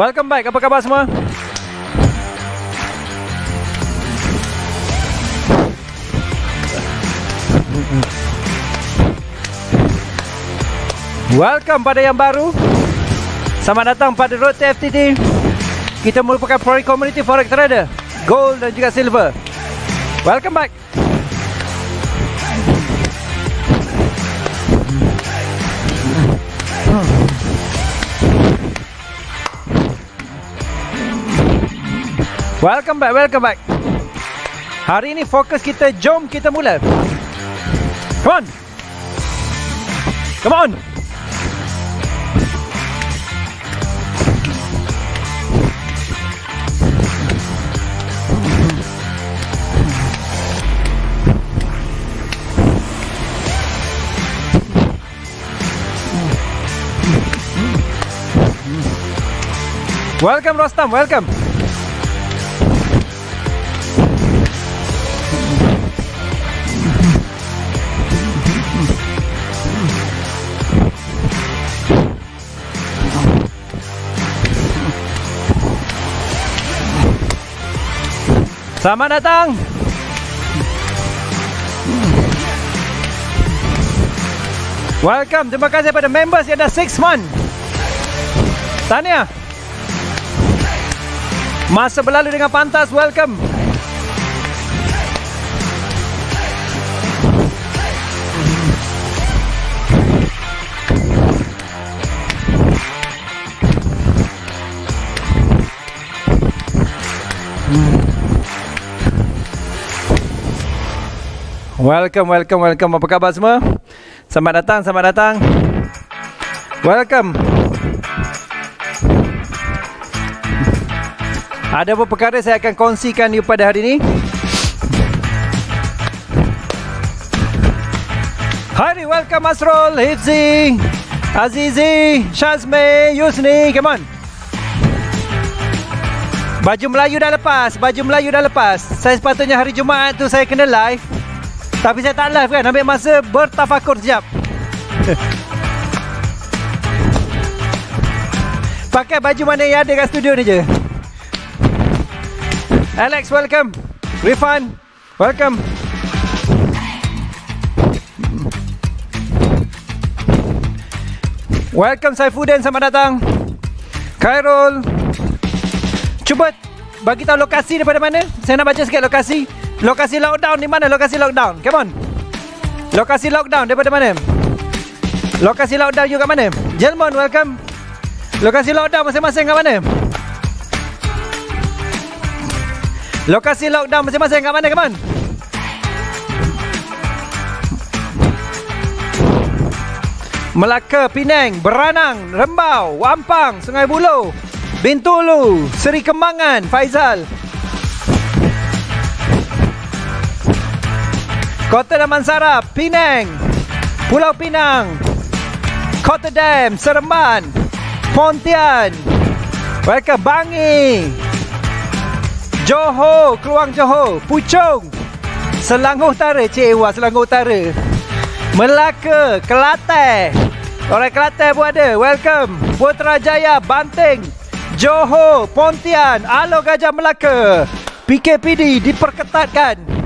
Welcome back. Apa khabar semua? Welcome pada yang baru. Selamat datang pada Road to FTT. Kita merupakan Forex Community Forex Trader. Gold dan juga Silver. Welcome back. Hmm. Welcome back, welcome back. Hari ini fokus kita, jump kita mula. Come on. Come on. Welcome Rostam, welcome. Selamat datang. Welcome. Terima kasih kepada members yang dah 6 month. Tahniah. Masa berlalu dengan pantas. Welcome. Welcome, welcome, welcome. Apa khabar semua? Selamat datang, selamat datang. Welcome. Ada beberapa perkara saya akan kongsikan you pada hari ini. Hari welcome Masrol, Hizi, Azizi, Shazme, Yusni, come on. Baju Melayu dah lepas, baju Melayu dah lepas. Saya sepatutnya hari Jumaat tu saya kena live. Tapi saya tak live kan Ambil masa bertafakur sekejap Pakai baju mana yang ada kat studio ni je Alex welcome Rifan Welcome Welcome Saifuddin Selamat datang Khairul Cuba Bagi tahu lokasi daripada mana Saya nak baca sikit lokasi Lokasi Lokasi lockdown di mana lokasi lockdown? Come on. Lokasi lockdown daripada mana? Lokasi lockdown you kat mana? Gentlemen, welcome. Lokasi lockdown masing-masing kat mana? Lokasi lockdown masing-masing kat mana? Come on. Melaka, Penang, Beranang, Rembau, Wampang, Sungai Buloh, Bintulu, Seri Kemangan, Faizal. Kota Damansara, Penang, Pulau Pinang, Kota Dam, Seremban, Pontian, mereka Bangi, Johor, Keluang Johor, Puchong, Selangor Utara, Cik Ewa, Selangor Utara, Melaka, Kelate, Orang Kelate pun ada, welcome, Putrajaya, Banting, Johor, Pontian, Alor Gajah Melaka, PKPD diperketatkan.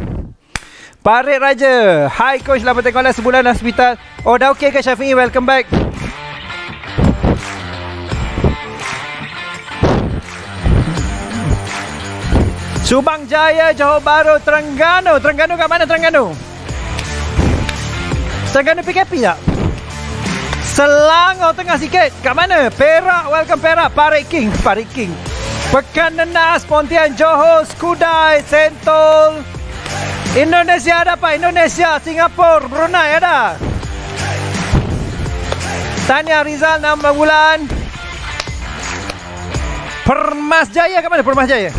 Parit Raja. Hi coach, lama tengoklah sebulan hospital. Oh, dah okay ke Syafiq? Welcome back. Subang Jaya, Johor Bahru, Terengganu. Terengganu kat mana Terengganu? Terengganu PKP tak? Selangor tengah sikit. Kat mana? Perak, welcome Perak. Parit King, Parit King. Pekan Nenas, Pontian, Johor, Skudai, Sentul. Indonesia ada Pak, Indonesia, Singapura, Brunei ada. Tanya Rizal nama bulan. Permas Jaya ke mana Permas Jaya?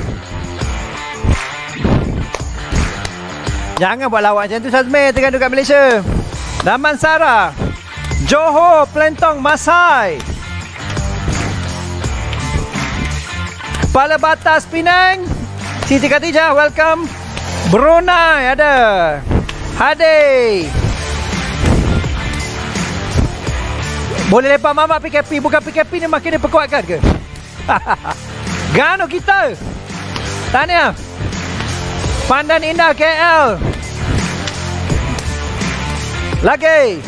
Jangan buat lawak macam tu Sazmi tengah dekat Malaysia. Daman Sara. Johor Plentong Masai. Pala Batas Pinang, Siti Khadijah, welcome. Brunei ada. Hadi. Boleh lepak mamak PKP. Bukan PKP ni makin diperkuatkan ke? Gano kita. Tanya. Pandan Indah KL. Lagi.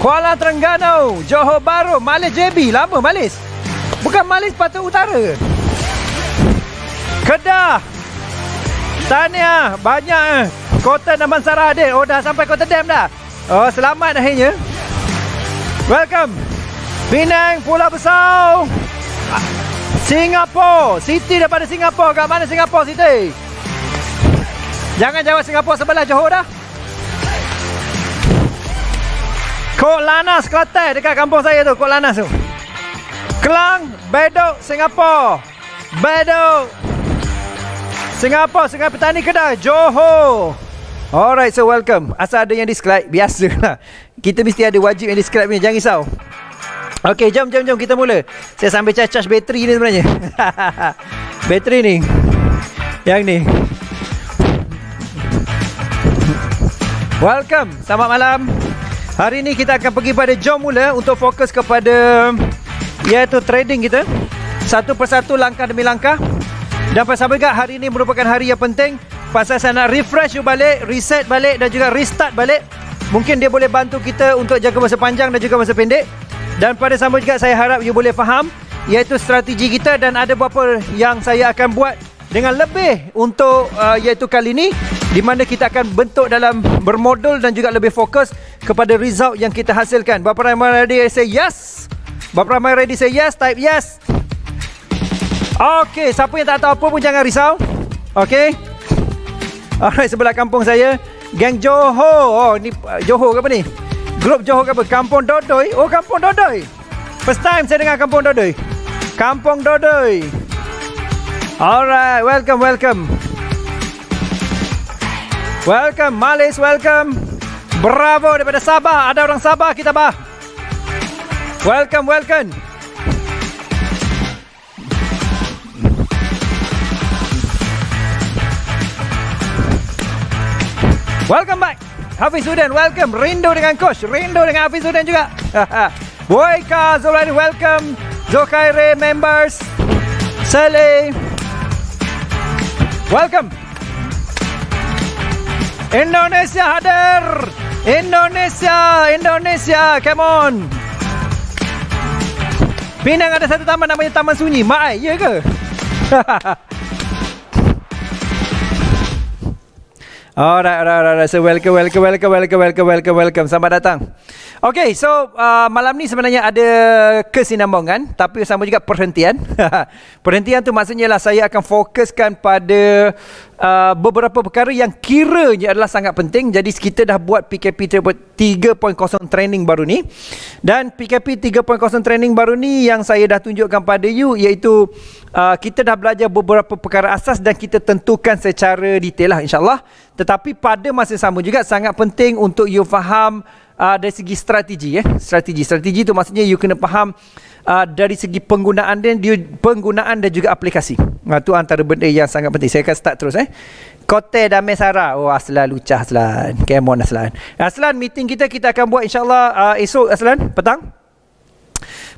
Kuala Terengganu. Johor Bahru. Malis JB. Lama Malis. Bukan Malis patut utara Kedah. Tahniah Banyak eh Kotan Abang Sarah Oh dah sampai Kota Dam dah Oh selamat akhirnya Welcome Penang Pulau Besar Singapura Siti daripada Singapura Kat mana Singapura City. Jangan jawab Singapura sebelah Johor dah Kok Lanas Kelantan dekat kampung saya tu Kok Lanas tu Kelang Bedok Singapura Bedok Singapura dengan petani kedah Johor Alright so welcome Asal ada yang biasa lah. Kita mesti ada wajib yang describe ni Jangan risau Okay jom jom jom kita mula Saya sampai charge, -charge bateri ni sebenarnya Bateri ni Yang ni Welcome Selamat malam Hari ni kita akan pergi pada jom mula Untuk fokus kepada Iaitu trading kita Satu persatu langkah demi langkah dan pasal begak hari ini merupakan hari yang penting pasal saya nak refresh you balik, reset balik dan juga restart balik. Mungkin dia boleh bantu kita untuk jaga masa panjang dan juga masa pendek. Dan pada sama juga saya harap you boleh faham iaitu strategi kita dan ada beberapa yang saya akan buat dengan lebih untuk uh, iaitu kali ini di mana kita akan bentuk dalam bermodul dan juga lebih fokus kepada result yang kita hasilkan. Berapa ramai ready say yes? Berapa ramai ready say yes? Type yes. Okey, siapa yang tak tahu apa pun jangan risau. Okey. Alright, sebelah kampung saya, Gang Johor. Oh, ni uh, Johor ke apa ni? Grup Johor ke apa? Kampung Dodoi. Oh, Kampung Dodoi. First time saya dengar Kampung Dodoi. Kampung Dodoi. Alright, welcome, welcome. Welcome, Malis, welcome. Bravo daripada Sabah. Ada orang Sabah kita, Bah. Welcome, welcome. Welcome back Hafiz Sudan welcome Rindu dengan coach Rindu dengan Hafiz Sudan juga Boyka Zulani welcome Zokaire members Sally Welcome Indonesia hadir Indonesia Indonesia Come on Pinang ada satu taman namanya Taman Sunyi Mak ya ke? Alright, alright, alright. So welcome, welcome, welcome, welcome, welcome, welcome, welcome. Selamat datang. Okay, so uh, malam ni sebenarnya ada kesinambungan tapi sama juga perhentian. perhentian tu maksudnya lah saya akan fokuskan pada uh, beberapa perkara yang kiranya adalah sangat penting. Jadi kita dah buat PKP 3.0 training baru ni. Dan PKP 3.0 training baru ni yang saya dah tunjukkan pada you iaitu uh, kita dah belajar beberapa perkara asas dan kita tentukan secara detail lah insyaAllah. Tetapi pada masa sama juga sangat penting untuk you faham uh, dari segi strategi ya. Eh? Strategi. Strategi itu maksudnya you kena faham uh, dari segi penggunaan dan dia penggunaan dan juga aplikasi. Nah, tu antara benda yang sangat penting. Saya akan start terus eh. Kote dan Mesara. Oh Aslan lucah Aslan. Kemon Aslan. Aslan meeting kita kita akan buat insyaAllah uh, esok Aslan petang.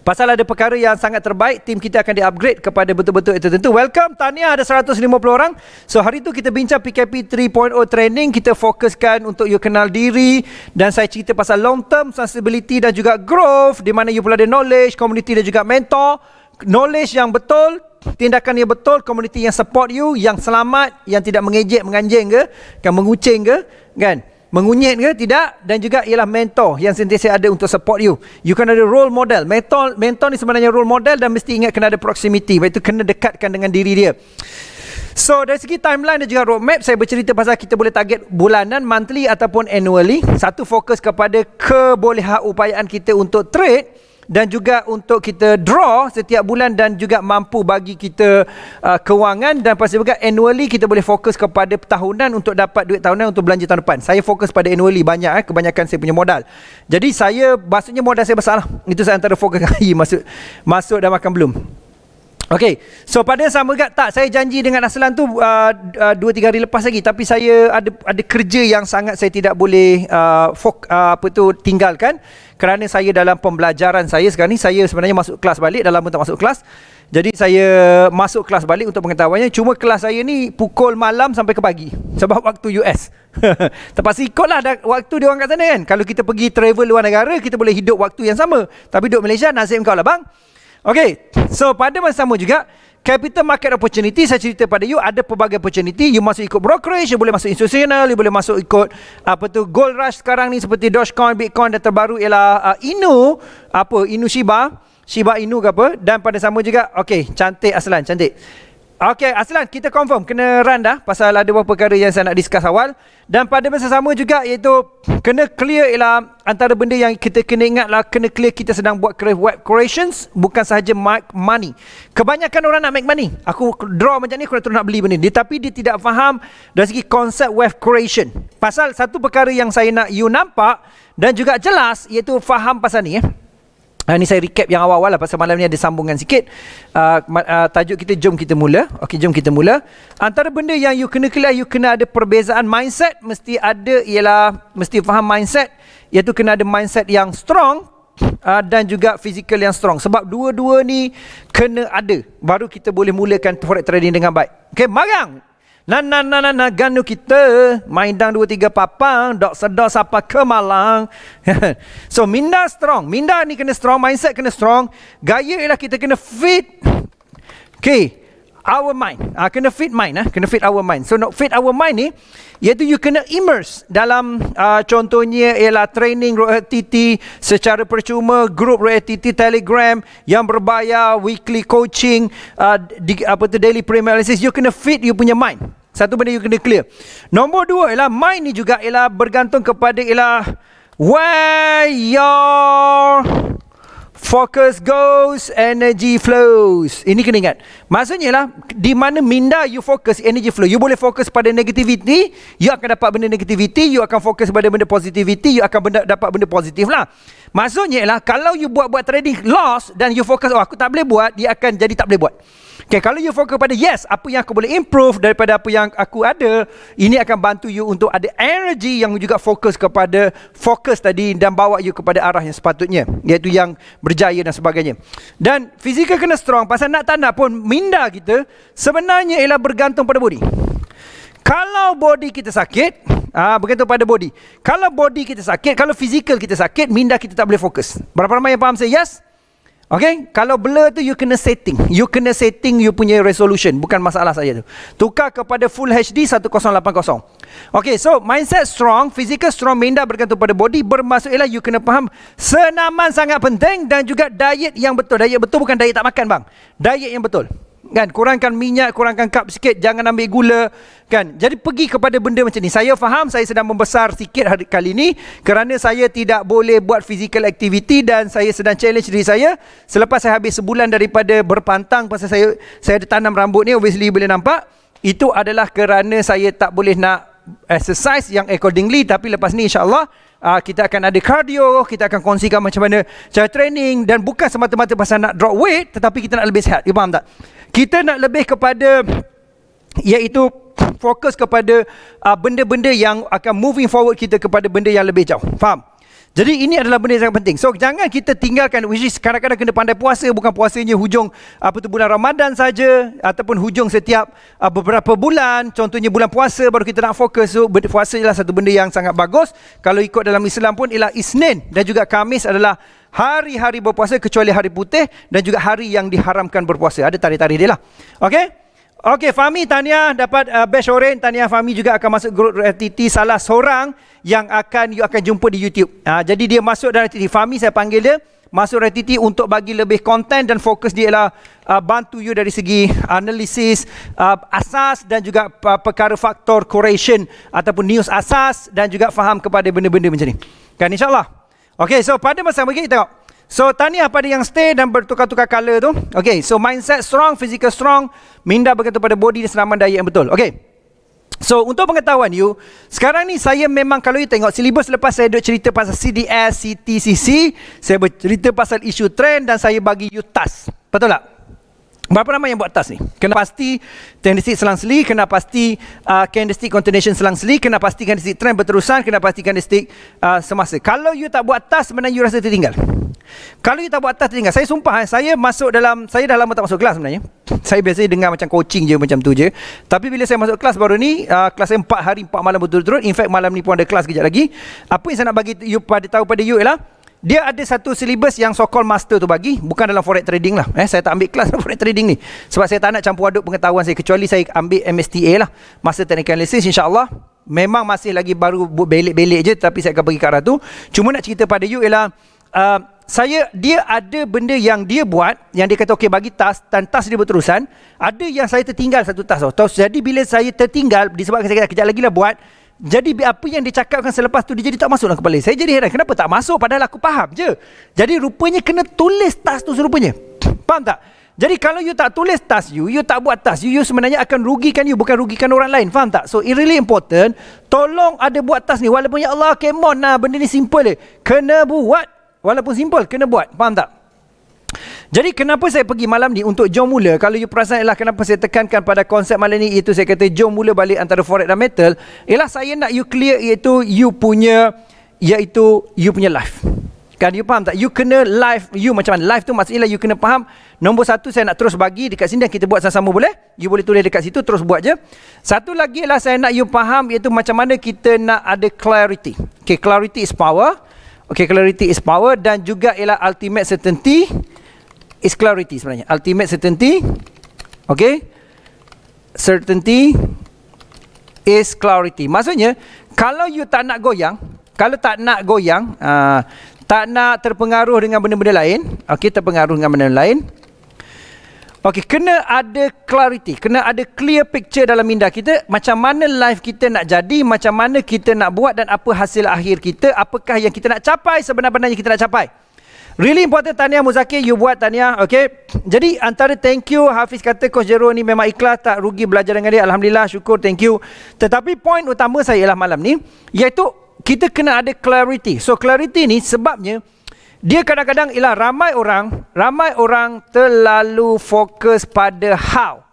Pasal ada perkara yang sangat terbaik, tim kita akan di-upgrade kepada betul-betul itu tentu. Welcome, Tania ada 150 orang. So hari tu kita bincang PKP 3.0 training, kita fokuskan untuk you kenal diri dan saya cerita pasal long term, sustainability dan juga growth di mana you pula ada knowledge, community dan juga mentor. Knowledge yang betul, Tindakan yang betul Community yang support you Yang selamat Yang tidak mengejek Menganjing ke Kan mengucing ke Kan mengunyit ke tidak dan juga ialah mentor yang sentiasa ada untuk support you you kena ada role model mentor mentor ni sebenarnya role model dan mesti ingat kena ada proximity iaitu kena dekatkan dengan diri dia So dari segi timeline dan juga roadmap Saya bercerita pasal kita boleh target bulanan Monthly ataupun annually Satu fokus kepada kebolehan upayaan kita untuk trade dan juga untuk kita draw setiap bulan dan juga mampu bagi kita uh, kewangan dan pasal juga annually kita boleh fokus kepada tahunan untuk dapat duit tahunan untuk belanja tahun depan. Saya fokus pada annually banyak eh, kebanyakan saya punya modal. Jadi saya maksudnya modal saya besar lah. Itu saya antara fokus kali masuk masuk dan makan belum. Okay, so pada sama kat tak saya janji dengan Aslan tu uh, uh, dua tiga hari lepas lagi tapi saya ada ada kerja yang sangat saya tidak boleh uh, fok, uh, apa tu tinggalkan kerana saya dalam pembelajaran saya sekarang ni saya sebenarnya masuk kelas balik dalam tak masuk kelas jadi saya masuk kelas balik untuk pengetahuannya cuma kelas saya ni pukul malam sampai ke pagi sebab waktu US terpaksa ikutlah dah waktu dia orang kat sana kan kalau kita pergi travel luar negara kita boleh hidup waktu yang sama tapi duduk Malaysia nasib kau lah bang Okay, so pada masa sama juga, capital market opportunity, saya cerita pada you, ada pelbagai opportunity. You masuk ikut brokerage, you boleh masuk institutional, you boleh masuk ikut apa tu gold rush sekarang ni seperti Dogecoin, Bitcoin dan terbaru ialah uh, Inu, apa, Inu Shiba, Shiba Inu ke apa. Dan pada sama juga, okay, cantik Aslan, cantik. Okay Aslan kita confirm kena run dah pasal ada beberapa perkara yang saya nak discuss awal dan pada masa sama juga iaitu kena clear ialah antara benda yang kita kena ingatlah kena clear kita sedang buat web creations bukan sahaja make money. Kebanyakan orang nak make money. Aku draw macam ni aku nak terus nak beli benda ni tapi dia tidak faham dari segi konsep web creation. Pasal satu perkara yang saya nak you nampak dan juga jelas iaitu faham pasal ni eh. Uh, ni saya recap yang awal-awal lah pasal malam ni ada sambungan sikit. Uh, uh, tajuk kita jom kita mula. Okey, jom kita mula. Antara benda yang you kena kelihatan, you kena ada perbezaan mindset. Mesti ada ialah, mesti faham mindset. Iaitu kena ada mindset yang strong uh, dan juga physical yang strong. Sebab dua-dua ni kena ada. Baru kita boleh mulakan forex trading dengan baik. Okey, magang! Nan nan nan nan ganu kita maidang dua tiga papang dok sedar siapa ke malang. so minda strong, minda ni kena strong, mindset kena strong, gaya ialah kita kena fit. Okay. Our mind, uh, kena fit mind, uh. kena fit our mind. So nak fit our mind ni, iaitu you kena immerse dalam uh, contohnya ialah training Road secara percuma, group Road Telegram yang berbayar, weekly coaching, uh, di, apa tu daily premium analysis. You kena fit you punya mind. Satu benda you kena clear. Nombor dua ialah mind ni juga ialah bergantung kepada ialah where your focus goes, energy flows. Ini kena ingat. Maksudnya ialah di mana minda you focus, energy flow. You boleh fokus pada negativity, you akan dapat benda negativity, you akan fokus pada benda positivity, you akan benda, dapat benda positif lah. Maksudnya ialah, kalau you buat-buat trading loss dan you fokus, oh aku tak boleh buat, dia akan jadi tak boleh buat. Okay, kalau you fokus pada yes, apa yang aku boleh improve daripada apa yang aku ada, ini akan bantu you untuk ada energy yang juga fokus kepada fokus tadi dan bawa you kepada arah yang sepatutnya, iaitu yang berjaya dan sebagainya. Dan fizikal kena strong pasal nak tanda pun minda kita sebenarnya ialah bergantung pada body. Kalau body kita sakit, ah bergantung pada body. Kalau body kita sakit, kalau fizikal kita sakit, minda kita tak boleh fokus. Berapa ramai yang faham saya? Yes. Okay, kalau blur tu you kena setting. You kena setting you punya resolution. Bukan masalah saja tu. Tukar kepada full HD 1080. Okay, so mindset strong, physical strong, minda bergantung pada body. Bermaksud ialah you kena faham senaman sangat penting dan juga diet yang betul. Diet betul bukan diet tak makan bang. Diet yang betul kan kurangkan minyak kurangkan kap sikit jangan ambil gula kan jadi pergi kepada benda macam ni saya faham saya sedang membesar sikit hari kali ni kerana saya tidak boleh buat physical activity dan saya sedang challenge diri saya selepas saya habis sebulan daripada berpantang pasal saya saya ada tanam rambut ni obviously boleh nampak itu adalah kerana saya tak boleh nak exercise yang accordingly tapi lepas ni insyaallah Uh, kita akan ada cardio, kita akan kongsikan macam mana cara training dan bukan semata-mata pasal nak drop weight tetapi kita nak lebih sihat. You faham tak? Kita nak lebih kepada iaitu fokus kepada uh, benda-benda yang akan moving forward kita kepada benda yang lebih jauh. Faham? Jadi ini adalah benda yang sangat penting. So jangan kita tinggalkan which is kadang-kadang kena pandai puasa bukan puasanya hujung ah, apa tu bulan Ramadan saja ataupun hujung setiap uh, beberapa bulan contohnya bulan puasa baru kita nak fokus so puasa ialah satu benda yang sangat bagus kalau ikut dalam Islam pun ialah Isnin dan juga Kamis adalah hari-hari berpuasa kecuali hari putih dan juga hari yang diharamkan berpuasa. Ada tarikh-tarikh dia lah. Okey? Okey, Fami Tania dapat uh, badge orange. Tania Fami juga akan masuk grup RTT salah seorang yang akan you akan jumpa di YouTube. Uh, jadi dia masuk dalam RTT. Fami saya panggil dia masuk RTT untuk bagi lebih konten dan fokus dia lah uh, bantu you dari segi analisis uh, asas dan juga uh, perkara faktor correlation ataupun news asas dan juga faham kepada benda-benda macam ni. Kan insyaAllah. Okay, so pada masa begini kita tengok. So tahniah pada yang stay dan bertukar-tukar color tu. Okay, so mindset strong, physical strong, minda bergantung pada body dan senaman diet yang betul. Okay. So untuk pengetahuan you, sekarang ni saya memang kalau you tengok silibus lepas saya duk cerita pasal CDS, CTCC, saya bercerita pasal isu trend dan saya bagi you task. Betul tak? Berapa ramai yang buat tas ni? Kena pasti candlestick selang seli, kena pasti uh, candlestick contination selang seli, kena pasti candlestick trend berterusan, kena pasti candlestick uh, semasa. Kalau you tak buat tas, sebenarnya you rasa tertinggal. Kalau you tak buat tas tertinggal, saya sumpah eh, saya masuk dalam saya dah lama tak masuk kelas sebenarnya. Saya biasanya dengar macam coaching je macam tu je. Tapi bila saya masuk kelas baru ni, uh, kelas saya 4 hari 4 malam berturut-turut. In fact malam ni pun ada kelas kejap lagi. Apa yang saya nak bagi you pada tahu pada you ialah dia ada satu syllabus yang sokol master tu bagi bukan dalam forex trading lah eh saya tak ambil kelas forex trading ni sebab saya tak nak campur aduk pengetahuan saya kecuali saya ambil MSTA lah master technical analysis insyaallah memang masih lagi baru belik-belik je tapi saya akan bagi kat arah tu cuma nak cerita pada you ialah uh, saya dia ada benda yang dia buat yang dia kata okey bagi tas dan tas dia berterusan ada yang saya tertinggal satu tas tau. jadi bila saya tertinggal disebabkan saya kata kejap lagi lah buat jadi apa yang dia cakapkan selepas tu dia jadi tak masuk dalam kepala. Saya jadi heran kenapa tak masuk padahal aku faham je. Jadi rupanya kena tulis tas tu rupanya. Faham tak? Jadi kalau you tak tulis tas you, you tak buat tas you, you sebenarnya akan rugikan you bukan rugikan orang lain. Faham tak? So it really important. Tolong ada buat tas ni. Walaupun ya Allah, come on lah benda ni simple je. Kena buat. Walaupun simple, kena buat. Faham tak? Jadi kenapa saya pergi malam ni untuk jom mula? Kalau you perasan ialah kenapa saya tekankan pada konsep malam ni iaitu saya kata jom mula balik antara forex dan metal. Ialah saya nak you clear iaitu you punya iaitu you punya life. Kan you faham tak? You kena life. You macam mana? Live tu maksudnya you kena faham Nombor satu saya nak terus bagi dekat sini Dan kita buat sama-sama boleh? You boleh tulis dekat situ Terus buat je Satu lagi ialah saya nak you faham Iaitu macam mana kita nak ada clarity Okay clarity is power Okay clarity is power Dan juga ialah ultimate certainty is clarity sebenarnya. Ultimate certainty. Okay. Certainty is clarity. Maksudnya, kalau you tak nak goyang, kalau tak nak goyang, uh, tak nak terpengaruh dengan benda-benda lain, okay, terpengaruh dengan benda lain, Okey, kena ada clarity, kena ada clear picture dalam minda kita macam mana life kita nak jadi, macam mana kita nak buat dan apa hasil akhir kita, apakah yang kita nak capai sebenar-benarnya kita nak capai. Really important tahniah muzaki, You buat tahniah Okay Jadi antara thank you Hafiz kata Coach Jero ni memang ikhlas Tak rugi belajar dengan dia Alhamdulillah syukur thank you Tetapi point utama saya ialah malam ni Iaitu kita kena ada clarity So clarity ni sebabnya Dia kadang-kadang ialah ramai orang Ramai orang terlalu fokus pada how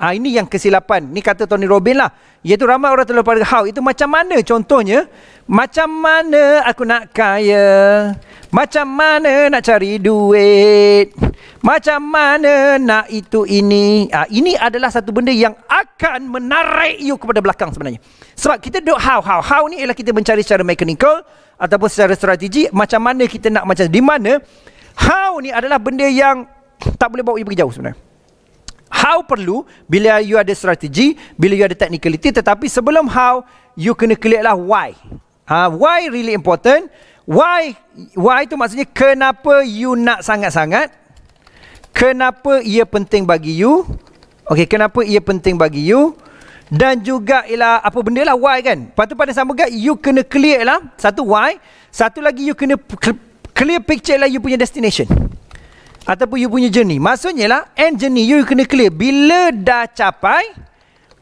Ha, ini yang kesilapan. Ini kata Tony Robbins lah. Iaitu ramai orang telah pada how. Itu macam mana contohnya? Macam mana aku nak kaya? Macam mana nak cari duit? Macam mana nak itu ini? Ha, ini adalah satu benda yang akan menarik you kepada belakang sebenarnya. Sebab kita duduk how, how. How ni ialah kita mencari secara mechanical ataupun secara strategi. Macam mana kita nak macam di mana? How ni adalah benda yang tak boleh bawa you pergi jauh sebenarnya. How perlu bila you ada strategi, bila you ada technicality tetapi sebelum how you kena clear lah why. Ha, why really important. Why why itu maksudnya kenapa you nak sangat-sangat. Kenapa ia penting bagi you. Okay, kenapa ia penting bagi you. Dan juga ialah apa benda lah why kan. Lepas tu pada sama juga you kena clear lah. Satu why. Satu lagi you kena clear picture lah you punya destination. Ataupun you punya journey Maksudnya lah End journey You kena clear Bila dah capai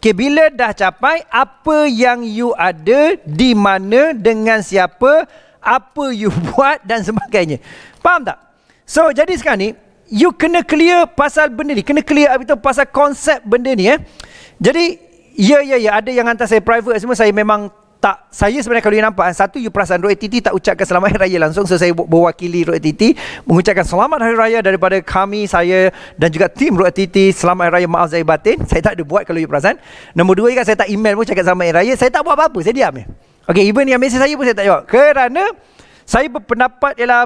Okay bila dah capai Apa yang you ada Di mana Dengan siapa Apa you buat Dan sebagainya Faham tak? So jadi sekarang ni You kena clear pasal benda ni Kena clear apa itu pasal konsep benda ni eh Jadi Ya ya ya ada yang hantar saya private semua Saya memang tak saya sebenarnya kalau you nampak ah, satu you perasan Roy Titi tak ucapkan selamat hari raya langsung so saya mewakili Roy Titi mengucapkan selamat hari raya daripada kami saya dan juga tim Roy Titi selamat hari raya maaf saya batin saya tak ada buat kalau you perasan nombor dua kan saya tak email pun cakap selamat hari raya saya tak buat apa-apa saya diam je okey even yang mesej saya pun saya tak jawab kerana saya berpendapat ialah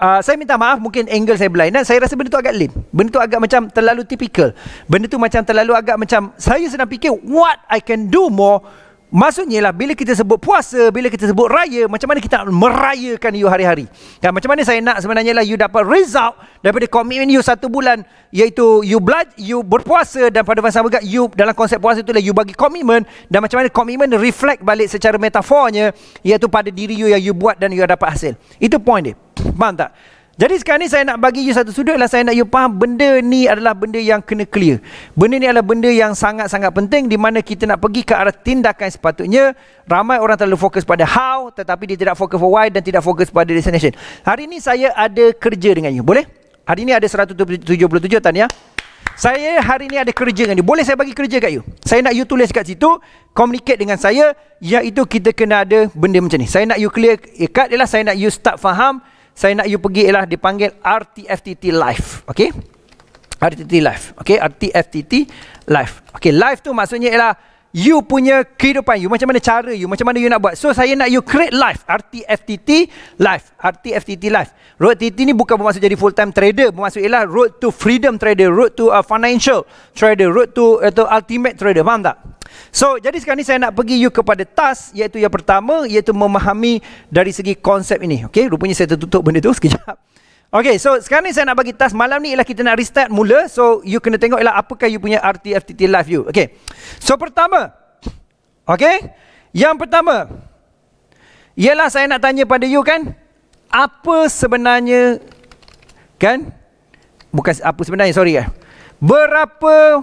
Uh, saya minta maaf mungkin angle saya belain. dan saya rasa benda tu agak lame. Benda tu agak macam terlalu typical. Benda tu macam terlalu agak macam saya sedang fikir what I can do more Maksudnya lah bila kita sebut puasa, bila kita sebut raya, macam mana kita nak merayakan you hari-hari? Dan ya, macam mana saya nak sebenarnya lah you dapat result daripada komitmen you satu bulan iaitu you belajar, you berpuasa dan pada masa juga you dalam konsep puasa itulah you bagi komitmen dan macam mana komitmen reflect balik secara metafornya iaitu pada diri you yang you buat dan you dapat hasil. Itu point dia. Faham tak? Jadi sekarang ni saya nak bagi you satu sudut lah saya nak you faham benda ni adalah benda yang kena clear. Benda ni adalah benda yang sangat-sangat penting di mana kita nak pergi ke arah tindakan sepatutnya. Ramai orang terlalu fokus pada how tetapi dia tidak fokus for why dan tidak fokus pada destination. Hari ni saya ada kerja dengan you. Boleh? Hari ni ada 177 tanya. Saya hari ni ada kerja dengan you. Boleh saya bagi kerja kat you? Saya nak you tulis kat situ, communicate dengan saya iaitu kita kena ada benda macam ni. Saya nak you clear eh, kat ialah saya nak you start faham saya nak you pergi ialah dipanggil RTFTT Live. Okay? RTFTT Live. Okay? RTFTT Live. Okay, live tu maksudnya ialah you punya kehidupan you macam mana cara you macam mana you nak buat so saya nak you create life RTFTT life RTFTT life road TT ni bukan bermaksud jadi full time trader bermaksud ialah road to freedom trader road to uh, financial trader road to atau uh, ultimate trader faham tak so jadi sekarang ni saya nak pergi you kepada task iaitu yang pertama iaitu memahami dari segi konsep ini okey rupanya saya tertutup benda tu sekejap Okay, so sekarang ni saya nak bagi task malam ni ialah kita nak restart mula. So, you kena tengok ialah apakah you punya RTFTT live you. Okay. So, pertama. Okay. Yang pertama. Ialah saya nak tanya pada you kan. Apa sebenarnya. Kan. Bukan apa sebenarnya, sorry. Eh. Berapa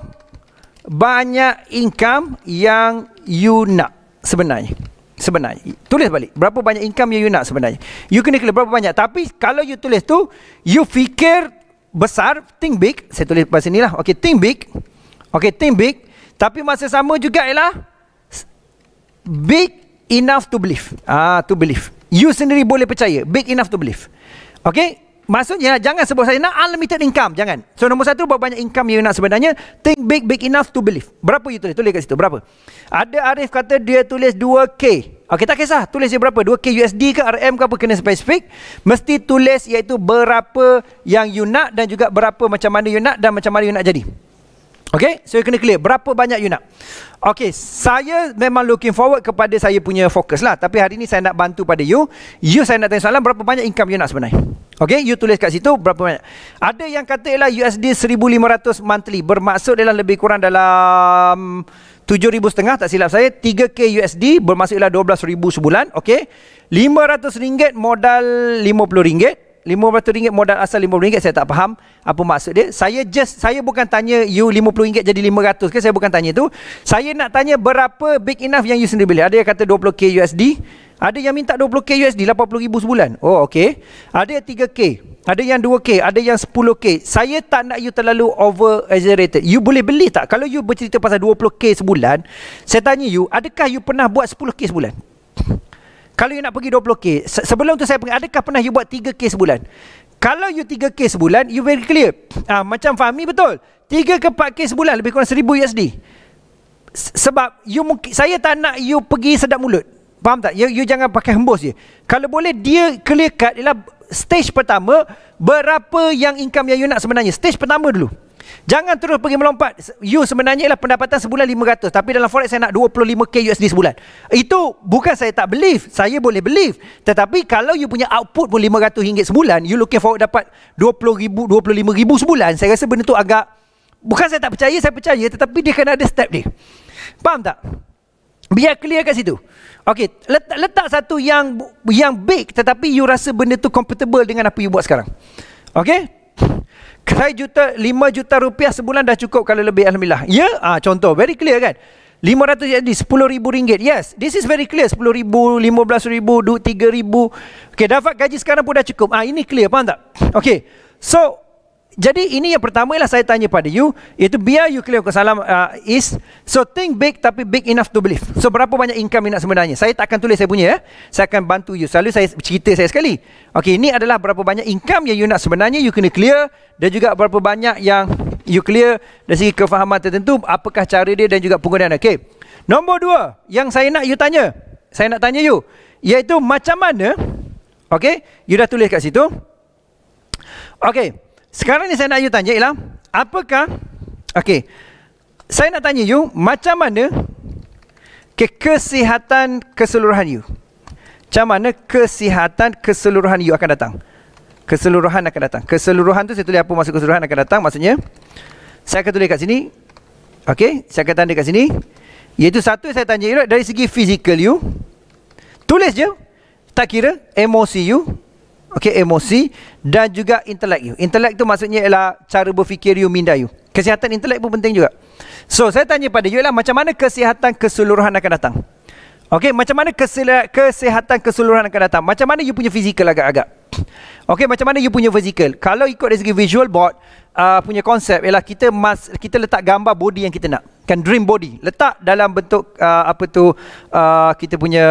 banyak income yang you nak sebenarnya sebenarnya tulis balik berapa banyak income yang you nak sebenarnya you kena kira berapa banyak tapi kalau you tulis tu you fikir besar think big saya tulis pasal ni lah. Okay, think big okay, think big tapi masa sama juga ialah big enough to believe ah to believe you sendiri boleh percaya big enough to believe Okay. Maksudnya jangan sebab saya nak unlimited income Jangan So nombor satu buat banyak income yang nak sebenarnya Think big big enough to believe Berapa you tulis? Tulis kat situ berapa Ada Arif kata dia tulis 2K Okay tak kisah tulis dia berapa 2K USD ke RM ke apa kena spesifik Mesti tulis iaitu berapa yang you nak Dan juga berapa macam mana you nak Dan macam mana you nak jadi Okay, so you kena clear berapa banyak you nak. Okay, saya memang looking forward kepada saya punya fokus lah. Tapi hari ni saya nak bantu pada you. You saya nak tanya soalan berapa banyak income you nak sebenarnya. Okay, you tulis kat situ berapa banyak. Ada yang kata ialah USD 1,500 monthly. Bermaksud ialah lebih kurang dalam 7,000 setengah tak silap saya. 3K USD bermaksud ialah 12,000 sebulan. Okay, 500 ringgit modal rm ringgit. RM50 modal asal RM50 saya tak faham apa maksud dia. Saya just saya bukan tanya you RM50 jadi RM500 ke saya bukan tanya tu. Saya nak tanya berapa big enough yang you sendiri beli. Ada yang kata 20k USD. Ada yang minta 20k USD 80000 sebulan. Oh okey. Ada yang 3k. Ada yang 2k, ada yang 10k. Saya tak nak you terlalu over exaggerated. You boleh beli tak? Kalau you bercerita pasal 20k sebulan, saya tanya you, adakah you pernah buat 10k sebulan? Kalau you nak pergi 20k Sebelum tu saya pergi Adakah pernah you buat 3k sebulan Kalau you 3k sebulan You very clear ha, Macam Fahmi betul 3 ke 4k sebulan Lebih kurang 1000 USD Sebab you mungkin, Saya tak nak you pergi sedap mulut Faham tak? You, you jangan pakai hembus je Kalau boleh dia clear cut Ialah stage pertama Berapa yang income yang you nak sebenarnya Stage pertama dulu Jangan terus pergi melompat. You sebenarnya ialah pendapatan sebulan 500. Tapi dalam forex saya nak 25k USD sebulan. Itu bukan saya tak believe. Saya boleh believe. Tetapi kalau you punya output pun 500 ringgit sebulan. You looking forward dapat 20,000, 25,000 sebulan. Saya rasa benda tu agak. Bukan saya tak percaya, saya percaya. Tetapi dia kena ada step dia. Faham tak? Biar clear kat situ. Okay, letak, letak satu yang yang big tetapi you rasa benda tu comfortable dengan apa you buat sekarang. Okay? Saya juta lima juta rupiah sebulan dah cukup kalau lebih alhamdulillah. Ya, yeah? ah contoh very clear kan? Lima ratus jadi sepuluh ribu ringgit. Yes, this is very clear. Sepuluh ribu, lima belas ribu, 2, 3 ribu. Okay, dapat gaji sekarang pun dah cukup. Ah ini clear, faham tak? Okay, so jadi ini yang pertama ialah saya tanya pada you Iaitu biar you clear kesalam uh, is So think big tapi big enough to believe So berapa banyak income you nak sebenarnya Saya tak akan tulis saya punya ya eh? Saya akan bantu you Selalu saya cerita saya sekali Okay ini adalah berapa banyak income yang you nak sebenarnya You kena clear Dan juga berapa banyak yang you clear Dari segi kefahaman tertentu Apakah cara dia dan juga penggunaan Okay Nombor dua Yang saya nak you tanya Saya nak tanya you Iaitu macam mana Okay You dah tulis kat situ Okay sekarang ni saya nak you tanya ialah apakah okey. Saya nak tanya you macam mana ke kesihatan keseluruhan you? Macam mana kesihatan keseluruhan you akan datang? Keseluruhan akan datang. Keseluruhan tu saya tulis apa maksud keseluruhan akan datang maksudnya saya akan tulis kat sini. Okey, saya akan tanda kat sini. Iaitu satu saya tanya you dari segi fizikal you tulis je tak kira emosi you Okay emosi dan juga intelek you. Intelek tu maksudnya ialah cara berfikir you, minda you. Kesihatan intelek pun penting juga. So, saya tanya pada you ialah macam mana kesihatan keseluruhan akan datang? Okay macam mana kesihatan keseluruhan akan datang? Macam mana you punya fizikal agak-agak? Okay macam mana you punya fizikal? Kalau ikut dari segi visual board, uh, punya konsep ialah kita mas, kita letak gambar body yang kita nak kan dream body letak dalam bentuk uh, apa tu uh, kita punya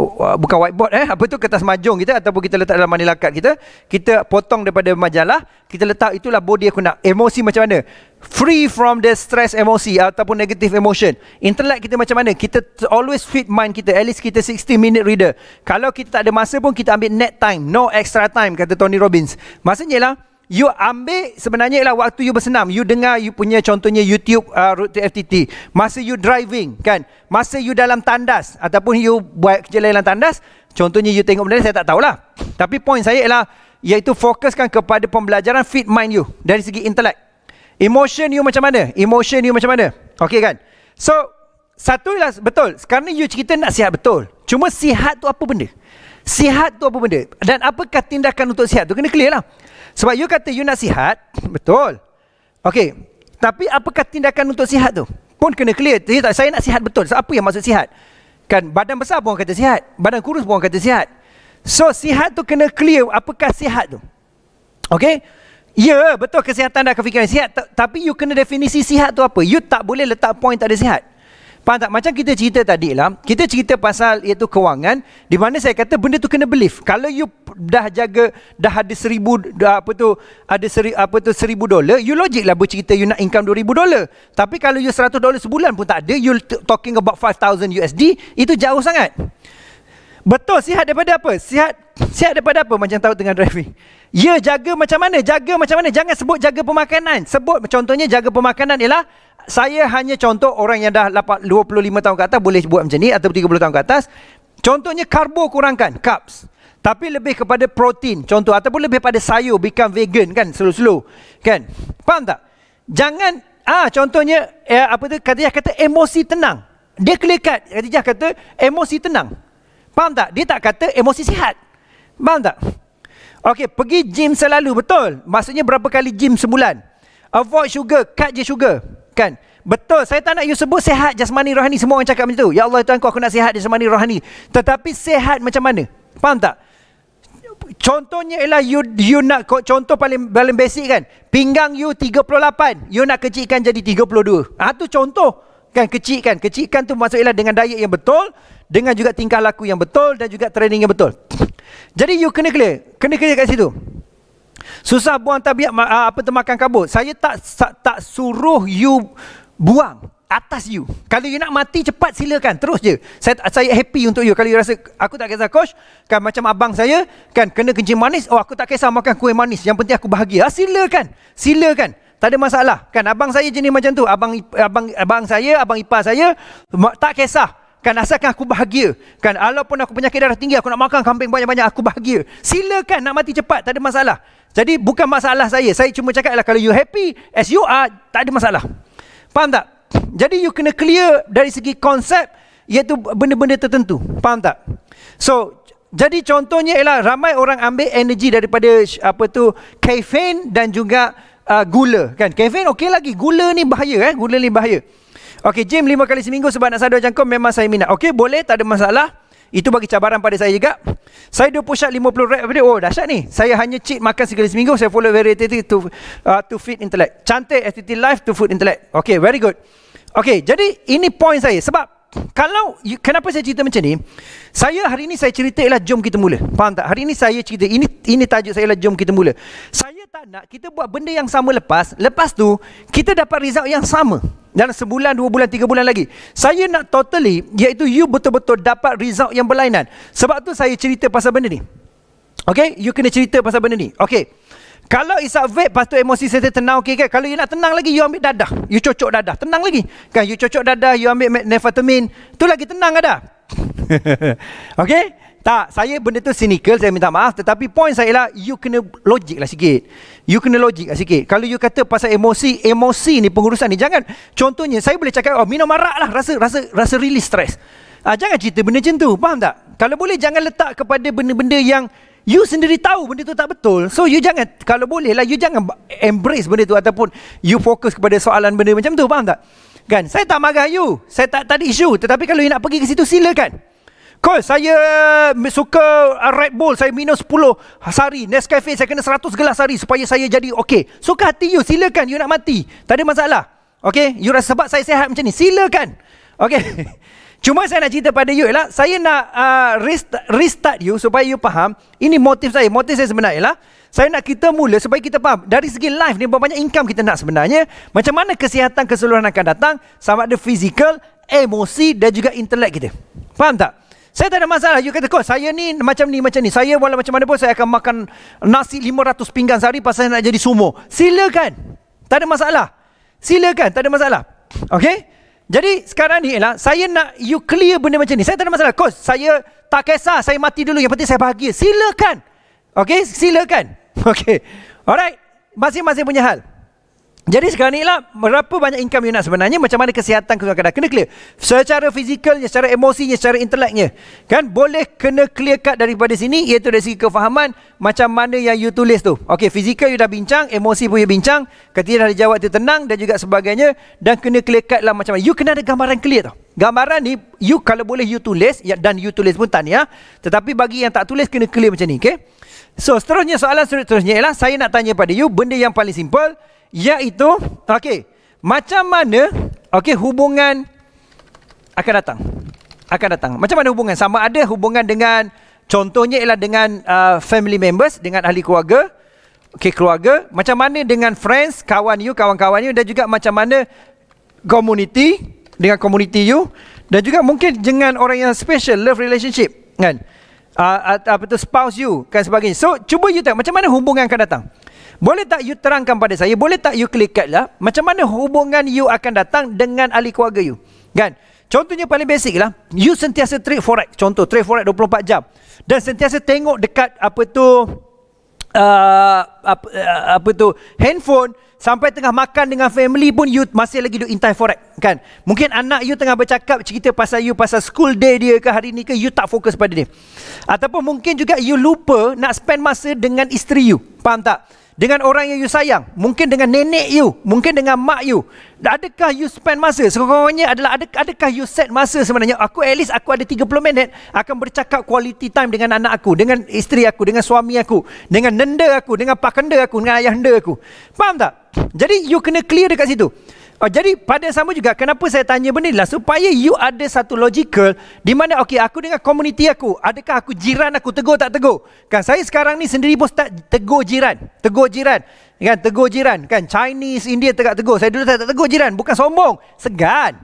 uh, bukan whiteboard eh apa tu kertas majung kita ataupun kita letak dalam manila card kita kita potong daripada majalah kita letak itulah body aku nak emosi macam mana free from the stress emosi ataupun negative emotion intellect kita macam mana kita always fit mind kita at least kita 60 minute reader kalau kita tak ada masa pun kita ambil net time no extra time kata Tony Robbins maksudnya lah you ambil sebenarnya ialah waktu you bersenam you dengar you punya contohnya YouTube uh, Route FTT masa you driving kan masa you dalam tandas ataupun you buat kerja dalam tandas contohnya you tengok benda ni saya tak tahulah tapi point saya ialah iaitu fokuskan kepada pembelajaran fit mind you dari segi intellect emotion you macam mana emotion you macam mana Okay kan so satu ialah betul sekarang ni you cerita nak sihat betul cuma sihat tu apa benda Sihat tu apa benda? Dan apakah tindakan untuk sihat tu? Kena clear lah. Sebab you kata you nak sihat, betul. Okey, tapi apakah tindakan untuk sihat tu? Pun kena clear. Jadi tak, saya nak sihat betul. So, apa yang maksud sihat? Kan badan besar pun orang kata sihat. Badan kurus pun orang kata sihat. So sihat tu kena clear apakah sihat tu. Okey? Ya, betul kesihatan dan kefikiran sihat. Tapi you kena definisi sihat tu apa? You tak boleh letak point tak ada sihat. Faham tak? Macam kita cerita tadi lah. Kita cerita pasal iaitu kewangan. Di mana saya kata benda tu kena belief. Kalau you dah jaga, dah ada seribu, dah apa tu, ada seri, apa tu seribu dolar, you logik lah bercerita you nak income dua ribu dolar. Tapi kalau you seratus dolar sebulan pun tak ada, you talking about five thousand USD, itu jauh sangat. Betul sihat daripada apa? Sihat sihat daripada apa macam tahu tengah driving. Ya jaga macam mana? Jaga macam mana? Jangan sebut jaga pemakanan. Sebut contohnya jaga pemakanan ialah saya hanya contoh orang yang dah 25 tahun ke atas boleh buat macam ni atau 30 tahun ke atas. Contohnya karbo kurangkan, carbs. Tapi lebih kepada protein contoh ataupun lebih pada sayur become vegan kan slow-slow. Kan? Faham tak? Jangan ah contohnya eh, apa tu kata dia kata emosi tenang. Dia kelekat. Kata dia kata emosi tenang. Faham tak? Dia tak kata emosi sihat. Faham tak? Okey, pergi gym selalu betul. Maksudnya berapa kali gym sebulan? Avoid sugar, cut je sugar. Kan? Betul, saya tak nak you sebut sehat jasmani rohani. Semua orang cakap macam tu. Ya Allah, Tuhan aku nak sehat jasmani rohani. Tetapi sehat macam mana? Faham tak? Contohnya ialah you, you nak contoh paling paling basic kan. Pinggang you 38, you nak kecilkan jadi 32. Ha, tu contoh. Kan kecilkan. Kecilkan tu maksud ialah dengan diet yang betul. Dengan juga tingkah laku yang betul. Dan juga training yang betul. Jadi you kena clear. Kena clear kat situ. Susah buang tabiat uh, apa temakan kabut. Saya tak, tak tak suruh you buang atas you. Kalau you nak mati cepat silakan terus je. Saya saya happy untuk you. Kalau you rasa aku tak kisah coach kan macam abang saya kan kena kencing manis. Oh aku tak kisah makan kuih manis. Yang penting aku bahagia. Ah, silakan. Silakan. Tak ada masalah. Kan abang saya jenis macam tu. Abang abang abang saya, abang ipar saya tak kisah. Kan asalkan aku bahagia. Kan walaupun aku penyakit darah tinggi, aku nak makan kambing banyak-banyak, aku bahagia. Silakan nak mati cepat, tak ada masalah. Jadi bukan masalah saya. Saya cuma cakap lah, kalau you happy as you are, tak ada masalah. Faham tak? Jadi you kena clear dari segi konsep, iaitu benda-benda tertentu. Faham tak? So, jadi contohnya ialah ramai orang ambil energi daripada apa tu kafein dan juga uh, gula kan kafein okey lagi gula ni bahaya eh gula ni bahaya Okey, gym lima kali seminggu sebab nak sadar jangkau memang saya minat. Okey, boleh, tak ada masalah. Itu bagi cabaran pada saya juga. Saya dua push up 50 rep Oh, dahsyat ni. Saya hanya cheat makan sekali seminggu. Saya follow variety to uh, to fit intellect. Cantik STT life to food intellect. Okey, very good. Okey, jadi ini point saya sebab kalau you, kenapa saya cerita macam ni? Saya hari ni saya cerita ialah jom kita mula. Faham tak? Hari ni saya cerita ini ini tajuk saya ialah jom kita mula. Saya tak nak kita buat benda yang sama lepas lepas tu kita dapat result yang sama dalam sebulan, dua bulan, tiga bulan lagi. Saya nak totally, iaitu you betul-betul dapat result yang berlainan. Sebab tu saya cerita pasal benda ni. Okay, you kena cerita pasal benda ni. Okay. Kalau isap vape, lepas tu emosi saya tenang, okay kan? Kalau you nak tenang lagi, you ambil dadah. You cocok dadah, tenang lagi. Kan, you cocok dadah, you ambil nefatamin. Tu lagi tenang ada. okay? tak saya benda tu cynical saya minta maaf tetapi point saya ialah you kena logik lah sikit you kena logik lah sikit kalau you kata pasal emosi emosi ni pengurusan ni jangan contohnya saya boleh cakap oh, minum marak lah rasa rasa rasa really stress ah, jangan cerita benda macam tu faham tak kalau boleh jangan letak kepada benda-benda yang You sendiri tahu benda tu tak betul So you jangan Kalau boleh lah You jangan embrace benda tu Ataupun You fokus kepada soalan benda macam tu Faham tak? Kan? Saya tak marah you Saya tak, tak ada isu Tetapi kalau you nak pergi ke situ Silakan Kol, saya suka Red Bull. Saya minum 10 hari. Nescafe, saya kena 100 gelas hari supaya saya jadi okey. Suka hati you, silakan. You nak mati. Tak ada masalah. Okey, you rasa sebab saya sehat macam ni. Silakan. Okey. Cuma saya nak cerita pada you ialah, saya nak uh, restart, restart you supaya you faham. Ini motif saya. Motif saya sebenarnya ialah, saya nak kita mula supaya kita faham dari segi life ni berapa banyak income kita nak sebenarnya. Macam mana kesihatan keseluruhan akan datang sama ada physical, emosi dan juga intelek kita. Faham tak? Saya tak ada masalah. You kata, coach, saya ni macam ni, macam ni. Saya walau macam mana pun, saya akan makan nasi 500 pinggan sehari pasal nak jadi sumo. Silakan. Tak ada masalah. Silakan. Tak ada masalah. Okay? Jadi, sekarang ni ialah, saya nak you clear benda macam ni. Saya tak ada masalah. kos saya tak kisah. Saya mati dulu. Yang penting saya bahagia. Silakan. Okay? Silakan. Okay. Alright. Masing-masing punya hal. Jadi sekarang ni lah Berapa banyak income you nak sebenarnya Macam mana kesihatan kau kadang Kena clear Secara fizikalnya Secara emosinya Secara intelektnya Kan boleh kena clear cut daripada sini Iaitu dari segi kefahaman Macam mana yang you tulis tu Okay fizikal you dah bincang Emosi pun you bincang Ketika dah dijawab tu tenang Dan juga sebagainya Dan kena clear cut lah macam mana You kena ada gambaran clear tu Gambaran ni You kalau boleh you tulis ya, Dan you tulis pun tanya Tetapi bagi yang tak tulis Kena clear macam ni okay So seterusnya soalan seterusnya ialah Saya nak tanya pada you Benda yang paling simple iaitu okey macam mana okey hubungan akan datang akan datang macam mana hubungan sama ada hubungan dengan contohnya ialah dengan uh, family members dengan ahli keluarga okey keluarga macam mana dengan friends kawan you kawan-kawan you dan juga macam mana community dengan community you dan juga mungkin dengan orang yang special love relationship kan uh, apa tu spouse you kan sebagainya so cuba you tengok macam mana hubungan akan datang boleh tak you terangkan pada saya? Boleh tak you klik kat lah? Macam mana hubungan you akan datang dengan ahli keluarga you? Kan? Contohnya paling basic lah. You sentiasa trade forex. Contoh, trade forex 24 jam. Dan sentiasa tengok dekat apa tu... Uh, apa, uh, apa tu handphone sampai tengah makan dengan family pun you masih lagi duk intai forex kan mungkin anak you tengah bercakap cerita pasal you pasal school day dia ke hari ni ke you tak fokus pada dia ataupun mungkin juga you lupa nak spend masa dengan isteri you faham tak dengan orang yang you sayang, mungkin dengan nenek you, mungkin dengan mak you. Adakah you spend masa? Sekurang-kurangnya adalah adakah, adakah you set masa sebenarnya? Aku at least aku ada 30 minit akan bercakap quality time dengan anak aku, dengan isteri aku, dengan suami aku, dengan nenda aku, dengan pak kenda aku, dengan ayah nenda aku. Faham tak? Jadi you kena clear dekat situ. Oh, jadi pada sama juga kenapa saya tanya benda ni lah supaya you ada satu logical di mana okey aku dengan community aku adakah aku jiran aku tegur tak tegur kan saya sekarang ni sendiri pun start tegur jiran tegur jiran kan tegur jiran kan Chinese India tegak tegur saya dulu tak, tak tegur jiran bukan sombong segan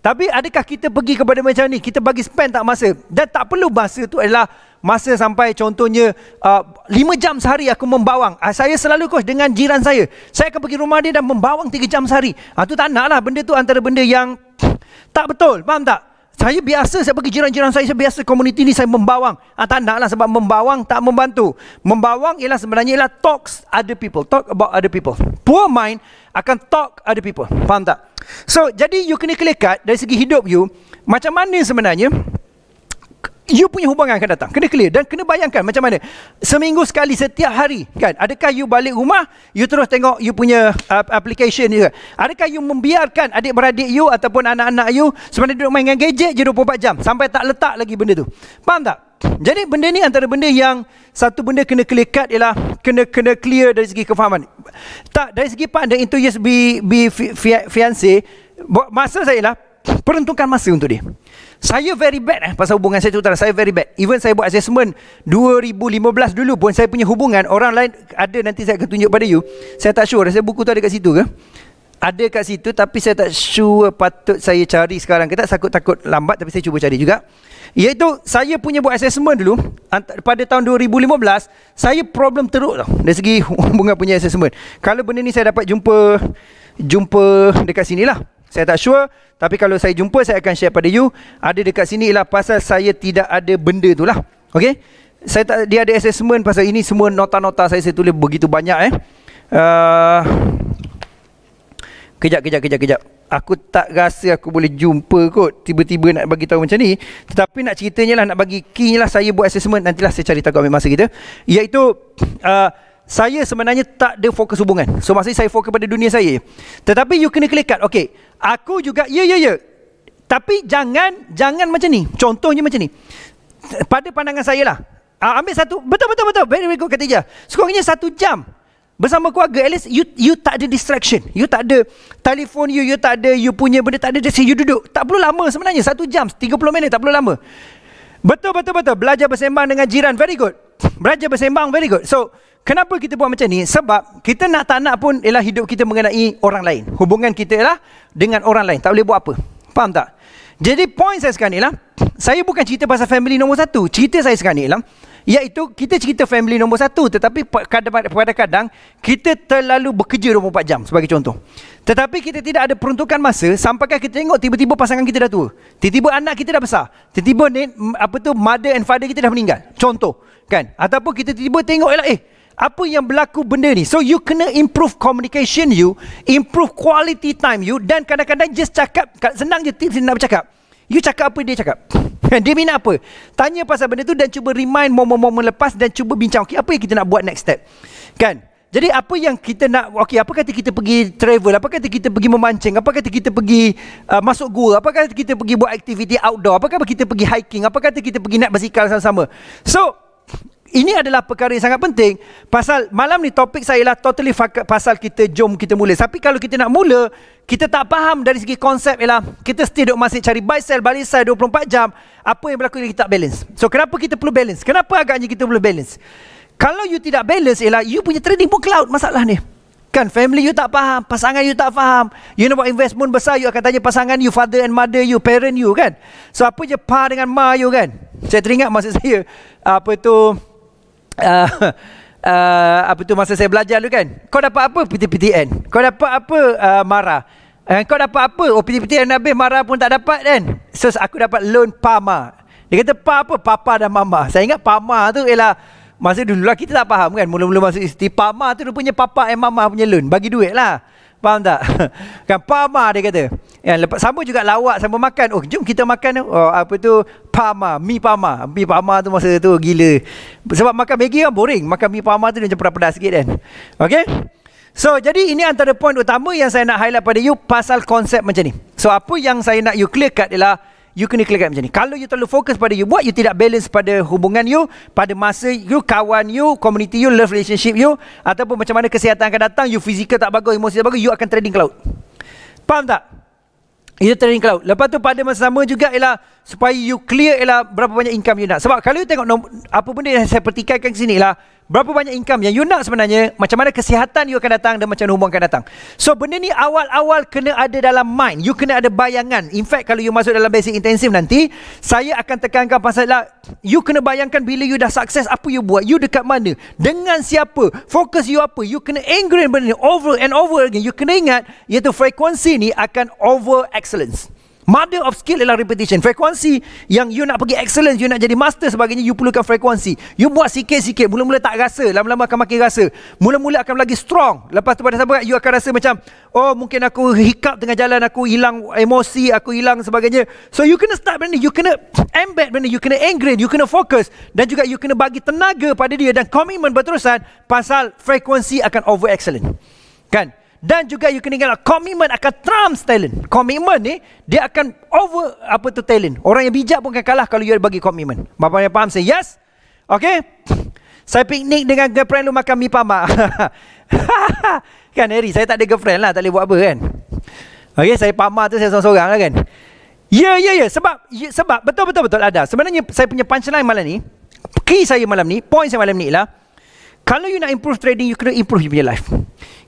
tapi adakah kita pergi kepada macam ni kita bagi spend tak masa dan tak perlu masa tu adalah masa sampai contohnya uh, 5 jam sehari aku membawang. Uh, saya selalu coach dengan jiran saya. Saya akan pergi rumah dia dan membawang 3 jam sehari. Ah uh, tu tak naklah benda tu antara benda yang tak betul. Faham tak? Saya biasa saya pergi jiran-jiran saya, saya biasa komuniti ni saya membawang. Ah uh, tak naklah sebab membawang tak membantu. Membawang ialah sebenarnya ialah talks other people, talk about other people. Poor mind akan talk other people. Faham tak? So, jadi you kena clear cut dari segi hidup you, macam mana sebenarnya? you punya hubungan akan datang. Kena clear dan kena bayangkan macam mana. Seminggu sekali setiap hari kan. Adakah you balik rumah, you terus tengok you punya uh, application you. Adakah you membiarkan adik-beradik you ataupun anak-anak you sebenarnya duduk main dengan gadget je 24 jam sampai tak letak lagi benda tu. Faham tak? Jadi benda ni antara benda yang satu benda kena clear cut ialah kena kena clear dari segi kefahaman. Tak dari segi pandang into USB be, be fi, fi, fiance masa saya lah peruntukan masa untuk dia. Saya very bad eh, pasal hubungan saya tu utara. Saya very bad. Even saya buat assessment 2015 dulu pun saya punya hubungan. Orang lain ada nanti saya akan tunjuk pada you. Saya tak sure. Saya buku tu ada kat situ ke? Ada kat situ tapi saya tak sure patut saya cari sekarang ke tak. Takut-takut lambat tapi saya cuba cari juga. Iaitu saya punya buat assessment dulu pada tahun 2015. Saya problem teruk tau dari segi hubungan punya assessment. Kalau benda ni saya dapat jumpa jumpa dekat sini lah. Saya tak sure Tapi kalau saya jumpa Saya akan share pada you Ada dekat sini ialah Pasal saya tidak ada benda tu lah Okay saya tak, Dia ada assessment Pasal ini semua nota-nota saya Saya tulis begitu banyak eh uh, Kejap, kejap, kejap, kejap Aku tak rasa aku boleh jumpa kot Tiba-tiba nak bagi tahu macam ni Tetapi nak ceritanya lah Nak bagi key lah Saya buat assessment Nantilah saya cari tahu ambil masa kita Iaitu uh, saya sebenarnya tak ada fokus hubungan. So masih saya fokus pada dunia saya. Tetapi you kena klik kat. Okay. Aku juga. Ya, ya, ya. Tapi jangan. Jangan macam ni. Contohnya macam ni. Pada pandangan saya lah. Uh, ambil satu. Betul, betul, betul. Very, very good kata dia. Sekurangnya satu jam. Bersama keluarga. At least you, you tak ada distraction. You tak ada telefon you. You tak ada. You punya benda tak ada. Just you duduk. Tak perlu lama sebenarnya. Satu jam. 30 minit. Tak perlu lama. Betul, betul, betul. Belajar bersembang dengan jiran. Very good. Belajar bersembang. Very good. So, Kenapa kita buat macam ni? Sebab kita nak tak nak pun ialah hidup kita mengenai orang lain. Hubungan kita ialah dengan orang lain. Tak boleh buat apa. Faham tak? Jadi poin saya sekarang ialah, Saya bukan cerita pasal family nombor satu. Cerita saya sekarang ialah, lah. Iaitu kita cerita family nombor satu. Tetapi kadang-kadang kita terlalu bekerja 24 jam sebagai contoh. Tetapi kita tidak ada peruntukan masa sampai kita tengok tiba-tiba pasangan kita dah tua. Tiba-tiba anak kita dah besar. Tiba-tiba ni, apa tu, mother and father kita dah meninggal. Contoh. Kan? Ataupun kita tiba-tiba tengok, ialah, eh, apa yang berlaku benda ni. So you kena improve communication you, improve quality time you dan kadang-kadang just cakap senang je tips nak bercakap. You cakap apa dia cakap. dia minat apa? Tanya pasal benda tu dan cuba remind momen-momen lepas dan cuba bincang okey apa yang kita nak buat next step. Kan? Jadi apa yang kita nak okey apa kata kita pergi travel apa kata kita pergi memancing apa kata kita pergi uh, masuk gua apa kata kita pergi buat aktiviti outdoor apa kata kita pergi hiking apa kata kita pergi naik basikal sama-sama so ini adalah perkara yang sangat penting pasal malam ni topik saya lah totally pasal kita jom kita mula. Tapi kalau kita nak mula, kita tak faham dari segi konsep ialah kita still duk masih cari buy sell balik sell 24 jam, apa yang berlaku kita tak balance. So kenapa kita perlu balance? Kenapa agaknya kita perlu balance? Kalau you tidak balance ialah you punya trading pun cloud masalah ni. Kan family you tak faham, pasangan you tak faham. You nak buat investment besar, you akan tanya pasangan you, father and mother you, parent you kan. So apa je pa dengan ma you kan. Saya teringat masa saya, apa tu, uh, uh, apa tu masa saya belajar tu kan kau dapat apa PTPTN kau dapat apa uh, mara And uh, kau dapat apa oh PTPTN habis mara pun tak dapat kan so aku dapat loan pama dia kata pa apa papa dan mama saya ingat pama tu ialah masa dulu lah kita tak faham kan mula-mula masuk universiti pama tu rupanya papa and mama punya loan bagi duit lah faham tak kan pama dia kata Ya lepas sama juga lawak sama makan. Oh, jom kita makan oh, apa tu? Pama, mi pama. Mi pama tu masa tu gila. Sebab makan Maggi kan boring, makan mi pama tu dia macam pedas-pedas sikit kan. Okey? So, jadi ini antara poin utama yang saya nak highlight pada you pasal konsep macam ni. So, apa yang saya nak you clear cut ialah you kena clear cut macam ni. Kalau you terlalu fokus pada you buat, you tidak balance pada hubungan you, pada masa you, kawan you, community you, love relationship you, ataupun macam mana kesihatan akan datang, you fizikal tak bagus, emosi tak bagus, you akan trading cloud. Faham tak? Itu trading cloud. Lepas tu pada masa sama juga ialah supaya you clear ialah berapa banyak income you nak. Sebab kalau you tengok nom- apa benda yang saya pertikaikan sini ialah Berapa banyak income yang you nak sebenarnya Macam mana kesihatan you akan datang Dan macam mana hubungan akan datang So benda ni awal-awal kena ada dalam mind You kena ada bayangan In fact kalau you masuk dalam basic intensive nanti Saya akan tekankan pasal lah You kena bayangkan bila you dah sukses Apa you buat You dekat mana Dengan siapa Fokus you apa You kena ingrain benda ni Over and over again You kena ingat Iaitu frekuensi ni akan over excellence Mother of skill ialah repetition. Frekuensi yang you nak pergi excellence, you nak jadi master sebagainya, you perlukan frekuensi. You buat sikit-sikit, mula-mula tak rasa, lama-lama akan makin rasa. Mula-mula akan lagi strong. Lepas tu pada saat you akan rasa macam, oh mungkin aku hiccup tengah jalan, aku hilang emosi, aku hilang sebagainya. So you kena start benda ni, you kena embed benda ni, you kena ingrain, you kena focus. Dan juga you kena bagi tenaga pada dia dan komitmen berterusan pasal frekuensi akan over excellent. Kan? dan juga you kena ingatlah komitmen akan trump talent. Komitmen ni dia akan over apa tu talent. Orang yang bijak pun akan kalah kalau you bagi komitmen. Bapa yang faham saya? Yes. Okay. Saya piknik dengan girlfriend lu makan mi pama. kan Harry, saya tak ada girlfriend lah, tak boleh buat apa kan. Okay, saya pama tu saya seorang-seorang lah kan. Ya, yeah, ya, yeah, ya. Yeah. Sebab, yeah, sebab betul, betul, betul ada. Sebenarnya saya punya punchline malam ni, key saya malam ni, point saya malam ni ialah, kalau you nak improve trading, you kena improve your life.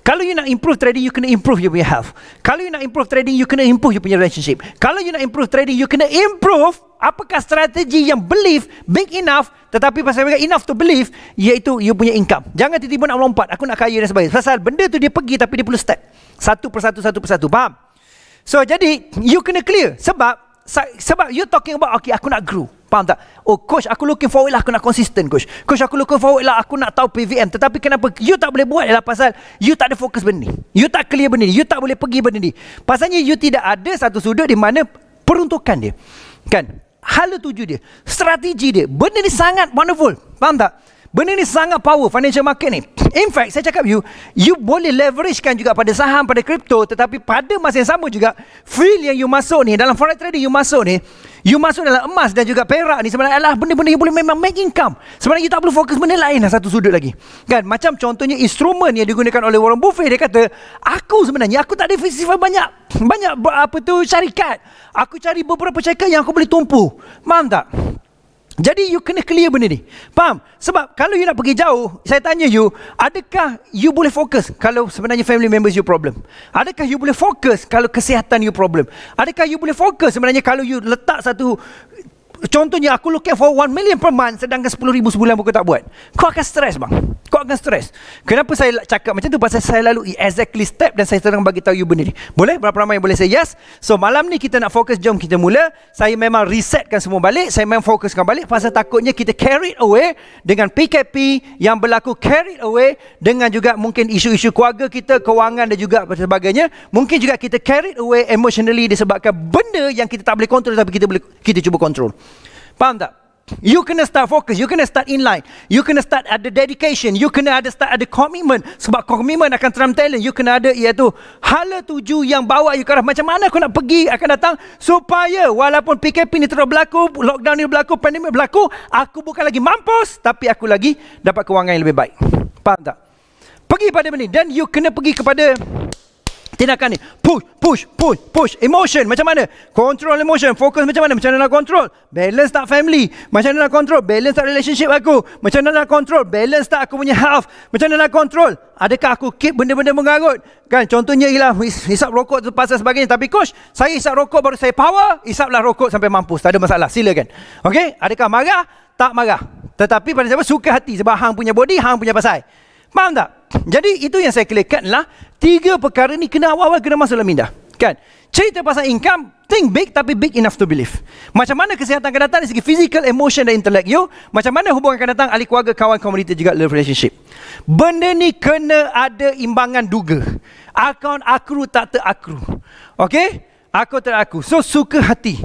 Kalau you nak improve trading, you kena improve you punya health. Kalau you nak improve trading, you kena improve you punya relationship. Kalau you nak improve trading, you kena improve apakah strategi yang belief big enough tetapi pasal mereka enough to believe iaitu you punya income. Jangan tiba-tiba nak melompat, aku nak kaya dan sebagainya. Pasal benda tu dia pergi tapi dia perlu step. Satu persatu, satu persatu. Faham? So, jadi you kena clear. Sebab sebab you talking about, okay, aku nak grow. Faham tak? Oh coach aku looking forward lah aku nak konsisten coach. Coach aku looking forward lah aku nak tahu PVM. Tetapi kenapa you tak boleh buat ialah pasal you tak ada fokus benda ni. You tak clear benda ni. You tak boleh pergi benda ni. Pasalnya you tidak ada satu sudut di mana peruntukan dia. Kan? Hala tuju dia. Strategi dia. Benda ni sangat wonderful. Faham tak? Benda ni sangat power financial market ni. In fact, saya cakap you, you boleh leveragekan juga pada saham, pada kripto tetapi pada masa yang sama juga, feel yang you masuk ni, dalam forex trading you masuk ni, you masuk dalam emas dan juga perak ni sebenarnya adalah benda-benda yang boleh memang make income. Sebenarnya you tak perlu fokus benda lain lah satu sudut lagi. Kan? Macam contohnya instrumen yang digunakan oleh Warren buffet, dia kata, aku sebenarnya, aku tak ada festival banyak, banyak apa tu syarikat. Aku cari beberapa syarikat yang aku boleh tumpu. Faham tak? Jadi you kena clear benda ni. Faham? Sebab kalau you nak pergi jauh, saya tanya you, adakah you boleh fokus kalau sebenarnya family members you problem? Adakah you boleh fokus kalau kesihatan you problem? Adakah you boleh fokus sebenarnya kalau you letak satu contohnya aku looking for 1 million per month sedangkan 10 ribu sebulan aku tak buat. Kau akan stres bang. Kau akan stres. Kenapa saya cakap macam tu? Pasal saya lalu exactly step dan saya sedang bagi tahu you benda ni. Boleh? Berapa ramai yang boleh saya yes? So malam ni kita nak fokus. Jom kita mula. Saya memang resetkan semua balik. Saya memang fokuskan balik. Pasal takutnya kita carried away dengan PKP yang berlaku carried away dengan juga mungkin isu-isu keluarga kita, kewangan dan juga sebagainya. Mungkin juga kita carried away emotionally disebabkan benda yang kita tak boleh kontrol tapi kita boleh kita cuba kontrol. Faham tak? You kena start focus, you kena start in line, you kena start at the dedication, you can ada start at the commitment sebab commitment akan teram talent, you can ada iaitu hala tuju yang bawa you ke macam mana aku nak pergi akan datang supaya walaupun PKP ni terus berlaku, lockdown ni berlaku, pandemik berlaku, aku bukan lagi mampus tapi aku lagi dapat kewangan yang lebih baik. Faham tak? Pergi pada benda ni dan you kena pergi kepada Tindakan ni Push, push, push, push Emotion macam mana Control emotion Fokus macam mana Macam mana nak control Balance tak family Macam mana nak control Balance tak relationship aku Macam mana nak control Balance tak aku punya health Macam mana nak control Adakah aku keep benda-benda mengarut Kan contohnya ialah hisap rokok tu pasal sebagainya Tapi coach Saya hisap rokok baru saya power hisaplah rokok sampai mampus Tak ada masalah Silakan Okay Adakah marah Tak marah Tetapi pada siapa suka hati Sebab hang punya body Hang punya pasal Faham tak? Jadi itu yang saya klikkan lah tiga perkara ni kena awal-awal kena masuk dalam minda. Kan? Cerita pasal income, think big tapi big enough to believe. Macam mana kesihatan akan datang dari segi physical, emotion dan intellect you? Macam mana hubungan akan datang ahli keluarga, kawan, komuniti juga love relationship? Benda ni kena ada imbangan duga. Account akru tak terakru. Okay? Aku tak So suka hati.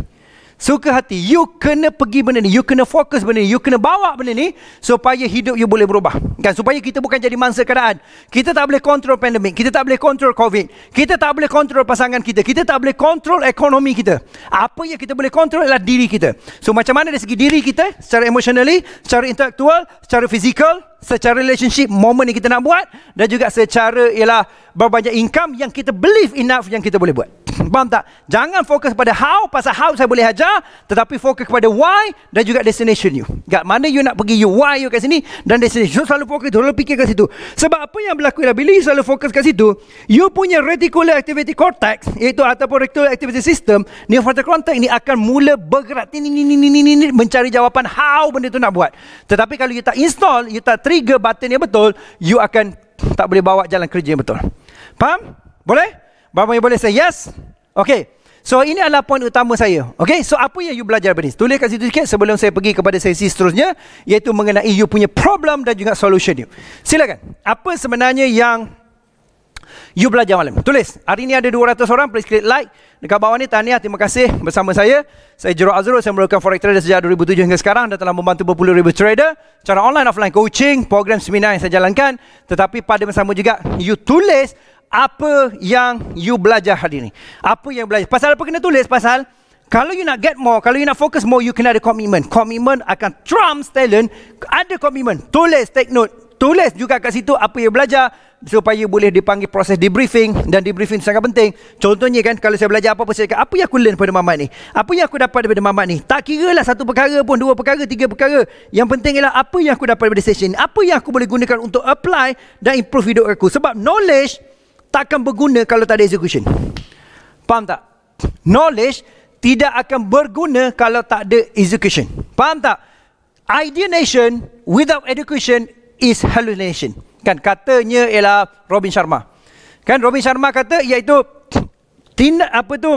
Suka hati. You kena pergi benda ni. You kena fokus benda ni. You kena bawa benda ni. Supaya hidup you boleh berubah. Kan? Supaya kita bukan jadi mangsa keadaan. Kita tak boleh kontrol pandemik. Kita tak boleh kontrol COVID. Kita tak boleh kontrol pasangan kita. Kita tak boleh kontrol ekonomi kita. Apa yang kita boleh kontrol adalah diri kita. So macam mana dari segi diri kita. Secara emotionally. Secara intellectual. Secara physical, Secara relationship. Moment yang kita nak buat. Dan juga secara ialah berbanyak income. Yang kita believe enough yang kita boleh buat. Faham tak? Jangan fokus pada how, pasal how saya boleh ajar, tetapi fokus kepada why dan juga destination you. Kat mana you nak pergi, you why you kat sini dan destination. So, selalu fokus, selalu fikir kat situ. Sebab apa yang berlaku ialah bila you selalu fokus kat situ, you punya reticular activity cortex, iaitu ataupun reticular activity system, frontal cortex ini akan mula bergerak ni, ni, ni, ni, ni, ni, ni, mencari jawapan how benda tu nak buat. Tetapi kalau you tak install, you tak trigger button yang betul, you akan tak boleh bawa jalan kerja yang betul. Faham? Boleh? Berapa yang boleh say yes? Okay. So ini adalah poin utama saya. Okay. So apa yang you belajar dari ini? Tulis kat situ sikit sebelum saya pergi kepada sesi seterusnya. Iaitu mengenai you punya problem dan juga solution you. Silakan. Apa sebenarnya yang you belajar malam? Tulis. Hari ini ada 200 orang. Please click like. Dekat bawah ni tahniah. Terima kasih bersama saya. Saya Jero Azrul. Saya merupakan forex trader sejak 2007 hingga sekarang. Dan telah membantu berpuluh ribu trader. Cara online, offline coaching. Program seminar yang saya jalankan. Tetapi pada bersama juga you Tulis apa yang you belajar hari ini. Apa yang belajar. Pasal apa kena tulis? Pasal kalau you nak get more, kalau you nak focus more, you kena ada commitment. Commitment akan trumps talent. Ada commitment. Tulis, take note. Tulis juga kat situ apa yang belajar supaya boleh dipanggil proses debriefing dan debriefing sangat penting. Contohnya kan kalau saya belajar apa-apa saya cakap apa yang aku learn pada mamat ni? Apa yang aku dapat daripada mamat ni? Tak kira lah satu perkara pun, dua perkara, tiga perkara. Yang penting ialah apa yang aku dapat daripada session ni? Apa yang aku boleh gunakan untuk apply dan improve hidup aku? Sebab knowledge tak akan berguna kalau tak ada execution. Faham tak? Knowledge tidak akan berguna kalau tak ada execution. Faham tak? Idea nation without education is hallucination. Kan katanya ialah Robin Sharma. Kan Robin Sharma kata iaitu tindak apa tu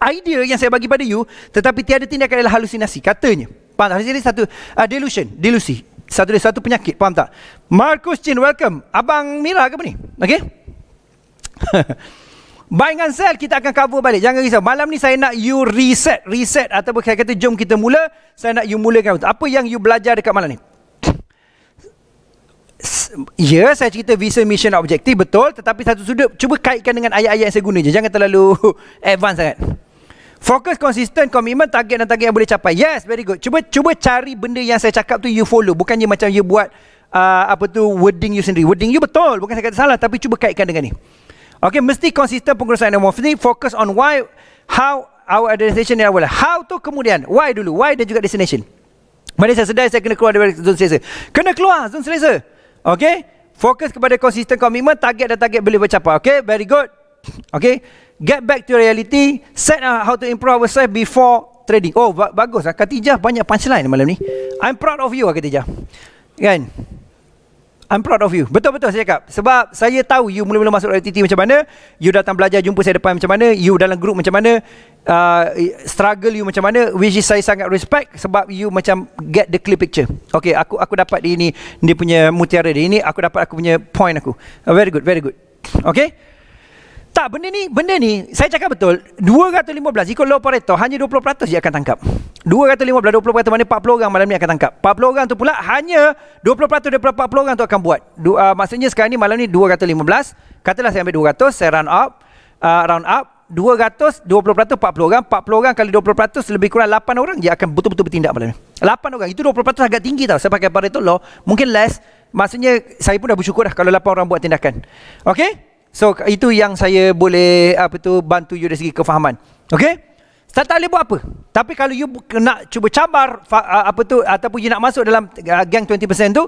idea yang saya bagi pada you tetapi tiada tindakan adalah halusinasi katanya. Faham tak? Halusinasi satu uh, delusion, delusi satu dia satu penyakit faham tak Markus Chin welcome abang Mira ke apa ni Okay. Buy and sell kita akan cover balik Jangan risau Malam ni saya nak you reset Reset ataupun saya kata jom kita mula Saya nak you mulakan Apa yang you belajar dekat malam ni Ya saya cerita visa mission objektif betul Tetapi satu sudut Cuba kaitkan dengan ayat-ayat yang saya guna je Jangan terlalu advance sangat Fokus konsisten komitmen target dan target yang boleh capai. Yes, very good. Cuba cuba cari benda yang saya cakap tu you follow, bukannya macam you buat uh, apa tu wording you sendiri. Wording you betul, bukan saya kata salah tapi cuba kaitkan dengan ni. Okay, mesti konsisten pengurusan mesti fokus on why, how our destination ni awal. How tu kemudian, why dulu, why dan juga destination. Mana saya sedar saya kena keluar dari zone selesa. Kena keluar zone selesa. Okay, fokus kepada konsisten komitmen target dan target boleh bercapai. Okay, very good. Okay, get back to reality, set uh, how to improve ourselves before trading. Oh, ba- bagus lah. Khatijah banyak punchline malam ni. I'm proud of you lah Khatijah. Kan? I'm proud of you. Betul-betul saya cakap. Sebab saya tahu you mula-mula masuk RTT macam mana. You datang belajar jumpa saya depan macam mana. You dalam grup macam mana. Uh, struggle you macam mana. Which is saya sangat respect. Sebab you macam get the clear picture. Okay, aku aku dapat ini. Dia punya mutiara dia. Ini aku dapat aku punya point aku. Uh, very good, very good. Okay? Tak, benda ni, benda ni, saya cakap betul, 215, ikut law Pareto, hanya 20% dia akan tangkap. 215, 20% mana 40 orang malam ni akan tangkap. 40 orang tu pula, hanya 20% daripada 40 orang tu akan buat. Du, uh, maksudnya sekarang ni, malam ni 215, katalah saya ambil 200, saya round up, uh, round up, 200, 20%, 40 orang. 40 orang kali 20%, lebih kurang 8 orang dia akan betul-betul bertindak malam ni. 8 orang, itu 20% agak tinggi tau. Saya pakai Pareto law, mungkin less, maksudnya saya pun dah bersyukur dah kalau 8 orang buat tindakan. Okay? So itu yang saya boleh apa tu bantu you dari segi kefahaman. Okey? Saya tak boleh buat apa. Tapi kalau you nak cuba cabar apa tu ataupun you nak masuk dalam gang 20% tu,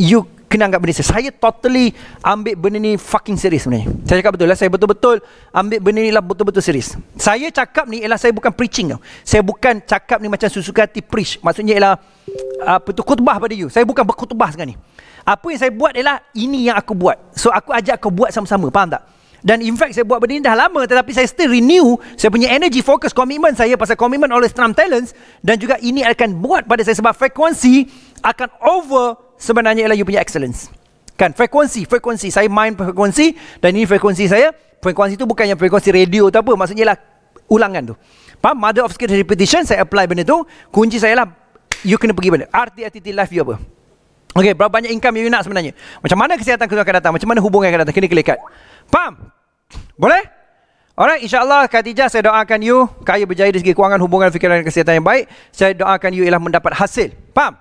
you kena anggap benda serius. Saya totally ambil benda ni fucking serius sebenarnya. Saya cakap betul lah. Saya betul-betul ambil benda ni lah betul-betul serius. Saya cakap ni ialah saya bukan preaching tau. Saya bukan cakap ni macam susuk hati preach. Maksudnya ialah apa tu khutbah pada you. Saya bukan berkhutbah sekarang ni. Apa yang saya buat ialah ini yang aku buat. So aku ajak kau buat sama-sama. Faham tak? Dan in fact saya buat benda ini dah lama tetapi saya still renew saya punya energy, focus, commitment saya pasal commitment oleh Trump Talents dan juga ini akan buat pada saya sebab frekuensi akan over sebenarnya ialah you punya excellence. Kan? Frekuensi, frekuensi. Saya main frekuensi dan ini frekuensi saya. Frekuensi tu bukannya frekuensi radio atau apa. Maksudnya ialah ulangan tu. Faham? Mother of skill repetition, saya apply benda tu. Kunci saya lah, you kena pergi benda. Arti-arti life you apa? Okay, berapa banyak income you nak sebenarnya? Macam mana kesihatan kau akan datang? Macam mana hubungan akan datang? klik kat, Faham? Boleh? Alright, insyaAllah Khadijah saya doakan you kaya berjaya di segi kewangan, hubungan, fikiran dan kesihatan yang baik. Saya doakan you ialah mendapat hasil. Faham?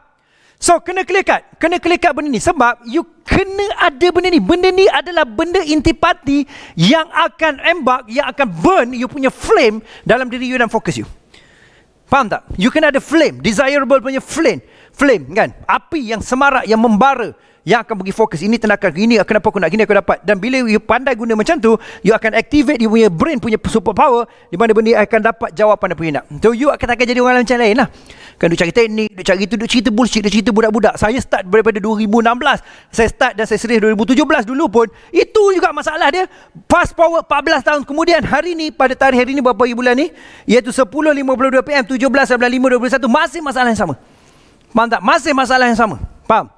So, kena klik kat, Kena klik kat benda ni. Sebab you kena ada benda ni. Benda ni adalah benda intipati yang akan embak, yang akan burn you punya flame dalam diri you dan fokus you. Faham tak? You kena ada flame. Desirable punya flame flame kan api yang semarak yang membara yang akan bagi fokus ini tenaga ini kenapa aku nak gini aku dapat dan bila you pandai guna macam tu you akan activate you punya brain punya super power di mana benda akan dapat jawapan apa punya nak so you akan akan jadi orang macam lain lah kan duk cari teknik duk cari tu duk cerita bullshit duk cerita budak-budak saya start daripada 2016 saya start dan saya serius 2017 dulu pun itu juga masalah dia fast forward 14 tahun kemudian hari ni pada tarikh hari ni berapa hari bulan ni iaitu 10.52pm 17.95.21 masih masalah yang sama Faham tak? Masih masalah yang sama. Faham?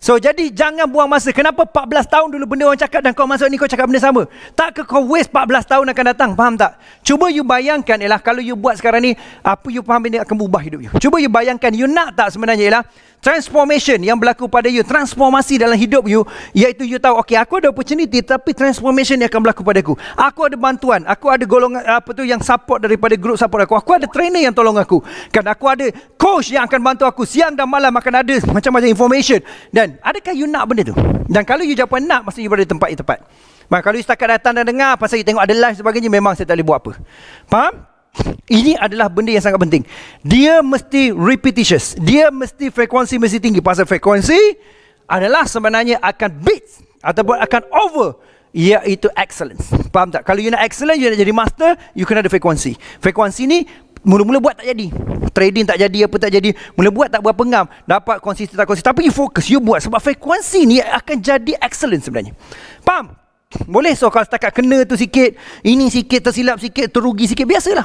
So jadi jangan buang masa. Kenapa 14 tahun dulu benda orang cakap dan kau masuk ni kau cakap benda sama? Tak ke kau waste 14 tahun akan datang? Faham tak? Cuba you bayangkan ialah kalau you buat sekarang ni, apa you faham benda akan berubah hidup you. Cuba you bayangkan you nak tak sebenarnya ialah transformation yang berlaku pada you transformasi dalam hidup you iaitu you tahu okay, aku ada opportunity tapi transformation yang akan berlaku padaku aku ada bantuan aku ada golongan apa tu yang support daripada group support aku aku ada trainer yang tolong aku kan aku ada coach yang akan bantu aku siang dan malam akan ada macam-macam information dan adakah you nak benda tu dan kalau you jawapan nak maksudnya you berada tempat yang tepat Man, kalau you setakat datang dan dengar pasal you tengok ada live sebagainya memang saya tak boleh buat apa. Faham? Ini adalah benda yang sangat penting. Dia mesti repetitious. Dia mesti frekuensi mesti tinggi. Pasal frekuensi adalah sebenarnya akan beat ataupun akan over iaitu excellence. Faham tak? Kalau you nak excellence, you nak jadi master, you kena ada frekuensi. Frekuensi ni Mula-mula buat tak jadi Trading tak jadi Apa tak jadi Mula buat tak berapa ngam Dapat konsisten tak konsisten Tapi you fokus You buat Sebab frekuensi ni Akan jadi excellence sebenarnya Faham? Boleh so kalau setakat kena tu sikit, ini sikit, tersilap sikit, terugi sikit, biasalah.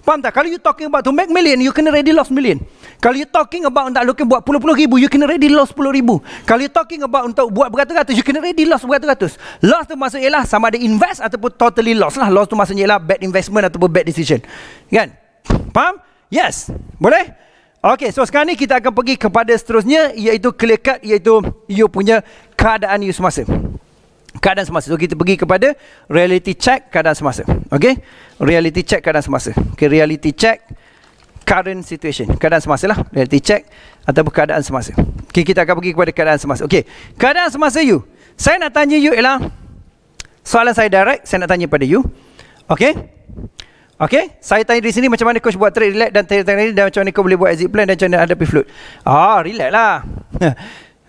Faham tak? Kalau you talking about to make million, you kena ready lost million. Kalau you talking about untuk looking buat puluh-puluh ribu, you kena ready lost puluh ribu. Kalau you talking about untuk buat beratus-ratus, you kena ready lost beratus-ratus. Lost tu maksudnya ialah sama ada invest ataupun totally lost lah. Lost tu maksudnya ialah bad investment ataupun bad decision. Kan? Faham? Yes. Boleh? Okay, so sekarang ni kita akan pergi kepada seterusnya iaitu clear cut, iaitu you punya keadaan you semasa keadaan semasa. So kita pergi kepada reality check keadaan semasa. Okay? Reality check keadaan semasa. Okay, reality check current situation. Keadaan semasa lah. Reality check ataupun keadaan semasa. Okay, kita akan pergi kepada keadaan semasa. Okay, keadaan semasa you. Saya nak tanya you ialah soalan saya direct. Saya nak tanya pada you. Okay? Okay? Saya tanya di sini macam mana coach buat trade relax dan trade trade ini dan macam mana kau boleh buat exit plan dan macam mana hadapi float. Ah, relax lah.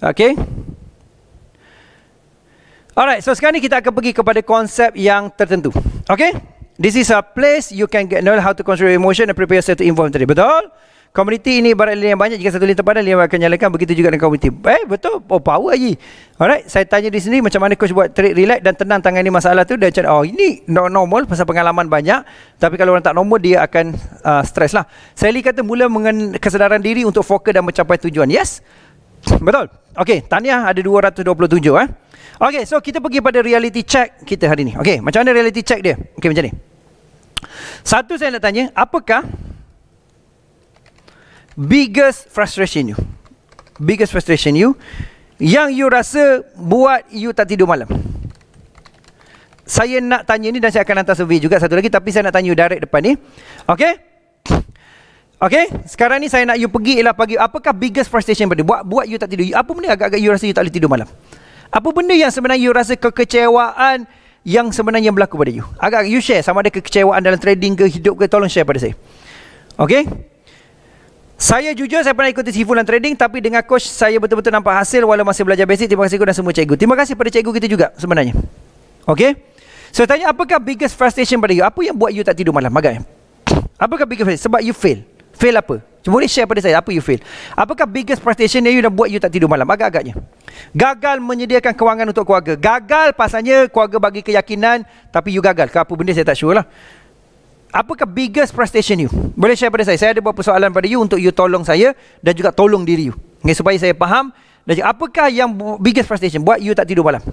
okay? Alright, so sekarang ni kita akan pergi kepada konsep yang tertentu. Okay? This is a place you can get know how to control your emotion and prepare yourself to inform today. Betul? Community ini barat lain yang banyak. Jika satu lain terpandang, lain akan nyalakan. Begitu juga dengan community. Eh, betul? Oh, power lagi. Alright, saya tanya di sini macam mana coach buat trick relax dan tenang tangan ni masalah tu. Dan macam, oh ini not normal pasal pengalaman banyak. Tapi kalau orang tak normal, dia akan uh, stress lah. Sally kata mula mengenai kesedaran diri untuk fokus dan mencapai tujuan. Yes? Betul? Okay, tanya ada 227 eh. Okay, so kita pergi pada reality check kita hari ni. Okay, macam mana reality check dia? Okay, macam ni. Satu saya nak tanya, apakah biggest frustration you? Biggest frustration you yang you rasa buat you tak tidur malam? Saya nak tanya ni dan saya akan hantar survey juga satu lagi tapi saya nak tanya you direct depan ni. Okay? Okay, sekarang ni saya nak you pergi ialah pagi. Apakah biggest frustration pada buat buat you tak tidur? apa benda agak-agak you rasa you tak boleh tidur malam? Apa benda yang sebenarnya you rasa kekecewaan yang sebenarnya berlaku pada you? Agak you share sama ada kekecewaan dalam trading ke hidup ke tolong share pada saya. Okay? Saya jujur saya pernah ikut Sifu dalam trading tapi dengan coach saya betul-betul nampak hasil walaupun masih belajar basic. Terima kasih kepada semua cikgu. Terima kasih pada cikgu kita juga sebenarnya. Okay? So tanya apakah biggest frustration pada you? Apa yang buat you tak tidur malam? Magal. Eh? Apakah biggest frustration? Sebab you fail. Fail apa? Cuma boleh share pada saya apa you fail. Apakah biggest frustration yang you dah buat you tak tidur malam? Agak-agaknya. Gagal menyediakan kewangan untuk keluarga. Gagal pasalnya keluarga bagi keyakinan tapi you gagal. Ke apa benda saya tak sure lah. Apakah biggest frustration you? Boleh share pada saya. Saya ada beberapa soalan pada you untuk you tolong saya dan juga tolong diri you. Okay, supaya saya faham. Dan juga, apakah yang biggest frustration buat you tak tidur malam?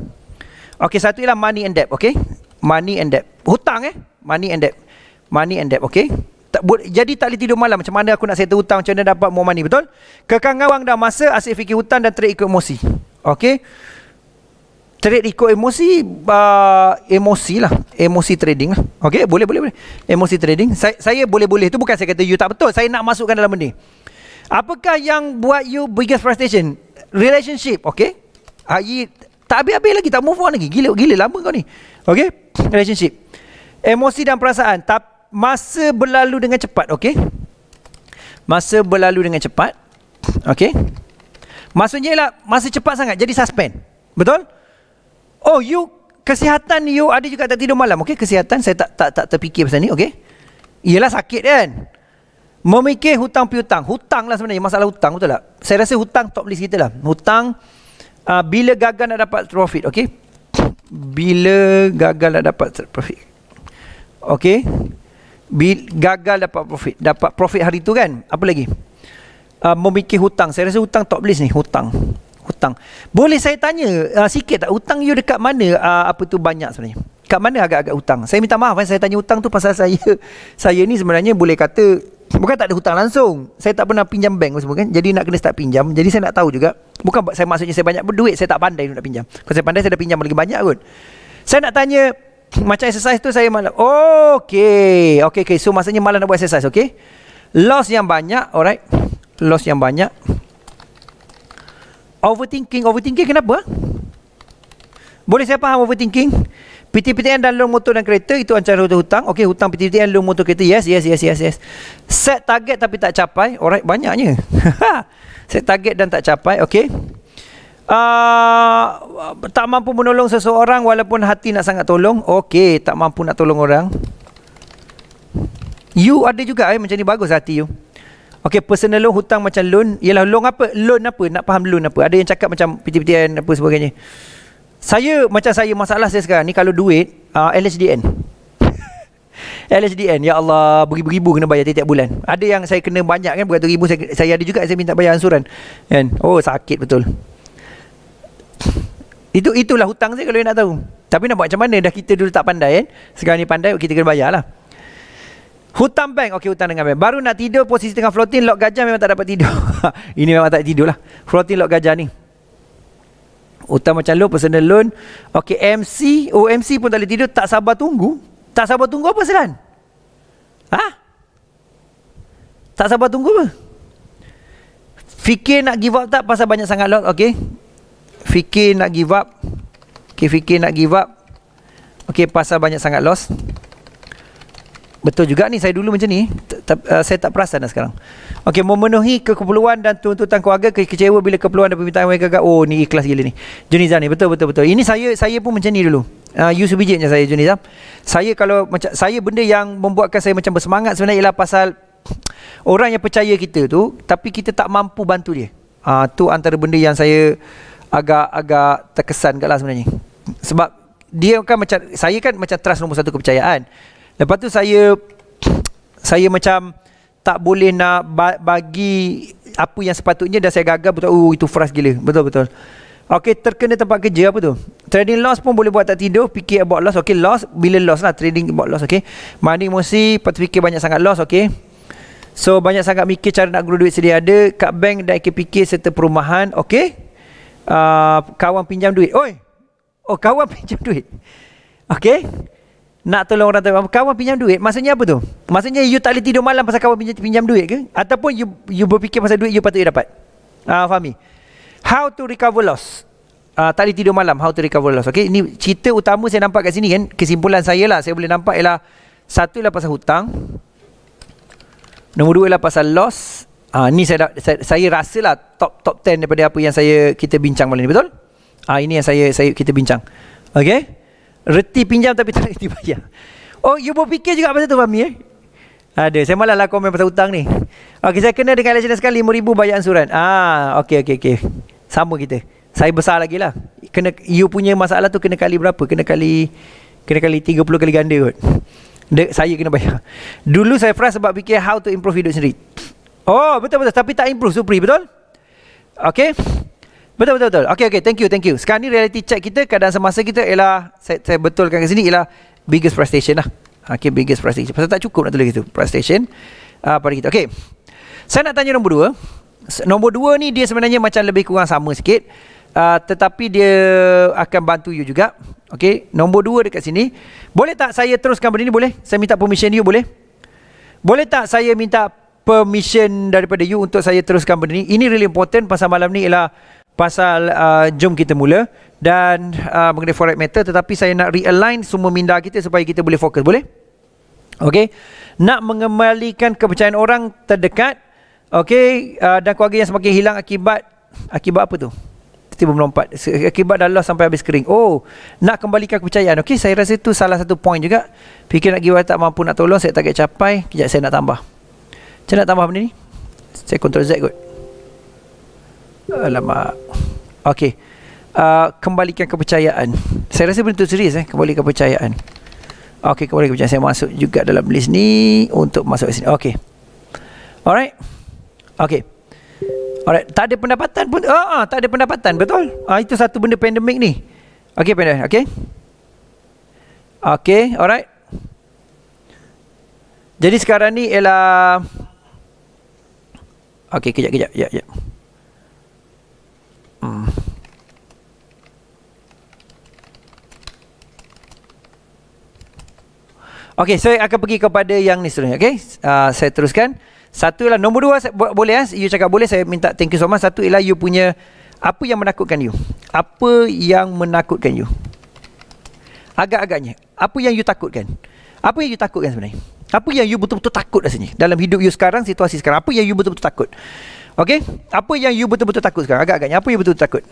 Okay, satu ialah money and debt. Okay? Money and debt. Hutang eh? Money and debt. Money and debt. Okay? tak, bu, jadi tak boleh tidur malam macam mana aku nak settle hutang macam mana dapat more money betul kekangan wang dah masa asyik fikir hutang dan terikut emosi Okay. Trade ikut emosi uh, Emosi lah Emosi trading lah Okay boleh boleh boleh Emosi trading Saya boleh-boleh Itu bukan saya kata you tak betul Saya nak masukkan dalam benda Apakah yang buat you biggest frustration Relationship Okay uh, ah, Tak habis-habis lagi Tak move on lagi Gila-gila lama kau ni Okay Relationship Emosi dan perasaan Tapi masa berlalu dengan cepat, okey? Masa berlalu dengan cepat, okey? Maksudnya ialah masa cepat sangat jadi suspend. Betul? Oh, you kesihatan you ada juga tak tidur malam, okey? Kesihatan saya tak tak tak terfikir pasal ni, okey? Ialah sakit kan? Memikir hutang piutang. Hutang lah sebenarnya. Masalah hutang betul tak? Saya rasa hutang top list kita lah. Hutang uh, bila gagal nak dapat profit. Okay? Bila gagal nak dapat profit. Okay? gagal dapat profit dapat profit hari tu kan apa lagi uh, memikir hutang saya rasa hutang top list ni hutang hutang boleh saya tanya uh, sikit tak hutang you dekat mana uh, apa tu banyak sebenarnya kat mana agak-agak hutang saya minta maaf kan saya tanya hutang tu pasal saya saya ni sebenarnya boleh kata bukan tak ada hutang langsung saya tak pernah pinjam bank semua kan jadi nak kena start pinjam jadi saya nak tahu juga bukan saya maksudnya saya banyak berduit saya tak pandai nak pinjam kalau saya pandai saya dah pinjam lagi banyak kot saya nak tanya macam exercise tu saya malam. Okey. Okey, okay. So maksudnya malam nak buat exercise, okey? Loss yang banyak, alright? Loss yang banyak. Overthinking, overthinking kenapa? Boleh saya faham overthinking? PTPTN dan loan motor dan kereta itu ancaman hutang hutang. Okey, hutang PTPTN loan motor kereta. Yes, yes, yes, yes, yes. Set target tapi tak capai. Alright, banyaknya. Set target dan tak capai. Okey uh, tak mampu menolong seseorang walaupun hati nak sangat tolong. Okey, tak mampu nak tolong orang. You ada juga eh, macam ni bagus hati you. Okey, personal loan hutang macam loan. Ialah loan apa? Loan apa? Nak faham loan apa? Ada yang cakap macam PTPTN apa sebagainya. Saya macam saya masalah saya sekarang ni kalau duit uh, ah, LHDN. LHDN Ya Allah Beribu-ribu kena bayar tiap-tiap bulan Ada yang saya kena banyak kan Beratus ribu saya, saya ada juga Saya minta bayar ansuran kan? Oh sakit betul itu itulah hutang saya kalau nak tahu. Tapi nak buat macam mana dah kita dulu tak pandai kan? Sekarang ni pandai kita kena bayarlah. Hutang bank, okey hutang dengan bank. Baru nak tidur posisi tengah floating lock gajah memang tak dapat tidur. Ini memang tak tidur lah. Floating lock gajah ni. Hutang macam lo personal loan. Okey MC, OMC oh, pun tak boleh tidur tak sabar tunggu. Tak sabar tunggu apa selan? Ha? Tak sabar tunggu apa? Fikir nak give up tak pasal banyak sangat lot, okey? fikir nak give up okay, fikir nak give up okay, pasal banyak sangat loss betul juga ni saya dulu macam ni uh, saya tak perasan dah sekarang Okey, memenuhi keperluan dan tuntutan keluarga ke kecewa bila keperluan dan permintaan mereka agak oh ni ikhlas gila ni Junizah ni betul betul betul ini saya saya pun macam ni dulu uh, you sebijik macam saya Junizah saya kalau macam saya benda yang membuatkan saya macam bersemangat sebenarnya ialah pasal orang yang percaya kita tu tapi kita tak mampu bantu dia uh, tu antara benda yang saya agak agak terkesan kat lah sebenarnya sebab dia kan macam saya kan macam trust nombor satu kepercayaan lepas tu saya saya macam tak boleh nak bagi apa yang sepatutnya dan saya gagal betul oh itu frust gila betul betul Okey terkena tempat kerja apa tu? Trading loss pun boleh buat tak tidur, fikir about loss. Okey loss bila loss lah trading about loss okey. Mani emosi, patut fikir banyak sangat loss okey. So banyak sangat mikir cara nak grow duit sedia ada kat bank dan IKPK serta perumahan okey. Ah, kawan pinjam duit. Oi. Oh, kawan pinjam duit. Okey. Nak tolong orang tanpa kawan pinjam duit. Maksudnya apa tu? Maksudnya you tak boleh tidur malam pasal kawan pinjam, pinjam duit ke? Ataupun you you berfikir pasal duit you patut you dapat. Ah, uh, fahami. How to recover loss? Uh, tak boleh tidur malam How to recover loss Okay Ini cerita utama saya nampak kat sini kan Kesimpulan saya lah Saya boleh nampak ialah Satu ialah pasal hutang Nombor dua ialah pasal loss Ah ha, ni saya, saya saya rasalah top top 10 daripada apa yang saya kita bincang malam ni betul? Ah ha, ini yang saya saya kita bincang. Okey. Reti pinjam tapi tak reti bayar. Oh you boleh fikir juga pasal tu Fahmi eh? Ada. Saya malaslah komen pasal hutang ni. Okey saya kena dengan legend sekali 5000 bayar ansuran. Ah ha, okey okey okey. Sama kita. Saya besar lagi lah. Kena you punya masalah tu kena kali berapa? Kena kali kena kali 30 kali ganda kot. De, saya kena bayar. Dulu saya frust sebab fikir how to improve hidup sendiri. Oh, betul betul. Tapi tak improve Supri, betul? Okay. Betul betul betul. Okay okay. Thank you thank you. Sekarang ni reality check kita keadaan semasa kita ialah saya, saya betulkan ke sini ialah biggest prestation lah. Okay, biggest prestation. Pasal tak cukup nak tulis itu. Prestation. Uh, ah, pada kita. Okay. Saya nak tanya nombor dua. Nombor dua ni dia sebenarnya macam lebih kurang sama sikit. Uh, tetapi dia akan bantu you juga. Okay. Nombor dua dekat sini. Boleh tak saya teruskan benda ni? Boleh? Saya minta permission you boleh? Boleh tak saya minta permission daripada you untuk saya teruskan benda ni. Ini really important pasal malam ni ialah pasal uh, jom kita mula dan uh, mengenai forex matter tetapi saya nak realign semua minda kita supaya kita boleh fokus, boleh? Okey. Nak mengembalikan kepercayaan orang terdekat. Okey, uh, dan keluarga yang semakin hilang akibat akibat apa tu? Tiba melompat. Akibat dah lost sampai habis kering. Oh, nak kembalikan kepercayaan. Okey, saya rasa itu salah satu point juga. Fikir nak give tak mampu nak tolong, saya tak capai. Kejap saya nak tambah. Macam nak tambah benda ni? Saya control Z kot Alamak Okay uh, Kembalikan kepercayaan Saya rasa benda tu serius eh Kembalikan kepercayaan Okay kembalikan kepercayaan Saya masuk juga dalam list ni Untuk masuk ke sini Okay Alright Okay Alright Tak ada pendapatan pun Ah, uh, uh, Tak ada pendapatan betul Ah, uh, Itu satu benda pandemik ni Okay pandemik Okay Okay alright Jadi sekarang ni ialah Okey, kejap, kejap, kejap, kejap. Hmm. Okey, saya akan pergi kepada yang ni seterusnya. Okey, uh, saya teruskan. Satu ialah, nombor dua boleh ya. You cakap boleh, saya minta thank you so much. Satu ialah you punya, apa yang menakutkan you? Apa yang menakutkan you? Agak-agaknya, apa yang you takutkan? Apa yang you takutkan sebenarnya? Apa yang you betul-betul takut rasanya Dalam hidup you sekarang Situasi sekarang Apa yang you betul-betul takut Okay Apa yang you betul-betul takut sekarang Agak-agaknya Apa yang betul-betul takut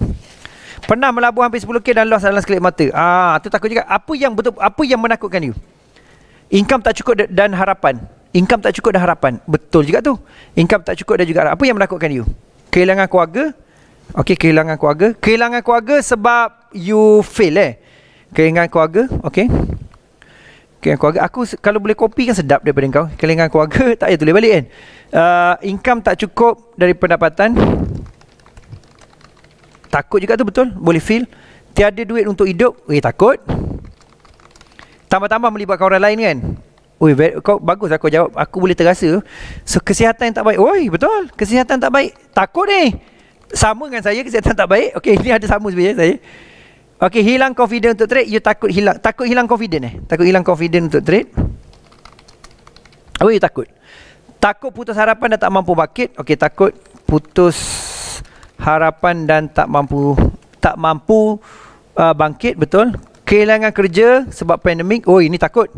Pernah melabur hampir 10k Dan lost dalam sekelip mata Ah, tu takut juga Apa yang betul Apa yang menakutkan you Income tak cukup dan harapan Income tak cukup dan harapan Betul juga tu Income tak cukup dan juga harapan. Apa yang menakutkan you Kehilangan keluarga Okay kehilangan keluarga Kehilangan keluarga sebab You fail eh Kehilangan keluarga Okay Okay, keluarga aku kalau boleh kopi kan sedap daripada kau. Kelengan keluarga tak payah tulis balik kan. Uh, income tak cukup dari pendapatan. Takut juga tu betul. Boleh feel. Tiada duit untuk hidup. Eh takut. Tambah-tambah melibatkan orang lain kan. Oi, kau bagus aku lah jawab. Aku boleh terasa. So kesihatan yang tak baik. Oi, betul. Kesihatan tak baik. Takut ni. Eh. Sama dengan saya kesihatan tak baik. Okey, ini ada sama sebenarnya saya. Okey, hilang confidence untuk trade, you takut hilang takut hilang confidence eh. Takut hilang confidence untuk trade. Apa oh, you takut? Takut putus harapan dan tak mampu bangkit. Okey, takut putus harapan dan tak mampu tak mampu uh, bangkit, betul? Kehilangan kerja sebab pandemik. Oh, ini takut.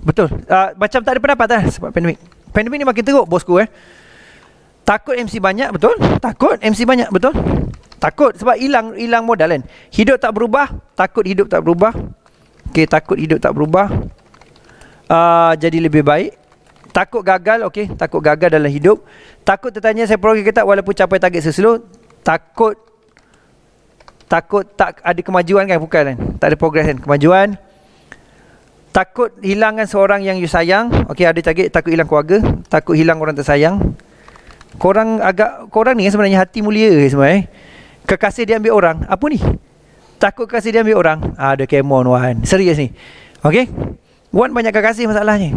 Betul. Uh, macam tak ada pendapat dah sebab pandemik. Pandemik ni makin teruk bosku eh. Takut MC banyak, betul? Takut MC banyak, betul? takut sebab hilang hilang modal kan hidup tak berubah takut hidup tak berubah okey takut hidup tak berubah uh, jadi lebih baik takut gagal okey takut gagal dalam hidup takut tertanya saya pergi kata walaupun capai target seseluruh takut takut tak ada kemajuan kan bukan kan tak ada progress kan kemajuan takut hilangkan seorang yang you sayang okey ada target takut hilang keluarga takut hilang orang tersayang korang agak korang ni kan sebenarnya hati mulia semua. eh? Kekasih dia ambil orang Apa ni Takut kekasih dia ambil orang Ada ah, kemon Wan Serius ni Okay Wan banyak kekasih masalahnya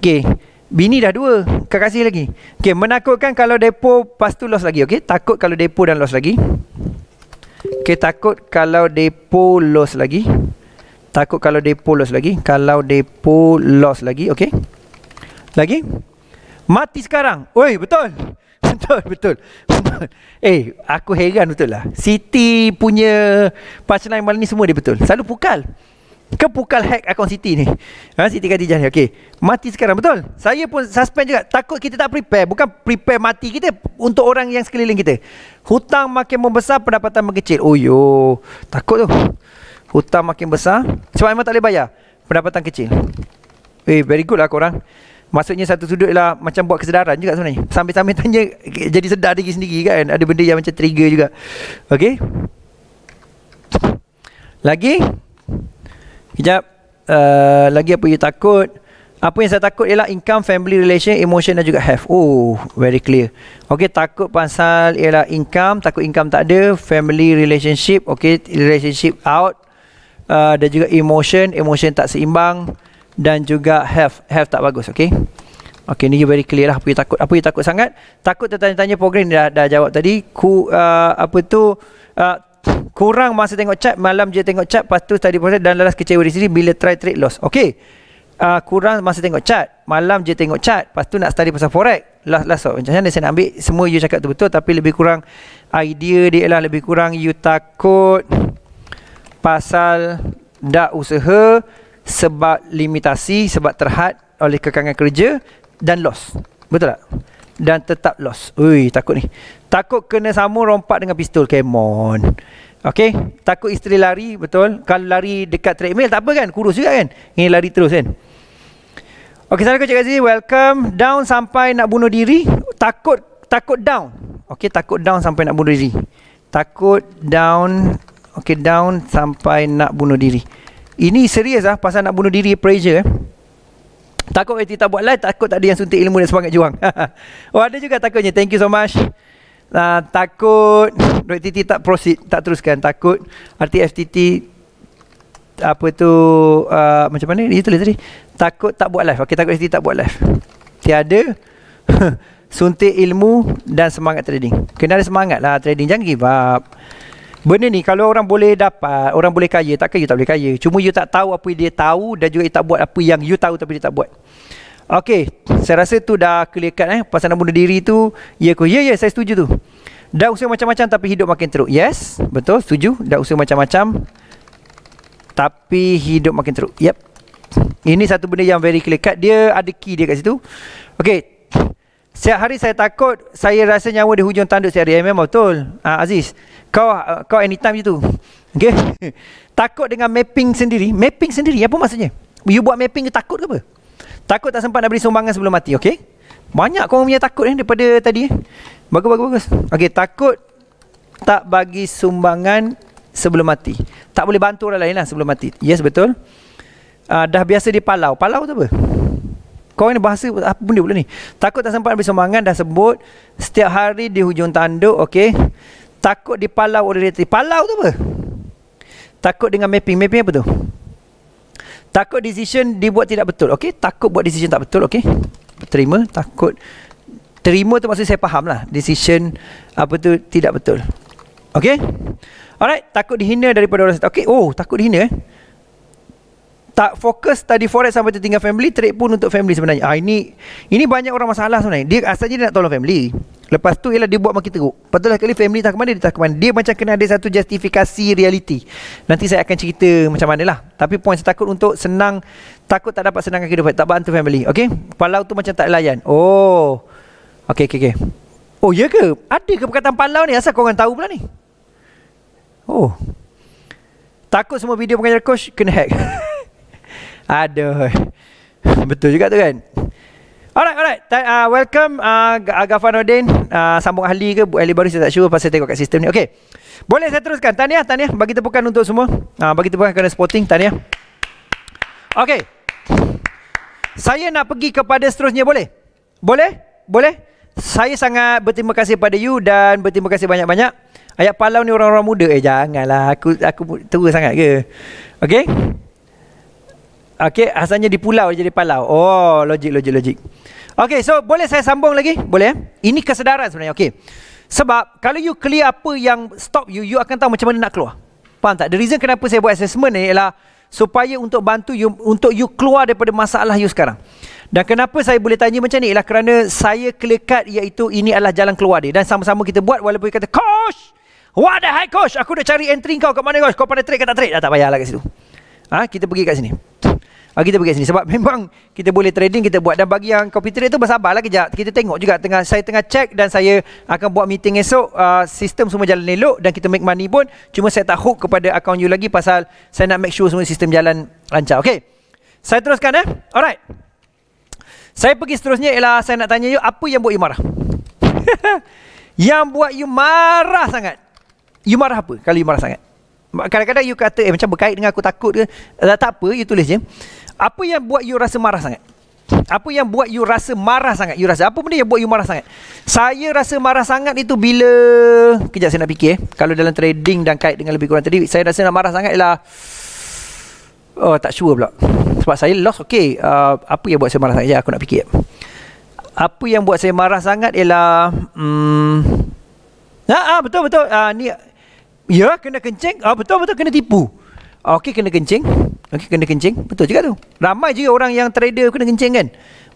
Okay Bini dah dua Kekasih lagi Okay menakutkan kalau depo Lepas tu loss lagi okay Takut kalau depo dan loss lagi Okay takut kalau depo loss lagi Takut kalau depo loss lagi Kalau depo loss lagi Okay Lagi Mati sekarang Oi betul betul betul. eh, aku heran betul lah. City punya punchline malam ni semua dia betul. Selalu pukal. Ke pukal hack akaun Siti ni. Ha, City Khadijah ni. Okey. Mati sekarang betul. Saya pun suspend juga. Takut kita tak prepare. Bukan prepare mati kita untuk orang yang sekeliling kita. Hutang makin membesar, pendapatan mengecil. Oh yo. Takut tu. Hutang makin besar, sebab memang tak boleh bayar. Pendapatan kecil. Eh, very good lah korang. Maksudnya satu sudut ialah Macam buat kesedaran juga sebenarnya Sambil-sambil tanya Jadi sedar diri sendiri kan Ada benda yang macam trigger juga Okay Lagi Kejap uh, Lagi apa you takut apa yang saya takut ialah income, family, relation, emotion dan juga have. Oh, very clear. Okay, takut pasal ialah income. Takut income tak ada. Family, relationship. Okay, relationship out. Uh, dan juga emotion. Emotion tak seimbang dan juga have, have tak bagus okey okey ni you very clear lah apa you takut apa you takut sangat takut tertanya-tanya program ni dah, dah jawab tadi ku uh, apa tu uh, kurang masa tengok chat malam je tengok chat lepas tu tadi proses dan lalas kecewa di sini bila try trade loss okey Uh, kurang masa tengok chat Malam je tengok chat Lepas tu nak study pasal forex Last last oh. Macam mana saya nak ambil Semua you cakap tu betul Tapi lebih kurang Idea dia lah Lebih kurang you takut Pasal Dah usaha sebab limitasi, sebab terhad oleh kekangan kerja dan loss. Betul tak? Dan tetap loss. Ui, takut ni. Takut kena sama rompak dengan pistol. Come on. Okay. Takut isteri lari, betul. Kalau lari dekat treadmill, tak apa kan? Kurus juga kan? Ini lari terus kan? Okay, salam kepada Cik Welcome. Down sampai nak bunuh diri. Takut takut down. Okay, takut down sampai nak bunuh diri. Takut down. Okay, down sampai nak bunuh diri. Ini serius lah pasal nak bunuh diri pressure eh. Takut kita buat live, takut tak ada yang suntik ilmu dan semangat juang. oh ada juga takutnya, thank you so much. Uh, takut Dr. Titi tak proceed, tak teruskan. Takut RTFTT apa tu uh, macam mana dia tulis tadi takut tak buat live okey takut dia tak buat live tiada suntik ilmu dan semangat trading kena ada semangat lah trading jangan give up Benda ni kalau orang boleh dapat, orang boleh kaya, takkan you tak boleh kaya. Cuma you tak tahu apa dia tahu dan juga you tak buat apa yang you tahu tapi dia tak buat. Okey, saya rasa tu dah clear cut eh. Pasal nak bunuh diri tu, ya ko, ya ya saya setuju tu. Dah usia macam-macam tapi hidup makin teruk. Yes, betul, setuju. Dah usia macam-macam tapi hidup makin teruk. Yep. Ini satu benda yang very clear cut. Dia ada key dia kat situ. Okey, Setiap hari saya takut Saya rasa nyawa di hujung tanduk saya hari Memang betul ha, Aziz kau kau anytime je tu. Okay? takut dengan mapping sendiri. Mapping sendiri apa maksudnya? You buat mapping ke takut ke apa? Takut tak sempat nak beri sumbangan sebelum mati. Okay? Banyak kau punya takut eh, daripada tadi. Eh. Bagus, bagus, bagus. Okay, takut tak bagi sumbangan sebelum mati. Tak boleh bantu orang lain lah sebelum mati. Yes, betul. Uh, dah biasa di Palau Palau tu apa? Kau ni bahasa apa benda pula ni? Takut tak sempat beri sumbangan dah sebut. Setiap hari di hujung tanduk, okay? Takut dipalau oleh realiti. Palau tu apa? Takut dengan mapping. Mapping apa tu? Takut decision dibuat tidak betul. Okey, takut buat decision tak betul. Okey. Terima, takut terima tu maksud saya faham lah decision apa tu tidak betul. Okey. Alright, takut dihina daripada orang. Okey, oh, takut dihina eh. Tak fokus tadi forex sampai tertinggal family, trade pun untuk family sebenarnya. Ah ini ini banyak orang masalah sebenarnya. Dia asalnya dia nak tolong family. Lepas tu ialah dia buat makin teruk. Lepas tu lah kali family tak mana dia tak mana. Dia macam kena ada satu justifikasi reality. Nanti saya akan cerita macam mana lah. Tapi poin saya takut untuk senang. Takut tak dapat senangkan kehidupan. Tak bantu family. Okay. Palau tu macam tak layan. Oh. Okay, okay, okay. Oh, ya ke? Ada ke perkataan palau ni? Asal korang tahu pula ni? Oh. Takut semua video pengajar coach kena hack. Aduh. Betul juga tu kan? Alright, alright. Uh, welcome uh, uh Gafan Odin. Uh, sambung ahli ke? buat ahli baru saya tak sure pasal tengok kat sistem ni. Okay. Boleh saya teruskan? Tanya, tanya. Bagi tepukan untuk semua. Uh, bagi tepukan kerana supporting. tanya. Okay. Saya nak pergi kepada seterusnya. Boleh? Boleh? Boleh? Saya sangat berterima kasih pada you dan berterima kasih banyak-banyak. Ayat palau ni orang-orang muda. Eh, janganlah. Aku aku tua sangat ke? Okay. Okay, asalnya di pulau jadi palau. Oh, logik, logik, logik. Okay, so boleh saya sambung lagi? Boleh. Eh? Ini kesedaran sebenarnya. Okay. Sebab kalau you clear apa yang stop you, you akan tahu macam mana nak keluar. Faham tak? The reason kenapa saya buat assessment ni ialah supaya untuk bantu you, untuk you keluar daripada masalah you sekarang. Dan kenapa saya boleh tanya macam ni? Ialah kerana saya clear cut iaitu ini adalah jalan keluar dia. Dan sama-sama kita buat walaupun kita kata, Coach! What the heck, Coach? Aku dah cari entry kau kat mana, Coach? Kau pandai trade ke tak trade? Dah tak payahlah kat situ. Ha? Kita pergi kat sini. Ah kita pergi sini sebab memang kita boleh trading kita buat dan bagi yang copy trade tu bersabarlah kejap. Kita tengok juga tengah saya tengah check dan saya akan buat meeting esok uh, sistem semua jalan elok dan kita make money pun cuma saya tak hook kepada account you lagi pasal saya nak make sure semua sistem jalan lancar. Okey. Saya teruskan eh. Alright. Saya pergi seterusnya ialah saya nak tanya you apa yang buat you marah? yang buat you marah sangat. You marah apa kalau you marah sangat? Kadang-kadang you kata Eh macam berkait dengan aku takut ke Tak apa you tulis je apa yang buat you rasa marah sangat? Apa yang buat you rasa marah sangat? You rasa apa benda yang buat you marah sangat? Saya rasa marah sangat itu bila kejap saya nak fikir eh. Kalau dalam trading dan kait dengan lebih kurang tadi saya rasa nak marah sangat ialah oh tak sure pula. Sebab saya lost okey. Uh, apa yang buat saya marah sangat? Ya aku nak fikir. Apa yang buat saya marah sangat ialah hmm Ha ah, betul betul. Ah uh, ni ya kena kencing. Ah uh, betul betul kena tipu. Ah, okey kena kencing. Okey kena kencing. Betul juga tu. Ramai juga orang yang trader kena kencing kan.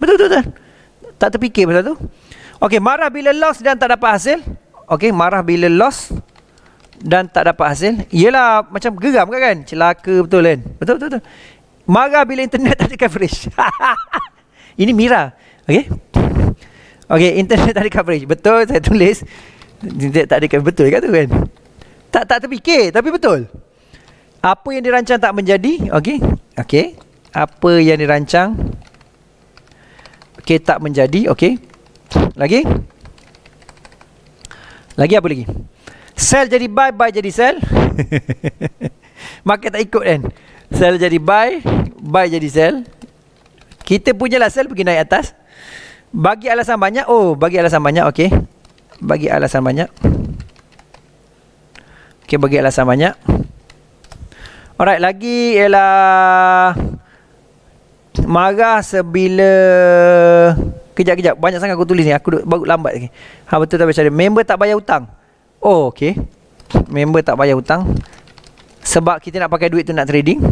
Betul betul. betul. Tak terfikir pasal tu. Okey marah bila loss dan tak dapat hasil. Okey marah bila loss dan tak dapat hasil. Iyalah macam geram kan kan. Celaka betul kan. Betul betul. betul. Marah bila internet tak ada coverage. Ini Mira. Okey. Okey internet tak ada coverage. Betul saya tulis. Internet tak ada coverage. Betul kan tu kan. Tak tak terfikir tapi betul apa yang dirancang tak menjadi okey okey apa yang dirancang okey tak menjadi okey lagi lagi apa lagi sell jadi buy buy jadi sell market tak ikut kan sell jadi buy buy jadi sell kita punya lah sell pergi naik atas bagi alasan banyak oh bagi alasan banyak okey bagi alasan banyak okey bagi alasan banyak Alright, lagi ialah marah sebila kejap kejap banyak sangat aku tulis ni aku duk, baru lambat lagi. Ha betul tak bercerita member tak bayar hutang. Oh okey. Member tak bayar hutang sebab kita nak pakai duit tu nak trading.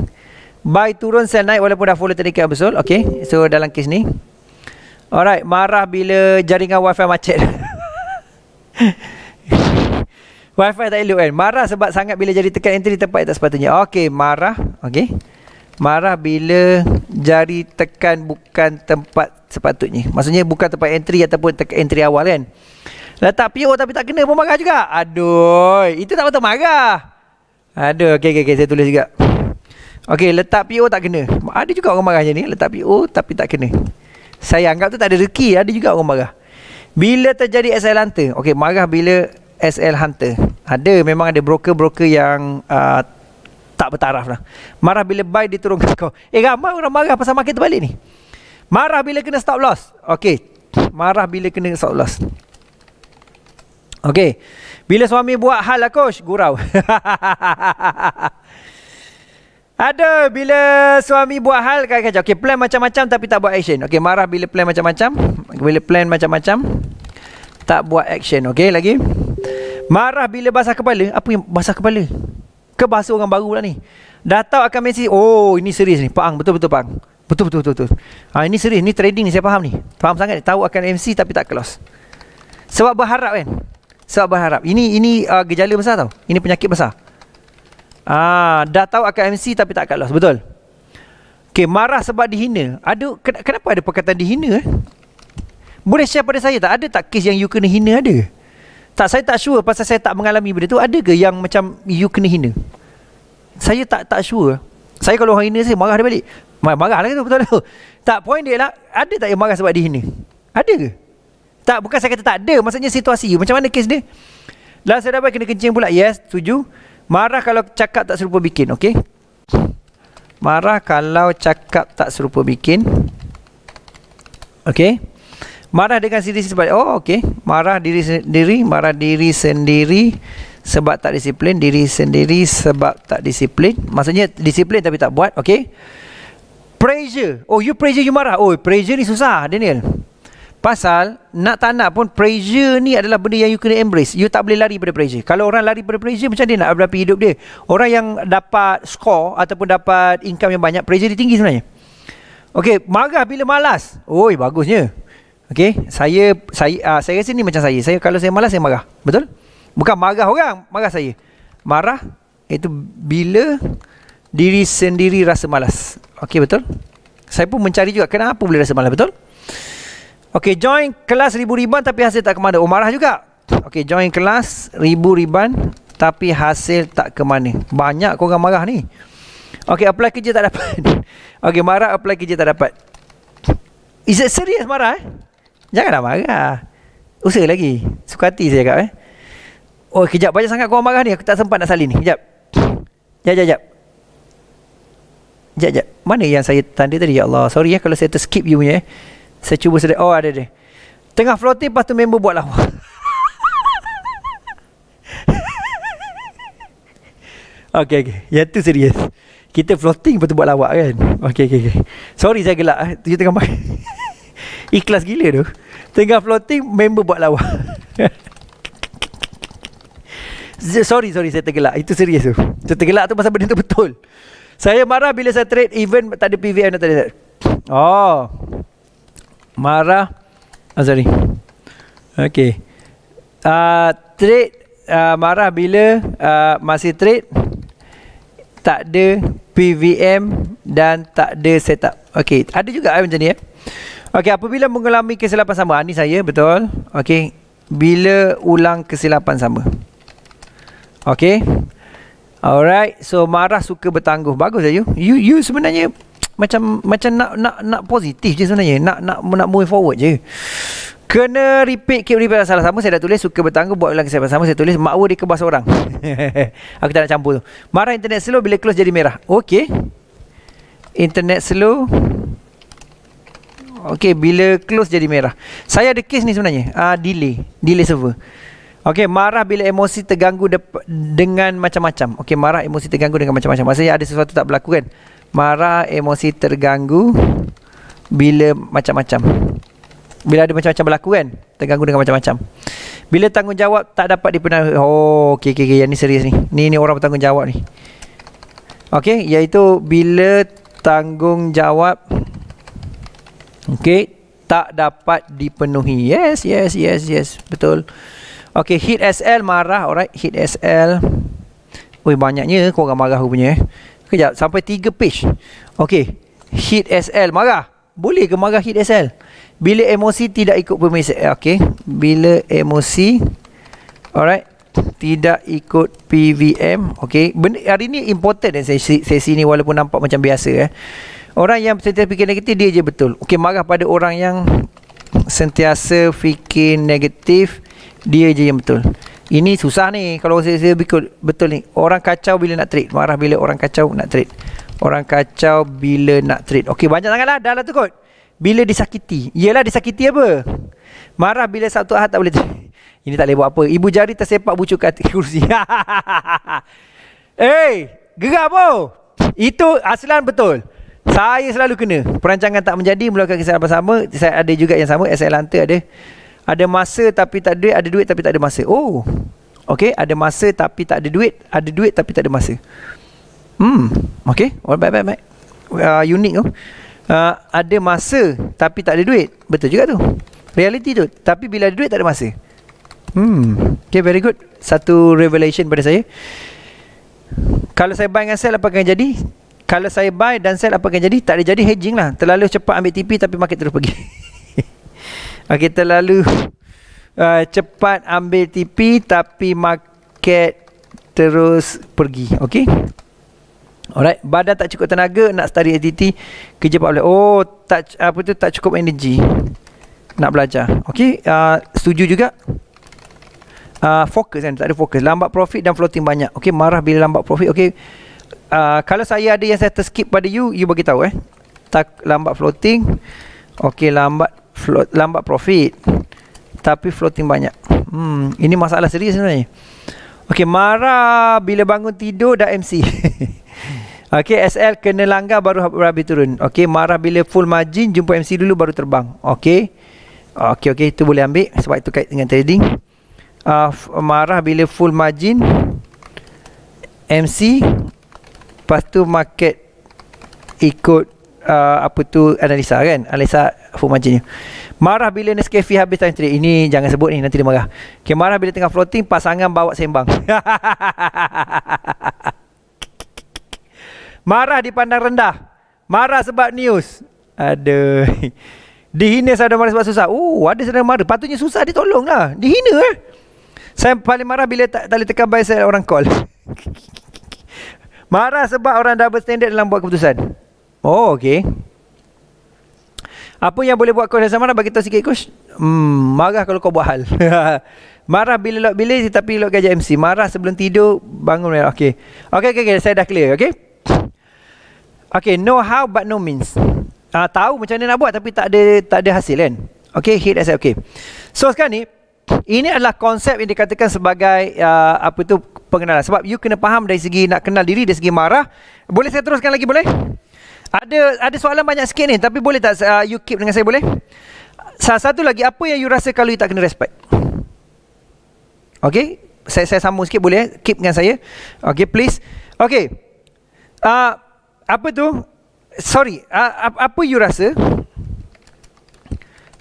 Buy turun sell naik walaupun dah follow technical betul. Okey. So dalam kes ni. Alright, marah bila jaringan wifi macet. WiFi tak elok kan Marah sebab sangat bila jari tekan enter di tempat yang tak sepatutnya Okey, marah Okey Marah bila jari tekan bukan tempat sepatutnya Maksudnya bukan tempat entry ataupun tekan entry awal kan Letak PO tapi tak kena pun marah juga Aduh Itu tak patut marah Aduh Okey, okey, okey Saya tulis juga Okey, letak PO tak kena Ada juga orang marah macam ni Letak PO tapi tak kena saya anggap tu tak ada rezeki Ada juga orang marah Bila terjadi SI lanta Okey marah bila SL Hunter. Ada memang ada broker-broker yang uh, tak bertaraf lah. Marah bila buy diturunkan. kau. Eh ramai orang marah pasal market terbalik ni. Marah bila kena stop loss. Okay, Marah bila kena stop loss. Okay, Bila suami buat hal lah coach, gurau. Ada bila suami buat hal kacau. Okey, plan macam-macam tapi tak buat action. Okay, marah bila plan macam-macam, bila plan macam-macam tak buat action. Okay, lagi. Marah bila basah kepala Apa yang basah kepala Ke bahasa orang baru pula ni Tahu akan mesej Oh ini serius ni Pak Ang betul-betul Pak Ang Betul betul betul betul. Ha, ini serius, ni trading ni saya faham ni. Faham sangat, tahu akan MC tapi tak close. Sebab berharap kan. Sebab berharap. Ini ini uh, gejala besar tau. Ini penyakit besar. Ah, dah tahu akan MC tapi tak kalah. Betul. Okey, marah sebab dihina. Ada kenapa ada perkataan dihina eh? Boleh share pada saya tak? Ada tak kes yang you kena hina ada? Tak saya tak sure pasal saya tak mengalami benda tu ada ke yang macam you kena hina. Saya tak tak sure. Saya kalau orang hina saya marah dia balik. Mar- marah lah tu kan, betul tu. Tak point dia lah ada tak yang marah sebab dihina? Ada ke? Tak bukan saya kata tak ada maksudnya situasi you. macam mana kes dia? Lah saya dapat kena kencing pula. Yes, setuju. Marah kalau cakap tak serupa bikin, okey. Marah kalau cakap tak serupa bikin. Okey marah dengan diri sebab oh okey marah diri sendiri marah diri sendiri sebab tak disiplin diri sendiri sebab tak disiplin maksudnya disiplin tapi tak buat okey pressure oh you pressure you marah oh pressure ni susah Daniel pasal nak tak nak pun pressure ni adalah benda yang you kena embrace you tak boleh lari pada pressure kalau orang lari pada pressure macam dia nak berapi hidup dia orang yang dapat score ataupun dapat income yang banyak pressure dia tinggi sebenarnya Okey, marah bila malas. Oi, bagusnya. Okay, saya saya uh, saya rasa ni macam saya. Saya kalau saya malas saya marah. Betul? Bukan marah orang, marah saya. Marah itu bila diri sendiri rasa malas. Okay, betul? Saya pun mencari juga kenapa boleh rasa malas, betul? Okay, join kelas ribu-riban tapi hasil tak kemana. mana. Oh, marah juga. Okay, join kelas ribu-riban tapi hasil tak kemana. mana. Banyak korang marah ni. Okey, apply kerja tak dapat. Okay, marah apply kerja tak dapat. Is it serious marah eh? Janganlah marah. Usaha lagi. Suka hati saya cakap eh. Oh, kejap. Banyak sangat kau marah ni. Aku tak sempat nak salin ni. Kejap. Kejap, kejap, kejap. Kejap, Mana yang saya tanda tadi? Ya Allah. Sorry ya eh, kalau saya terskip you punya eh. Saya cuba sedap. Oh, ada dia. Tengah floating, lepas tu member buat lawa. okay, okay. Yang tu serius. Kita floating lepas tu buat lawak kan Okay okay okay Sorry saya gelak eh. Tujuh tengah main Ikhlas gila tu Tengah floating Member buat lawan Sorry sorry saya tergelak Itu serius tu Saya tergelak tu pasal benda tu betul Saya marah bila saya trade Even tak ada PVM tak ada. Oh Marah Azari ah, oh, Okay uh, ah, Trade uh, Marah bila uh, Masih trade Tak ada PVM Dan tak ada setup Okay Ada juga eh, macam ni eh Okey, apabila mengalami kesilapan sama, ni saya betul. Okey, bila ulang kesilapan sama. Okey. Alright, so marah suka bertangguh. Bagus lah, you. You you sebenarnya macam macam nak nak nak positif je sebenarnya. Nak nak nak move forward je. Kena repeat keep repeat salah sama saya dah tulis suka bertangguh buat ulang kesilapan sama saya tulis makwa dikebas orang. Aku tak nak campur tu. Marah internet slow bila close jadi merah. Okey. Internet slow Okey, bila close jadi merah. Saya ada case ni sebenarnya. Ah uh, delay, delay server. Okey, marah bila emosi terganggu dengan macam-macam. Okey, marah emosi terganggu dengan macam-macam. Maksudnya ada sesuatu tak berlaku kan? Marah emosi terganggu bila macam-macam. Bila ada macam-macam berlaku kan? Terganggu dengan macam-macam. Bila tanggungjawab tak dapat dipenuhi. Oh, okey okey okey, yang ni serius ni. Ni ni orang bertanggungjawab ni. Okey, iaitu bila tanggungjawab Okey, tak dapat dipenuhi. Yes, yes, yes, yes. Betul. Okey, hit SL marah. Alright, hit SL. Oi, banyaknya kau orang marah aku punya eh. Kejap, sampai 3 page. Okey, hit SL marah. Boleh ke marah hit SL? Bila emosi tidak ikut permisi. Eh, okey, bila emosi Alright, tidak ikut PVM. Okey, hari ni important eh sesi, sesi ni walaupun nampak macam biasa eh. Orang yang sentiasa fikir negatif dia je betul. Okey marah pada orang yang sentiasa fikir negatif dia je yang betul. Ini susah ni kalau saya saya betul, betul ni. Orang kacau bila nak trade, marah bila orang kacau nak trade. Orang kacau bila nak trade. Okey banyak sangatlah dah lah tu kot. Bila disakiti. Iyalah disakiti apa? Marah bila satu ahad tak boleh trade. Ini tak boleh buat apa. Ibu jari tersepak bucu kat kursi. eh, hey, gerak apa? Itu aslan betul. Saya selalu kena Perancangan tak menjadi Melakukan apa sama Saya ada juga yang sama SL Hunter ada Ada masa tapi tak ada duit Ada duit tapi tak ada masa Oh Okay Ada masa tapi tak ada duit Ada duit tapi tak ada masa Hmm Okay Well baik baik baik uh, Unique tu oh. uh, Ada masa Tapi tak ada duit Betul juga tu Reality tu Tapi bila ada duit tak ada masa Hmm Okay very good Satu revelation pada saya Kalau saya buy dengan sell Apa akan jadi kalau saya buy dan sell apa akan jadi tak ada jadi hedging lah terlalu cepat ambil TP tapi market terus pergi okay, terlalu uh, cepat ambil TP tapi market terus pergi okay Alright, badan tak cukup tenaga nak study ATT kerja apa boleh. Oh, tak apa tu tak cukup energy nak belajar. Okey, uh, setuju juga. Uh, fokus kan, tak ada fokus. Lambat profit dan floating banyak. Okey, marah bila lambat profit. Okey, uh, kalau saya ada yang saya terskip pada you you bagi tahu eh tak lambat floating okay lambat float lambat profit tapi floating banyak hmm ini masalah serius sebenarnya Okay marah bila bangun tidur dah MC Okay SL kena langgar baru Rabi turun Okay marah bila full margin jumpa MC dulu baru terbang Okay, okay, okay itu boleh ambil sebab itu kait dengan trading uh, ah, marah bila full margin MC Lepas tu market ikut uh, apa tu analisa kan? Analisa full margin ni. Marah bila Nescafe habis time trade. Ini jangan sebut ni nanti dia marah. Okay, marah bila tengah floating pasangan bawa sembang. marah dipandang rendah. Marah sebab news. ada Dihina saudara mara sebab susah. Oh, uh, ada saudara marah. Patutnya susah dia lah Dihina eh. Saya paling marah bila tak, tak boleh tekan buy sell orang call. Marah sebab orang double standard dalam buat keputusan. Oh, okay. Apa yang boleh buat coach rasa marah? Bagi tahu sikit coach. Hmm, marah kalau kau buat hal. marah bila lock bila tapi lock gaji MC. Marah sebelum tidur, bangun. Okay, Okey, okay, okay, saya dah clear. Okay, okay. know how but no means. Uh, tahu macam mana nak buat tapi tak ada tak ada hasil kan. Okey, hit as Okay. So sekarang ni ini adalah konsep yang dikatakan sebagai uh, apa itu pengenalan sebab you kena faham dari segi nak kenal diri dari segi marah boleh saya teruskan lagi boleh ada ada soalan banyak sikit ni tapi boleh tak uh, you keep dengan saya boleh salah satu lagi apa yang you rasa kalau you tak kena respect Okay, saya saya sambung sikit boleh keep dengan saya Okay, please Okay. Uh, apa tu sorry uh, apa you rasa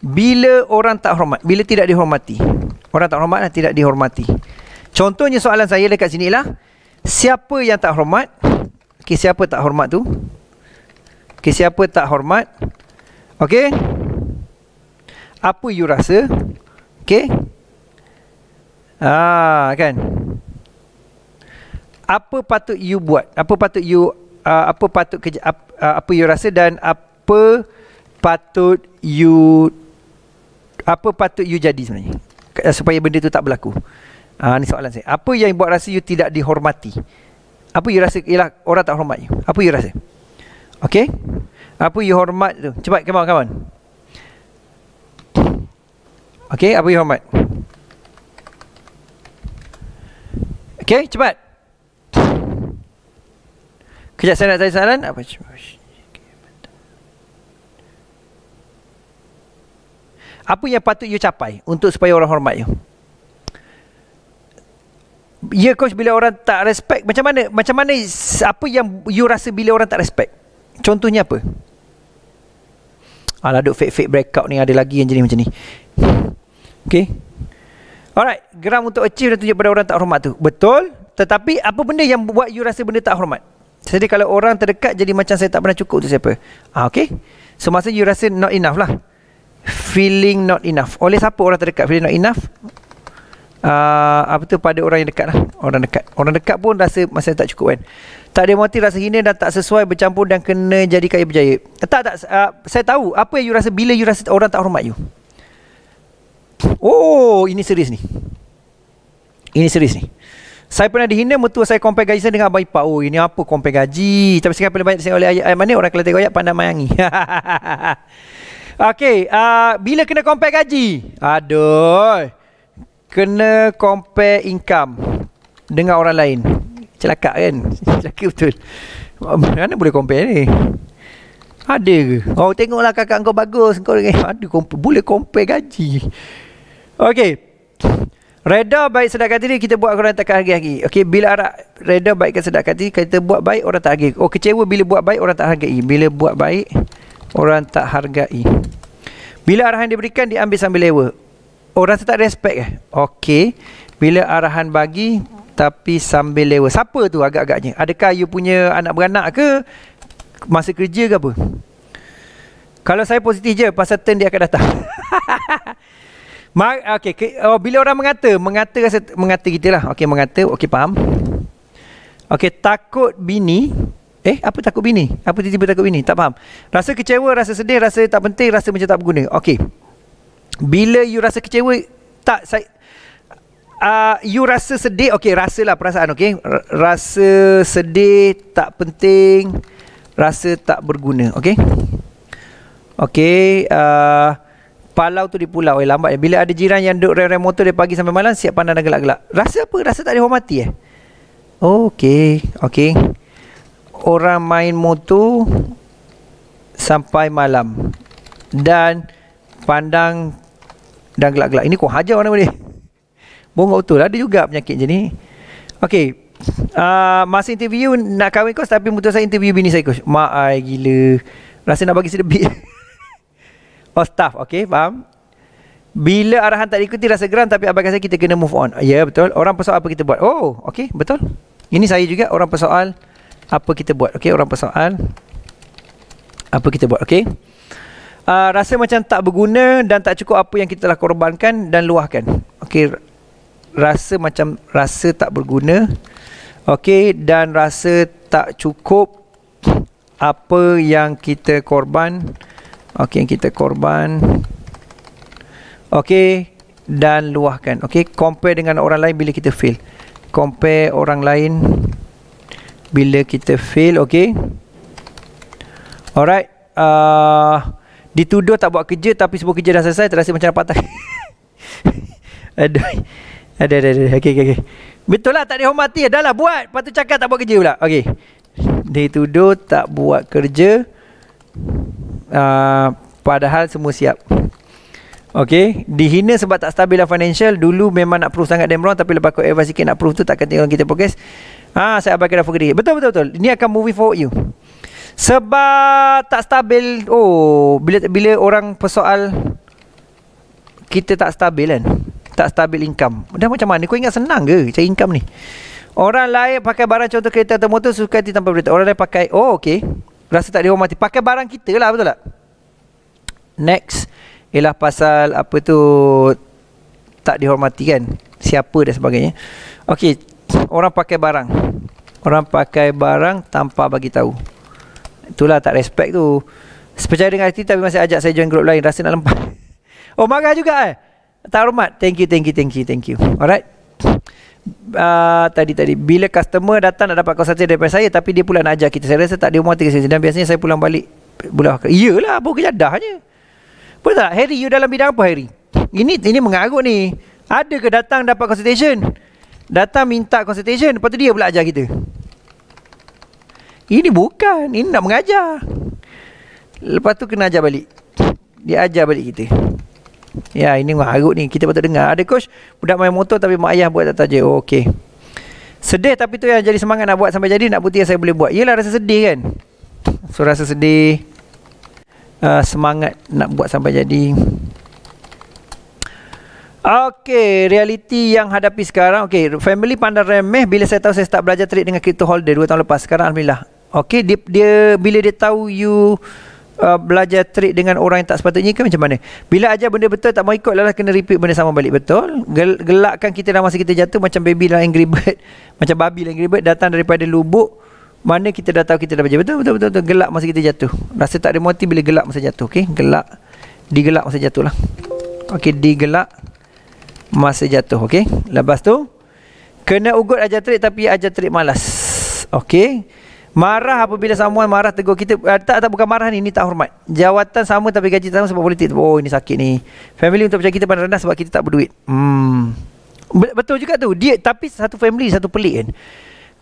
bila orang tak hormat Bila tidak dihormati Orang tak hormat lah Tidak dihormati Contohnya soalan saya dekat sini lah Siapa yang tak hormat Okay siapa tak hormat tu Okay siapa tak hormat Okay Apa you rasa Okay Ah kan apa patut you buat? Apa patut you uh, apa patut kerja, uh, apa you rasa dan apa patut you apa patut you jadi sebenarnya supaya benda tu tak berlaku ah uh, ni soalan saya apa yang buat rasa you tidak dihormati apa you rasa ialah orang tak hormat you apa you rasa Okay. apa you hormat tu cepat kawan kawan Okay. apa you hormat Okay. cepat Kejap saya nak tanya soalan apa cepat apa yang patut you capai untuk supaya orang hormat you Ya coach bila orang tak respect macam mana macam mana apa yang you rasa bila orang tak respect contohnya apa Alah duk fake-fake breakout ni ada lagi yang jenis macam ni Okay Alright Geram untuk achieve dan tunjuk pada orang tak hormat tu Betul Tetapi apa benda yang buat you rasa benda tak hormat Jadi kalau orang terdekat jadi macam saya tak pernah cukup tu siapa ah, Okay Semasa so, you rasa not enough lah feeling not enough oleh siapa orang terdekat feeling not enough uh, apa tu pada orang yang dekat lah orang dekat orang dekat pun rasa masa tak cukup kan tak ada motif rasa hina dan tak sesuai bercampur dan kena jadi kaya berjaya tak tak uh, saya tahu apa yang you rasa bila you rasa orang tak hormat you oh ini serius ni ini serius ni saya pernah dihina mertua saya compare gaji saya dengan abang ipar oh ini apa compare gaji tapi sekarang paling banyak disengat oleh ayat, ayat mana orang kalau tengok ayat pandang mayangi Okey, uh, bila kena compare gaji? Aduh. Kena compare income dengan orang lain. Celaka kan? Celaka betul. Mana boleh compare ni? Ada ke? Oh, tengoklah kakak kau bagus. Kau dengan ada compare. boleh compare gaji. Okey. Reda baik sedekah tadi kita buat orang tak hargi lagi. Okey, bila arak reda baik ke sedekah tadi kita buat baik orang tak hargi. Oh, kecewa bila buat baik orang tak hargi. Bila buat baik Orang tak hargai Bila arahan diberikan Diambil sambil lewa Orang tu tak respect eh? Okey Bila arahan bagi Tapi sambil lewa Siapa tu agak-agaknya Adakah you punya Anak beranak ke Masa kerja ke apa Kalau saya positif je Pasal turn dia akan datang Mar- okay, oh, bila orang mengata, mengata rasa, mengata kita lah. Okey mengata, Okey faham. Okey takut bini, Eh, apa takut bini? Apa tiba-tiba takut bini? Tak faham. Rasa kecewa, rasa sedih, rasa tak penting, rasa macam tak berguna. Okey. Bila you rasa kecewa, tak saya uh, you rasa sedih, okey, lah perasaan, okey. Rasa sedih, tak penting, rasa tak berguna, okey. Okey, uh, ah, palau tu di pulau, eh, lambat. Eh. Bila ada jiran yang duduk rem-rem motor dari pagi sampai malam, siap pandang dan gelak-gelak. Rasa apa? Rasa tak dihormati, eh? Okey, okey orang main motor sampai malam dan pandang dan gelak-gelak. Ini kau hajar orang ni. Bongok betul ada juga penyakit macam ni. Okey. Uh, masa interview nak kahwin kau tapi mutus saya interview bini saya kau. Mak ai gila. Rasa nak bagi sedebit. oh staff, okey, faham? Bila arahan tak diikuti rasa geram tapi abang kata kita kena move on. Ya yeah, betul. Orang persoal apa kita buat? Oh, okey, betul. Ini saya juga orang persoal apa kita buat okey orang persoal apa kita buat okey uh, rasa macam tak berguna dan tak cukup apa yang kita telah korbankan dan luahkan okey rasa macam rasa tak berguna okey dan rasa tak cukup apa yang kita korban okey yang kita korban okey dan luahkan okey compare dengan orang lain bila kita fail compare orang lain bila kita fail okey alright uh, dituduh tak buat kerja tapi semua kerja dah selesai terasa macam patah aduh ada ada ada okey okey okay. betul lah tak dihormati adalah buat patu cakap tak buat kerja pula okey dituduh tak buat kerja uh, padahal semua siap Okay Dihina sebab tak stabil lah financial Dulu memang nak proof sangat damn wrong Tapi lepas aku advise sikit nak proof tu Takkan tengok kita progress Ha, saya abang kira fogri. Betul betul betul. Ini akan moving forward you. Sebab tak stabil. Oh, bila bila orang persoal kita tak stabil kan. Tak stabil income. Dah macam mana? Kau ingat senang ke cari income ni? Orang lain pakai barang contoh kereta atau motor suka hati tanpa berita. Orang lain pakai oh okey. Rasa tak dihormati. Pakai barang kita lah betul tak? Next ialah pasal apa tu tak dihormati kan siapa dan sebagainya. Okey, orang pakai barang orang pakai barang tanpa bagi tahu. Itulah tak respect tu. Sepercaya dengan hati tapi masih ajak saya join grup lain rasa nak lempar. Oh marah juga eh. Tak hormat. Thank you thank you thank you thank you. Alright. Uh, tadi tadi bila customer datang nak dapat konsultasi daripada saya tapi dia pula nak ajak kita. Saya rasa tak dia mahu tinggal sini dan biasanya saya pulang balik bulan akhir. Iyalah, bau kejadah aje. Betul tak? Harry you dalam bidang apa Harry? Ini ini mengarut ni. Ada ke datang dapat consultation? Datang minta consultation, lepas tu dia pula ajar kita. Ini bukan Ini nak mengajar Lepas tu kena ajar balik Dia ajar balik kita Ya ini mengharut ni Kita patut dengar Ada coach Budak main motor Tapi mak ayah buat tak tajuk oh, Okey Sedih tapi tu yang jadi semangat Nak buat sampai jadi Nak bukti yang saya boleh buat Yelah rasa sedih kan So rasa sedih uh, Semangat Nak buat sampai jadi Okey, realiti yang hadapi sekarang Okey, family pandang remeh Bila saya tahu saya start belajar trade dengan crypto holder dua tahun lepas Sekarang Alhamdulillah Okey, dia, dia bila dia tahu you uh, belajar trade dengan orang yang tak sepatutnya ke macam mana? Bila ajar benda betul tak mau ikut lah kena repeat benda sama balik betul. Gel, gelakkan kita dalam masa kita jatuh macam baby lah angry bird. macam babi lah angry bird datang daripada lubuk. Mana kita dah tahu kita dah belajar betul betul betul, betul, gelak masa kita jatuh. Rasa tak ada motif bila gelak masa jatuh. Okay gelak. Digelak masa jatuh lah. Okay digelak masa jatuh. Okay lepas tu. Kena ugut ajar trade tapi ajar trade malas. Okay. Marah apabila someone marah tegur kita uh, Tak tak bukan marah ni Ini tak hormat Jawatan sama tapi gaji sama sebab politik Oh ini sakit ni Family untuk percaya kita pandang rendah sebab kita tak berduit hmm. Betul juga tu dia Tapi satu family satu pelik kan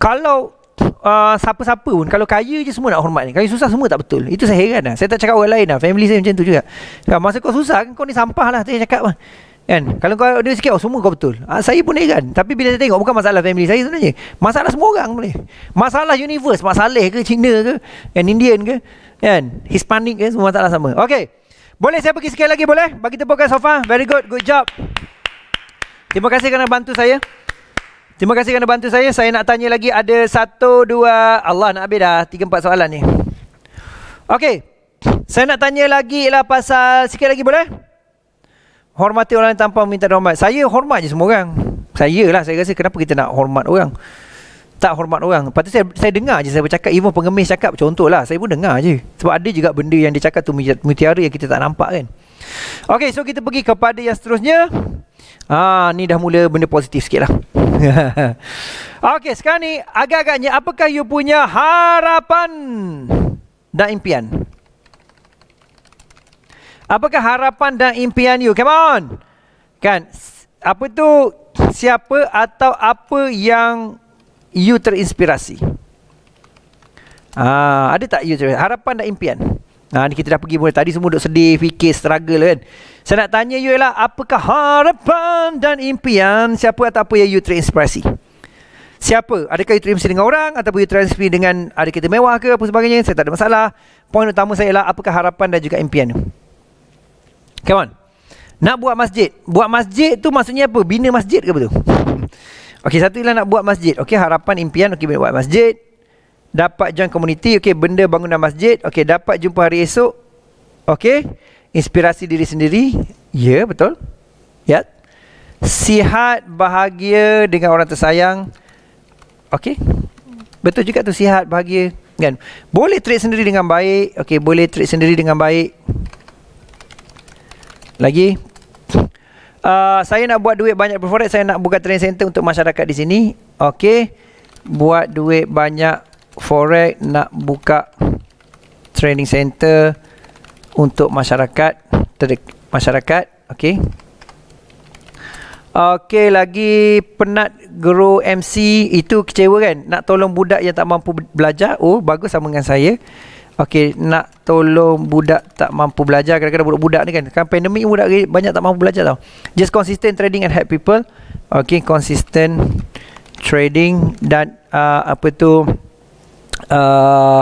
Kalau uh, siapa-siapa pun Kalau kaya je semua nak hormat ni Kaya susah semua tak betul Itu saya heran lah Saya tak cakap orang lain lah Family saya macam tu juga kan, Masa kau susah kan kau ni sampah lah Saya cakap lah Kan? Kalau kau ada sikit, oh, semua kau betul. Ha, saya pun heran. Tapi bila saya tengok, bukan masalah family saya sebenarnya. Masalah semua orang boleh. Masalah universe, masalah ke, Cina ke, kan, Indian ke, kan? Hispanic ke, semua masalah sama. Okay. Boleh saya pergi sikit lagi, boleh? Bagi tepukan sofa. Very good, good job. Terima kasih kerana bantu saya. Terima kasih kerana bantu saya. Saya nak tanya lagi ada satu, dua... Allah nak habis dah. Tiga, empat soalan ni. Okay. Saya nak tanya lagi lah pasal... Sikit lagi boleh? Boleh hormati orang lain tanpa minta hormat. Saya hormat je semua orang. Saya lah saya rasa kenapa kita nak hormat orang. Tak hormat orang. Lepas tu saya, saya dengar je saya bercakap. Even pengemis cakap contoh lah Saya pun dengar je. Sebab ada juga benda yang dia cakap tu mutiara yang kita tak nampak kan. Okay so kita pergi kepada yang seterusnya. Ah ni dah mula benda positif sikit lah. okay sekarang ni agak-agaknya apakah you punya harapan dan impian? Apakah harapan dan impian you? Come on. Kan? Apa tu siapa atau apa yang you terinspirasi? Ah, ada tak you terinspirasi? harapan dan impian? Nah, ni kita dah pergi mula tadi semua duduk sedih, fikir, struggle kan. Saya nak tanya you ialah apakah harapan dan impian siapa atau apa yang you terinspirasi? Siapa? Adakah you terinspirasi dengan orang atau you terinspirasi dengan ada kereta mewah ke apa sebagainya? Saya tak ada masalah. Poin utama saya ialah apakah harapan dan juga impian you? Come on. Nak buat masjid. Buat masjid tu maksudnya apa? Bina masjid ke apa tu? Okey, satu ialah nak buat masjid. Okey, harapan, impian. Okey, buat masjid. Dapat join community. Okey, benda bangunan masjid. Okey, dapat jumpa hari esok. Okey. Inspirasi diri sendiri. Ya, yeah, betul. Ya. Yeah. Sihat, bahagia dengan orang tersayang. Okey. Betul juga tu sihat, bahagia. Kan? Boleh treat sendiri dengan baik. Okey, boleh treat sendiri dengan baik. Lagi uh, Saya nak buat duit banyak perforex Saya nak buka training center untuk masyarakat di sini Okey Buat duit banyak forex Nak buka training center Untuk masyarakat terdek- Masyarakat Okey Okey lagi penat grow MC itu kecewa kan nak tolong budak yang tak mampu belajar oh bagus sama dengan saya Okey, nak tolong budak tak mampu belajar Kadang-kadang budak-budak ni kan Kan pandemik budak banyak tak mampu belajar tau Just consistent trading and help people Okey, consistent trading Dan uh, apa tu uh,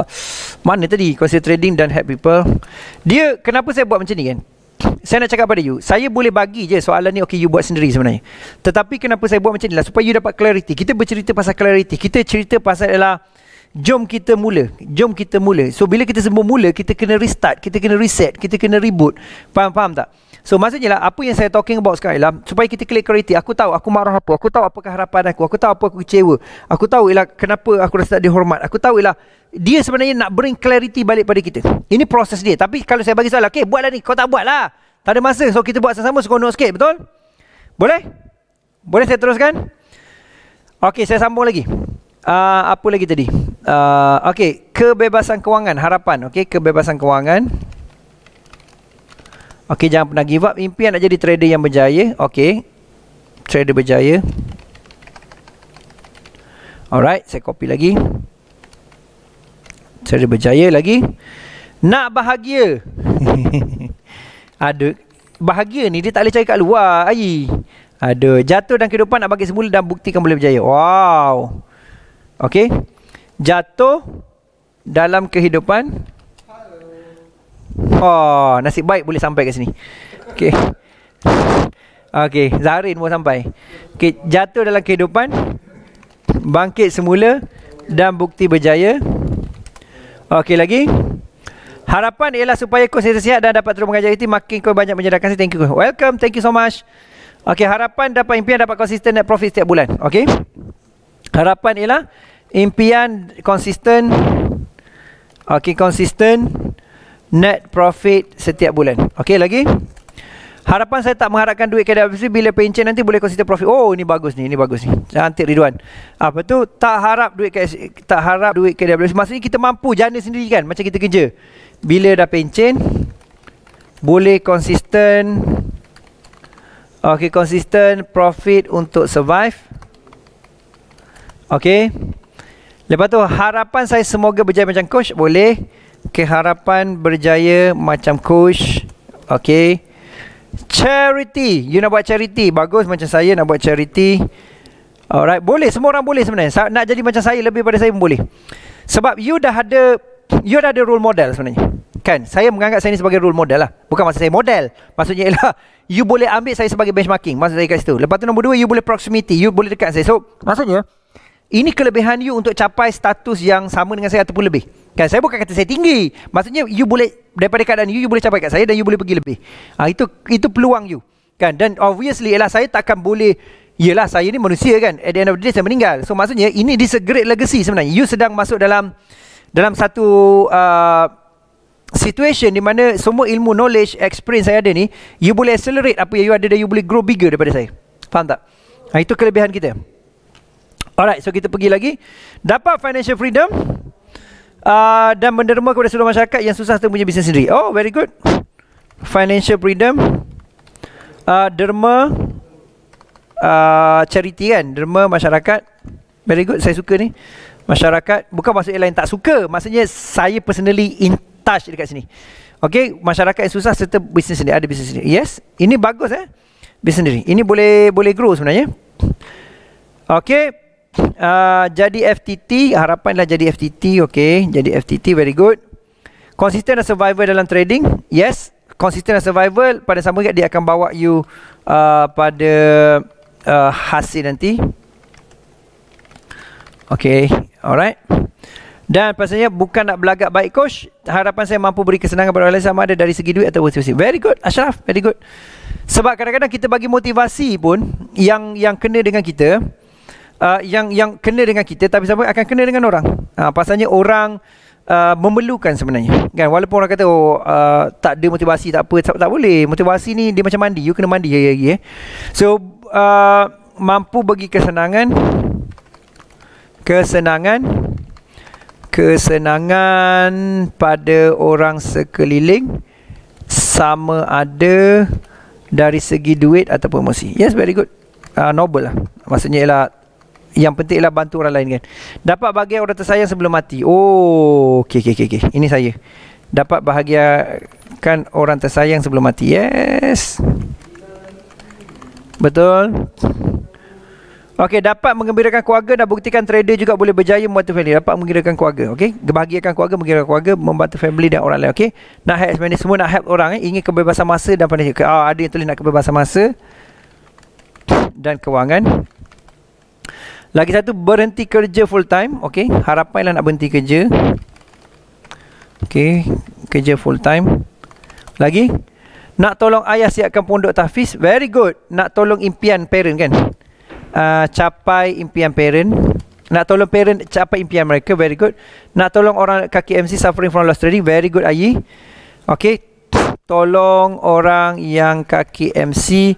Mana tadi? Consistent trading dan help people Dia, kenapa saya buat macam ni kan? Saya nak cakap pada you Saya boleh bagi je soalan ni okey you buat sendiri sebenarnya Tetapi kenapa saya buat macam ni lah Supaya you dapat clarity Kita bercerita pasal clarity Kita cerita pasal ialah Jom kita mula. Jom kita mula. So bila kita sebut mula, kita kena restart, kita kena reset, kita kena reboot. Faham faham tak? So maksudnya lah apa yang saya talking about sekarang ialah supaya kita clear clarity. Aku tahu aku marah apa, aku tahu apa keharapan aku, aku tahu apa aku kecewa. Aku tahu ialah kenapa aku rasa tak dihormat. Aku tahu ialah dia sebenarnya nak bring clarity balik pada kita. Ini proses dia. Tapi kalau saya bagi soalan, okay, buatlah ni. Kau tak buatlah. Tak ada masa. So kita buat sama-sama seronok sikit, betul? Boleh? Boleh saya teruskan? Okay, saya sambung lagi. Uh, apa lagi tadi? Uh, ah, okay, kebebasan kewangan. Harapan, okay? Kebebasan kewangan. Okay, jangan pernah give up. Impian nak jadi trader yang berjaya. Okay. Trader berjaya. Alright, saya copy lagi. Trader berjaya lagi. Nak bahagia. Aduh. Bahagia ni dia tak boleh cari kat luar. Ayy. Aduh. Jatuh dan kehidupan nak bagi semula dan buktikan boleh berjaya. Wow. Wow. Okey. Jatuh dalam kehidupan Oh, nasib baik boleh sampai ke sini. Okey. Okey, Zarin mau sampai. Okey, jatuh dalam kehidupan bangkit semula dan bukti berjaya. Okey lagi. Harapan ialah supaya kau sentiasa sihat dan dapat terus mengajar itu makin kau banyak menyedarkan saya. Thank you. Welcome. Thank you so much. Okey, harapan dapat impian dapat konsisten net profit setiap bulan. Okey. Harapan ialah impian konsisten okey konsisten net profit setiap bulan. Okey lagi. Harapan saya tak mengharapkan duit ke WC bila pencen nanti boleh konsisten profit. Oh ini bagus ni, ini bagus ni. Cantik Ridwan. Apa tu? Tak harap duit ke tak harap duit ke WC. Maksudnya kita mampu jana sendiri kan macam kita kerja. Bila dah pencen boleh konsisten Okey konsisten profit untuk survive Okay. Lepas tu harapan saya semoga berjaya macam coach boleh. Okay, harapan berjaya macam coach. Okay. Charity. You nak buat charity. Bagus macam saya nak buat charity. Alright. Boleh. Semua orang boleh sebenarnya. Nak jadi macam saya lebih pada saya pun boleh. Sebab you dah ada you dah ada role model sebenarnya. Kan? Saya menganggap saya ni sebagai role model lah. Bukan maksud saya model. Maksudnya ialah you boleh ambil saya sebagai benchmarking. Maksud saya kat situ. Lepas tu nombor dua, you boleh proximity. You boleh dekat saya. So, maksudnya, ini kelebihan you untuk capai status yang sama dengan saya ataupun lebih. Kan saya bukan kata saya tinggi. Maksudnya you boleh daripada keadaan you, you boleh capai kat saya dan you boleh pergi lebih. Ha, itu itu peluang you. Kan? Dan obviously ialah saya takkan boleh Yelah saya ni manusia kan At the end of the day saya meninggal So maksudnya ini this a great legacy sebenarnya You sedang masuk dalam Dalam satu uh, Situation di mana semua ilmu, knowledge, experience saya ada ni You boleh accelerate apa yang you ada Dan you boleh grow bigger daripada saya Faham tak? Ha, itu kelebihan kita Alright, so kita pergi lagi. Dapat financial freedom uh, dan menderma kepada seluruh masyarakat yang susah untuk punya bisnes sendiri. Oh, very good. Financial freedom. Uh, derma. Uh, charity kan? Derma masyarakat. Very good, saya suka ni. Masyarakat, bukan maksudnya lain tak suka. Maksudnya saya personally in touch dekat sini. Okay, masyarakat yang susah serta bisnes sendiri. Ada bisnes sendiri. Yes, ini bagus eh. Bisnes sendiri. Ini boleh boleh grow sebenarnya. Okay uh, jadi FTT, harapanlah jadi FTT, okay. Jadi FTT, very good. Konsisten dan survival dalam trading, yes. Konsisten dan survival, pada sama juga dia akan bawa you uh, pada uh, hasil nanti. Okay, alright. Dan pastinya bukan nak belagak baik coach, harapan saya mampu beri kesenangan kepada orang lain sama ada dari segi duit atau wasi-wasi. Very good, Ashraf, very good. Sebab kadang-kadang kita bagi motivasi pun yang yang kena dengan kita, uh, yang yang kena dengan kita tapi sampai akan kena dengan orang. Ha, pasalnya orang uh, memerlukan sebenarnya. Kan walaupun orang kata oh uh, tak ada motivasi tak apa tak, tak boleh. Motivasi ni dia macam mandi, you kena mandi ya ya. So uh, mampu bagi kesenangan kesenangan kesenangan pada orang sekeliling sama ada dari segi duit ataupun emosi. Yes, very good. Uh, noble lah. Maksudnya ialah yang penting ialah bantu orang lain kan. Dapat bahagia orang tersayang sebelum mati. Oh, okay, okay, okay. okey. Ini saya. Dapat bahagia kan orang tersayang sebelum mati. Yes. Betul. Okay, dapat mengembirakan keluarga dan buktikan trader juga boleh berjaya membantu family. Dapat mengembirakan keluarga, Okay, kebahagiaan keluarga, mengembirakan keluarga, membantu family dan orang lain, Okay. Nak help sebenarnya semua nak help orang eh. Ingin kebebasan masa dan pandai. Ah, oh, ada yang tulis nak kebebasan masa dan kewangan. Lagi satu berhenti kerja full time, okey. Harapan ialah nak berhenti kerja. Okey, kerja full time. Lagi nak tolong ayah siapkan pondok tahfiz. Very good. Nak tolong impian parent kan? Uh, capai impian parent. Nak tolong parent capai impian mereka. Very good. Nak tolong orang kaki MC suffering from lost trading. Very good, Ayi. Okay. Tolong orang yang kaki MC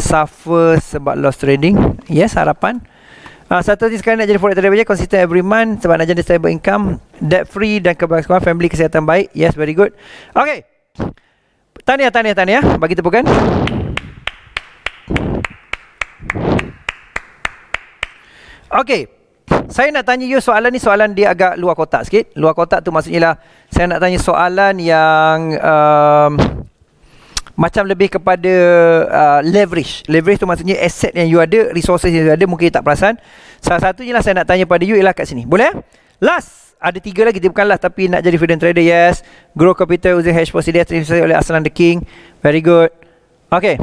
suffer sebab lost trading. Yes, Harapan. Uh, satu lagi sekarang nak jadi forex trader consistent every month sebab nak jadi stable income, debt free dan kebahagiaan family kesihatan baik. Yes, very good. Okay. Tahniah, tahniah, tahniah. Bagi tepukan. Okay. Saya nak tanya you soalan ni soalan dia agak luar kotak sikit. Luar kotak tu maksudnya lah saya nak tanya soalan yang um, macam lebih kepada uh, leverage. Leverage tu maksudnya aset yang you ada, resources yang you ada mungkin tak perasan. Salah satunya lah saya nak tanya pada you ialah kat sini. Boleh? Eh? Last. Ada tiga lagi. Dia bukan last tapi nak jadi freedom trader. Yes. Grow capital using hash positive. Terima oleh Aslan The King. Very good. Okay.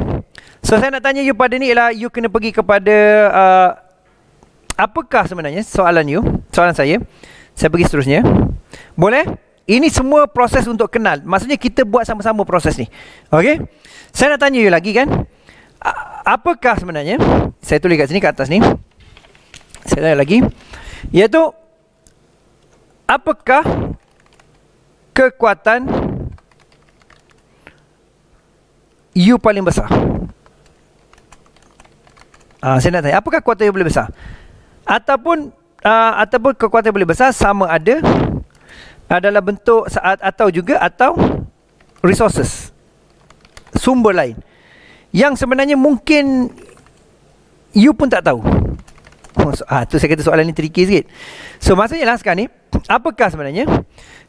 So saya nak tanya you pada ni ialah you kena pergi kepada uh, apakah sebenarnya soalan you, soalan saya. Saya pergi seterusnya. Boleh? Ini semua proses untuk kenal. Maksudnya kita buat sama-sama proses ni. Okey. Saya nak tanya you lagi kan. Apakah sebenarnya? Saya tulis kat sini kat atas ni. Saya tanya lagi. Iaitu apakah kekuatan you paling besar? Uh, saya nak tanya, apakah kekuatan ah, yang paling besar? Ataupun uh, ataupun kekuatan yang boleh besar sama ada adalah bentuk saat atau juga atau resources sumber lain yang sebenarnya mungkin you pun tak tahu. Oh, ah, tu saya kata soalan ni tricky sikit. So maksudnya lah sekarang ni, apakah sebenarnya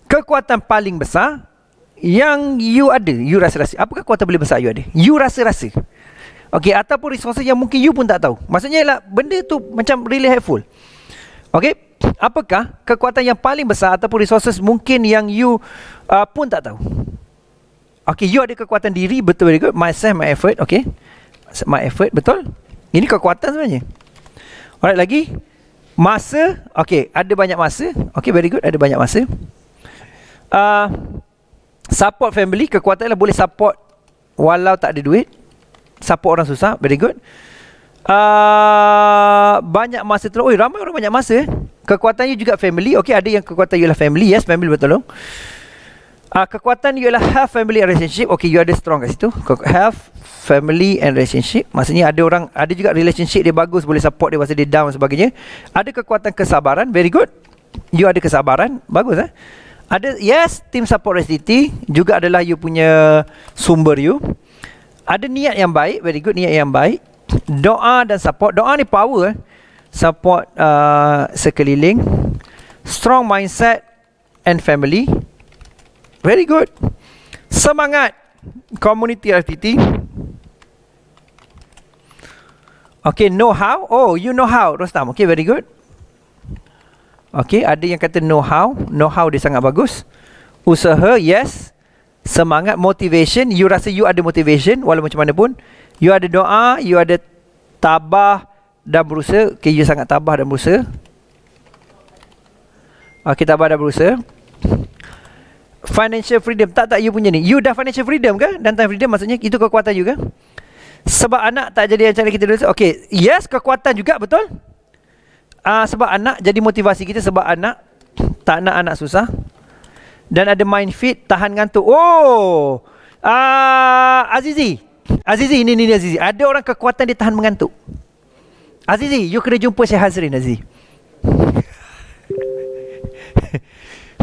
kekuatan paling besar yang you ada, you rasa-rasa. Apakah kekuatan paling besar you ada? You rasa-rasa. Okay, ataupun resources yang mungkin you pun tak tahu. Maksudnya lah, benda tu macam really helpful. Okay, apakah kekuatan yang paling besar ataupun resources mungkin yang you uh, pun tak tahu. Okay, you ada kekuatan diri betul betul. Myself, my effort, okay. My effort betul. Ini kekuatan sebenarnya. Alright lagi masa, okay. Ada banyak masa, okay. Very good, ada banyak masa. Uh, support family, kekuatan lah boleh support walau tak ada duit. Support orang susah, very good. Uh, banyak masa terlalu. Oh, ramai orang banyak masa. Eh? Kekuatan you juga family. Okay, ada yang kekuatan you ialah family. Yes, family betul. Uh, kekuatan you ialah health, family and relationship. Okay, you ada strong kat situ. Health, family and relationship. Maksudnya ada orang, ada juga relationship dia bagus. Boleh support dia masa dia down sebagainya. Ada kekuatan kesabaran. Very good. You ada kesabaran. Bagus. Eh? Ada, yes, team support residency. Juga adalah you punya sumber you. Ada niat yang baik. Very good, niat yang baik. Doa dan support. Doa ni power. Eh? support uh, sekeliling, strong mindset and family, very good, semangat community RTT. Okay, know how? Oh, you know how, Rostam. Okay, very good. Okay, ada yang kata know how. Know how dia sangat bagus. Usaha, yes. Semangat, motivation. You rasa you ada motivation, walaupun macam mana pun. You ada doa, you ada tabah, dan berusaha okay, sangat tabah dan berusaha okay, ah, tabah dan berusaha financial freedom tak tak you punya ni you dah financial freedom ke dan time freedom maksudnya itu kekuatan juga. sebab anak tak jadi yang kita dulu okay yes kekuatan juga betul uh, sebab anak jadi motivasi kita sebab anak tak nak anak susah dan ada mind fit tahan ngantuk oh uh, Azizi Azizi ini ni Azizi ada orang kekuatan dia tahan mengantuk Azizi, you kena jumpa Syekh Hazrin Azizi.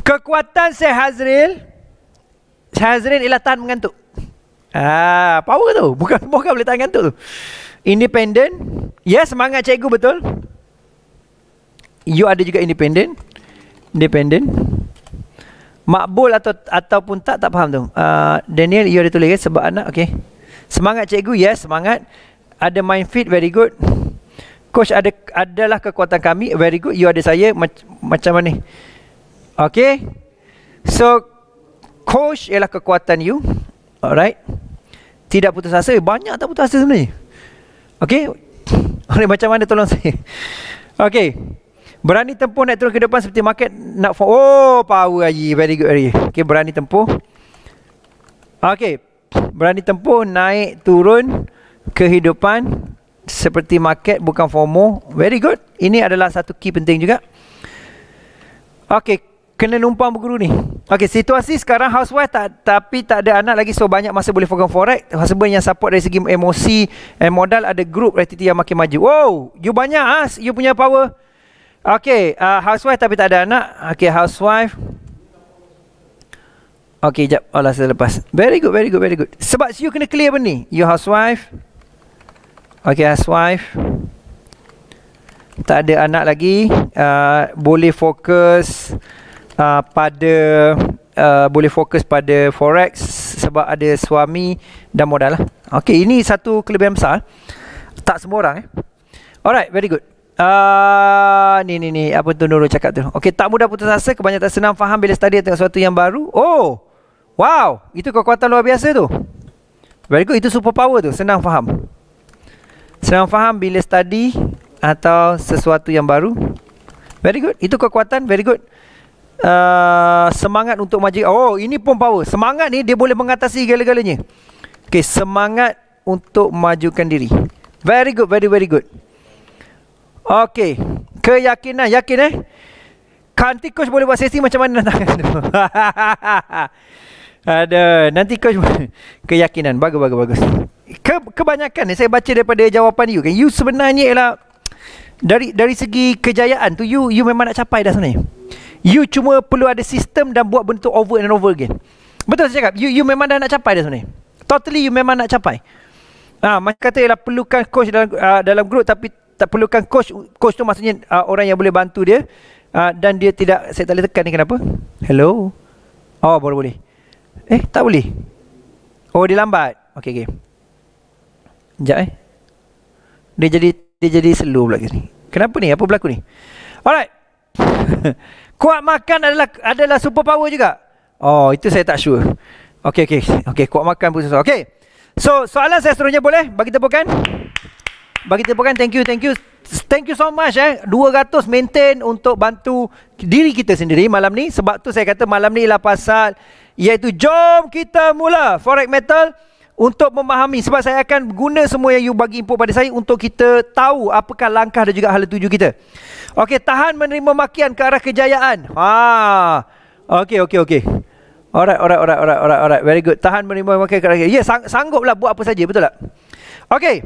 Kekuatan Syekh Hazrin Syekh Hazrin ialah tahan mengantuk. Ah, power tu. Bukan semua orang boleh tahan mengantuk tu. Independent. Ya, yes, semangat cikgu betul. You ada juga independent. Independent. Makbul atau ataupun tak tak faham tu. Uh, Daniel, you ada tulis ya, sebab anak. Okay. Semangat cikgu. Yes, ya, semangat. Ada mind fit. Very good coach ada adalah kekuatan kami very good you ada saya macam, macam mana Okay. so coach ialah kekuatan you alright tidak putus asa banyak tak putus asa sebenarnya Okay. Orang macam mana tolong saya Okay Berani tempuh naik turun ke depan seperti market nak Oh power Haji Very good Haji Okay berani tempuh Okay Berani tempuh naik turun kehidupan seperti market bukan FOMO. Very good. Ini adalah satu key penting juga. Okey, kena numpang guru ni. Okey, situasi sekarang housewife tak tapi tak ada anak lagi so banyak masa boleh fokus forex. Husband yang support dari segi emosi dan modal ada group entity yang makin maju. Wow, you banyak as, ah, you punya power. Okey, uh, housewife tapi tak ada anak. Okey, housewife. Okay, jap. Alah, saya lepas. Very good, very good, very good. Sebab you kena clear benda ni. You housewife. Okay housewife Tak ada anak lagi uh, Boleh fokus uh, Pada uh, Boleh fokus pada forex Sebab ada suami Dan modal lah Okay ini satu kelebihan besar Tak semua orang eh Alright very good uh, Ni ni ni Apa tu Nurul cakap tu Okey, tak mudah putus asa Kebanyakan senang faham Bila study tentang sesuatu yang baru Oh Wow Itu kekuatan luar biasa tu Very good Itu super power tu Senang faham Senang faham bila study atau sesuatu yang baru. Very good. Itu kekuatan. Very good. Uh, semangat untuk maju. Oh, ini pun power. Semangat ni dia boleh mengatasi segala-galanya. Okay, semangat untuk majukan diri. Very good, very very good. Okay, keyakinan, yakin eh. Nanti coach boleh buat sesi macam mana tangan Ada, nanti coach Keyakinan, bagus, bagus, bagus ke, kebanyakan ni saya baca daripada jawapan you kan you sebenarnya ialah dari dari segi kejayaan tu you you memang nak capai dah sebenarnya you cuma perlu ada sistem dan buat bentuk over and over again betul saya cakap you you memang dah nak capai dah sebenarnya totally you memang nak capai ha macam kata ialah perlukan coach dalam uh, dalam group tapi tak perlukan coach coach tu maksudnya uh, orang yang boleh bantu dia uh, dan dia tidak saya tak boleh tekan ni kenapa hello oh boleh boleh eh tak boleh oh dia lambat okey okey Sekejap eh. Dia jadi dia jadi slow pula sini. Kenapa ni? Apa berlaku ni? Alright. kuat makan adalah adalah power juga. Oh, itu saya tak sure. Okay okay okay kuat makan pun susah. Okey. So, soalan saya seterusnya boleh? Bagi tepukan. Bagi tepukan. Thank you, thank you. Thank you so much eh. 200 maintain untuk bantu diri kita sendiri malam ni. Sebab tu saya kata malam ni ialah pasal iaitu jom kita mula. Forex Metal untuk memahami sebab saya akan guna semua yang you bagi input pada saya untuk kita tahu apakah langkah dan juga hal tuju kita. Okey, tahan menerima makian ke arah kejayaan. Ha. Okey, okey, okey. Alright, alright, alright, alright, alright, alright. Very good. Tahan menerima makian ke arah kejayaan. Ya, yeah, sang- sangguplah buat apa saja, betul tak? Okey.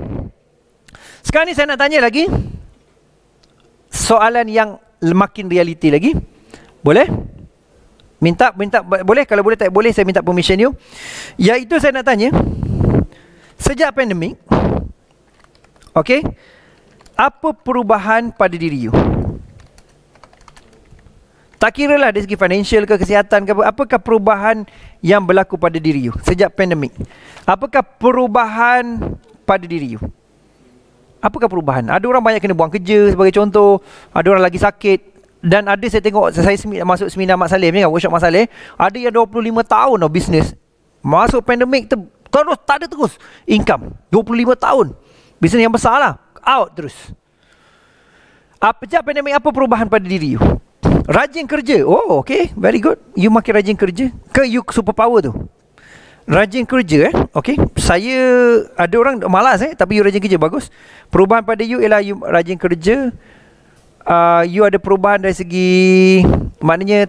Sekarang ni saya nak tanya lagi soalan yang makin realiti lagi. Boleh? Minta, minta, boleh? Kalau boleh tak boleh, saya minta permission you. Iaitu saya nak tanya, Sejak pandemik, okay, apa perubahan pada diri you? Tak kira lah dari segi financial ke kesihatan ke apa, apakah perubahan yang berlaku pada diri you sejak pandemik? Apakah perubahan pada diri you? Apakah perubahan? Ada orang banyak kena buang kerja sebagai contoh. Ada orang lagi sakit. Dan ada saya tengok, saya semi, masuk seminar Mak Saleh ni kan, workshop Mak Saleh. Ada yang 25 tahun tau bisnes. Masuk pandemik tu Terus tak ada terus income 25 tahun Bisnes yang besar lah Out terus apa jap pandemik apa perubahan pada diri you? Rajin kerja. Oh, okay. Very good. You makin rajin kerja. Ke you power tu? Rajin kerja eh. Okay. Saya ada orang malas eh. Tapi you rajin kerja. Bagus. Perubahan pada you ialah you rajin kerja. Uh, you ada perubahan dari segi... Maknanya...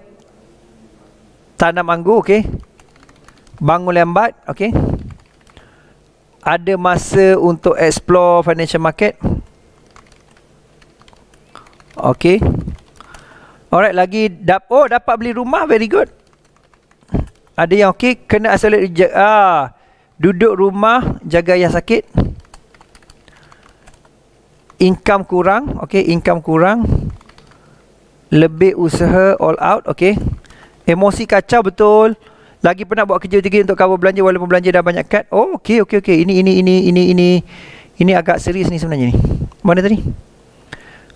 Tanam anggur. Okay. Bangun lambat. Okay ada masa untuk explore financial market Okay Alright lagi dap Oh dapat beli rumah Very good Ada yang okay Kena accelerate ah, Duduk rumah Jaga yang sakit Income kurang Okay income kurang Lebih usaha all out Okay Emosi kacau betul lagi pernah buat kerja tiga untuk cover belanja walaupun belanja dah banyak kad. Oh, okey okey okey. Ini ini ini ini ini. Ini agak serius ni sebenarnya ni. Mana tadi?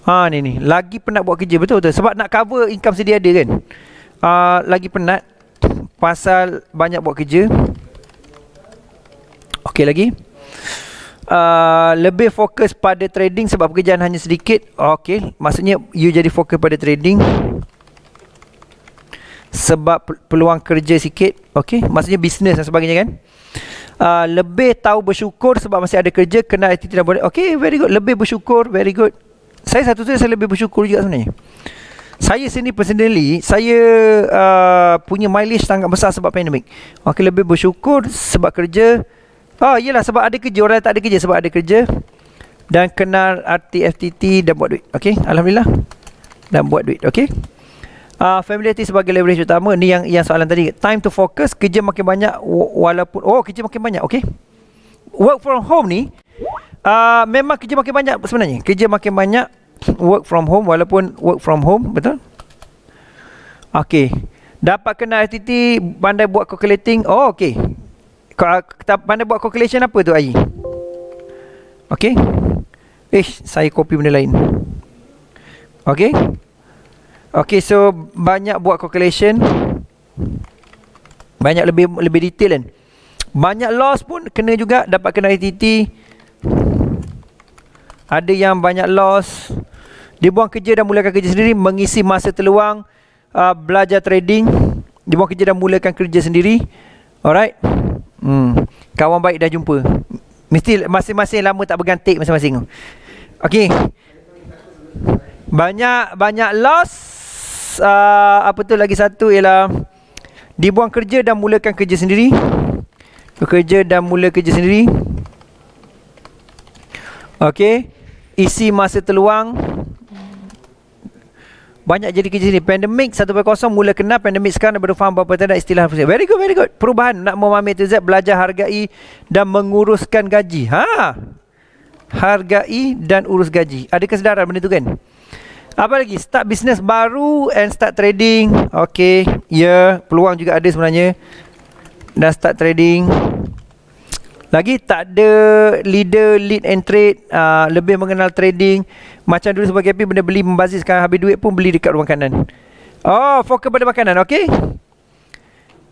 Ha ni ni. Lagi penat buat kerja betul tu. sebab nak cover income sedia ada kan. Uh, lagi penat pasal banyak buat kerja. Okey lagi. Uh, lebih fokus pada trading sebab pekerjaan hanya sedikit. Okey, maksudnya you jadi fokus pada trading sebab peluang kerja sikit okey maksudnya bisnes dan sebagainya kan uh, lebih tahu bersyukur sebab masih ada kerja kena aktiviti dan boleh okey very good lebih bersyukur very good saya satu tu saya lebih bersyukur juga sebenarnya saya sini personally saya uh, punya mileage sangat besar sebab pandemik okey lebih bersyukur sebab kerja oh ah, iyalah sebab ada kerja orang tak ada kerja sebab ada kerja dan kenal RTFTT dan buat duit okey alhamdulillah dan buat duit okey Uh, ah, familiarity sebagai leverage utama ni yang yang soalan tadi. Time to focus kerja makin banyak walaupun oh kerja makin banyak okey. Work from home ni uh, memang kerja makin banyak sebenarnya. Kerja makin banyak work from home walaupun work from home betul? Okey. Dapat kena RTT pandai buat calculating. Oh okey. pandai buat calculation apa tu Ayi? Okey. Eh, saya copy benda lain. Okey. Okay so banyak buat calculation Banyak lebih lebih detail kan Banyak loss pun kena juga dapat kena identiti Ada yang banyak loss Dia buang kerja dan mulakan kerja sendiri Mengisi masa terluang uh, Belajar trading Dia buang kerja dan mulakan kerja sendiri Alright hmm. Kawan baik dah jumpa Mesti masing-masing lama tak pegang masing-masing Okay Banyak-banyak loss uh, apa tu lagi satu ialah dibuang kerja dan mulakan kerja sendiri. Bekerja dan mula kerja sendiri. Okey. Isi masa terluang. Banyak jadi kerja sini. Pandemik 1.0 mula kenal. Pandemik sekarang baru faham berapa tanda istilah. Very good, very good. Perubahan. Nak memahami itu, Z. Belajar hargai dan menguruskan gaji. Ha? Hargai dan urus gaji. Ada kesedaran benda tu kan? Apa lagi? Start bisnes baru and start trading. Okay. Ya, yeah, peluang juga ada sebenarnya. Dah start trading. Lagi tak ada leader lead and trade. Uh, lebih mengenal trading. Macam dulu sebagai KP, benda beli membazir sekarang habis duit pun beli dekat ruang kanan. Oh, fokus pada makanan. Okay.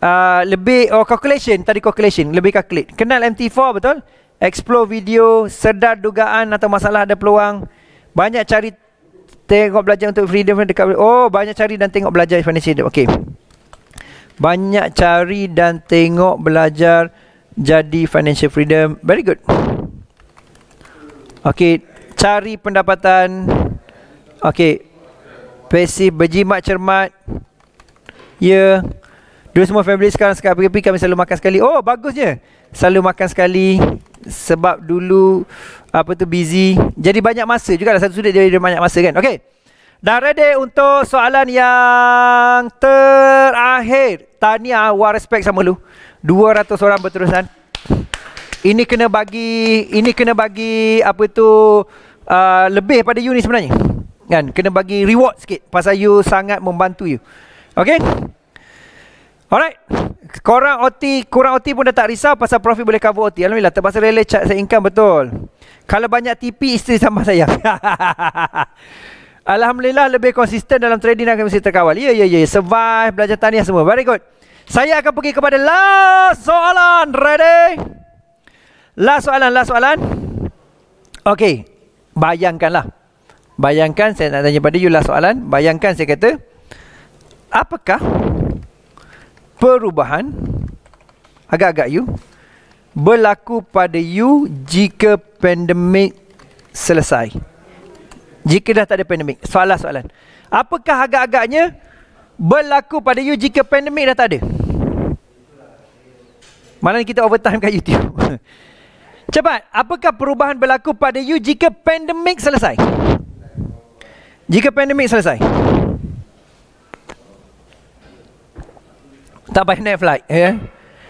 Uh, ah, lebih, oh calculation. Tadi calculation. Lebih calculate. Kenal MT4 betul? Explore video. Sedar dugaan atau masalah ada peluang. Banyak cari Tengok belajar untuk freedom kan dekat Oh, banyak cari dan tengok belajar financial. freedom. Okey. Banyak cari dan tengok belajar jadi financial freedom. Very good. Okey, cari pendapatan. Okey. Pasif berjimat cermat. Ya. Yeah. Dulu semua family sekarang sekarang pergi kami selalu makan sekali. Oh, bagusnya. Selalu makan sekali sebab dulu apa tu busy. Jadi banyak masa juga lah satu sudut dia ada banyak masa kan. Okey. Dah ready untuk soalan yang terakhir. Tahniah wah respect sama lu. 200 orang berterusan. Ini kena bagi ini kena bagi apa tu uh, lebih pada you ni sebenarnya. Kan kena bagi reward sikit pasal you sangat membantu you. Okey? Alright. Korang OT, kurang OT pun dah tak risau pasal profit boleh cover OT. Alhamdulillah terpaksa rela cat saya income betul. Kalau banyak TP isteri sama saya. Alhamdulillah lebih konsisten dalam trading dan mesti terkawal. Ya ya ya survive belajar tahniah semua. Very good. Saya akan pergi kepada last soalan. Ready? Last soalan, last soalan. Okay, Bayangkanlah. Bayangkan saya nak tanya pada you last soalan. Bayangkan saya kata apakah perubahan agak-agak you berlaku pada you jika pandemik selesai. Jika dah tak ada pandemik. Soalan-soalan. Apakah agak-agaknya berlaku pada you jika pandemik dah tak ada? Malam ni kita overtime kat YouTube. Cepat. Apakah perubahan berlaku pada you Jika pandemik selesai. Jika pandemik selesai. Tak payah naik flight ya. Kan?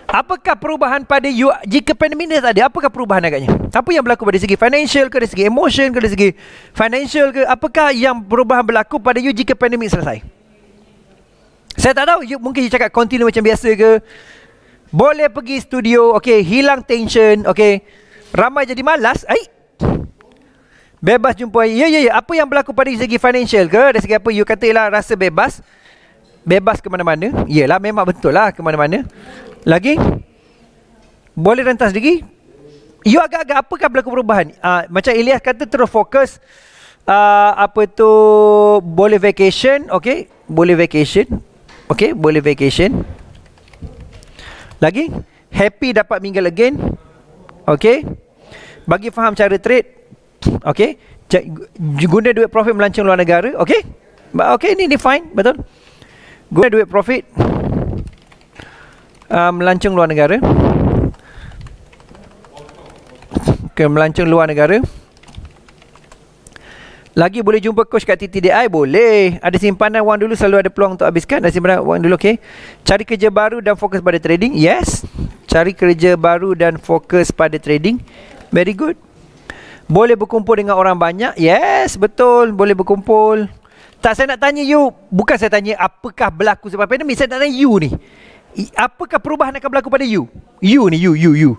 Apakah perubahan pada you Jika pandemik ni tak ada Apakah perubahan agaknya Apa yang berlaku pada segi financial ke Dari segi emotion ke Dari segi financial ke Apakah yang perubahan berlaku pada you Jika pandemik selesai Saya tak tahu you, Mungkin you cakap continue macam biasa ke Boleh pergi studio Okay Hilang tension Okay Ramai jadi malas Ay. Bebas jumpa Ya ya ya Apa yang berlaku pada segi financial ke Dari segi apa You katalah rasa bebas Bebas bebas ke mana-mana Yelah memang betul lah ke mana-mana Lagi Boleh rentas sendiri You agak-agak apakah berlaku perubahan uh, Macam Ilyas kata terus fokus uh, Apa tu Boleh vacation Okay Boleh vacation Okay boleh vacation Lagi Happy dapat mingle again Okay Bagi faham cara trade Okay Guna duit profit melancong luar negara Okay Okay ni, ni fine Betul Guna duit profit uh, melancong luar negara. Okay, melancung luar negara. Lagi boleh jumpa coach kat TTDI? Boleh. Ada simpanan wang dulu selalu ada peluang untuk habiskan. Ada simpanan wang dulu, okey. Cari kerja baru dan fokus pada trading? Yes. Cari kerja baru dan fokus pada trading? Very good. Boleh berkumpul dengan orang banyak? Yes, betul. Boleh berkumpul. Tak saya nak tanya you Bukan saya tanya Apakah berlaku sebab pandemik Saya nak tanya you ni Apakah perubahan akan berlaku pada you You ni you you you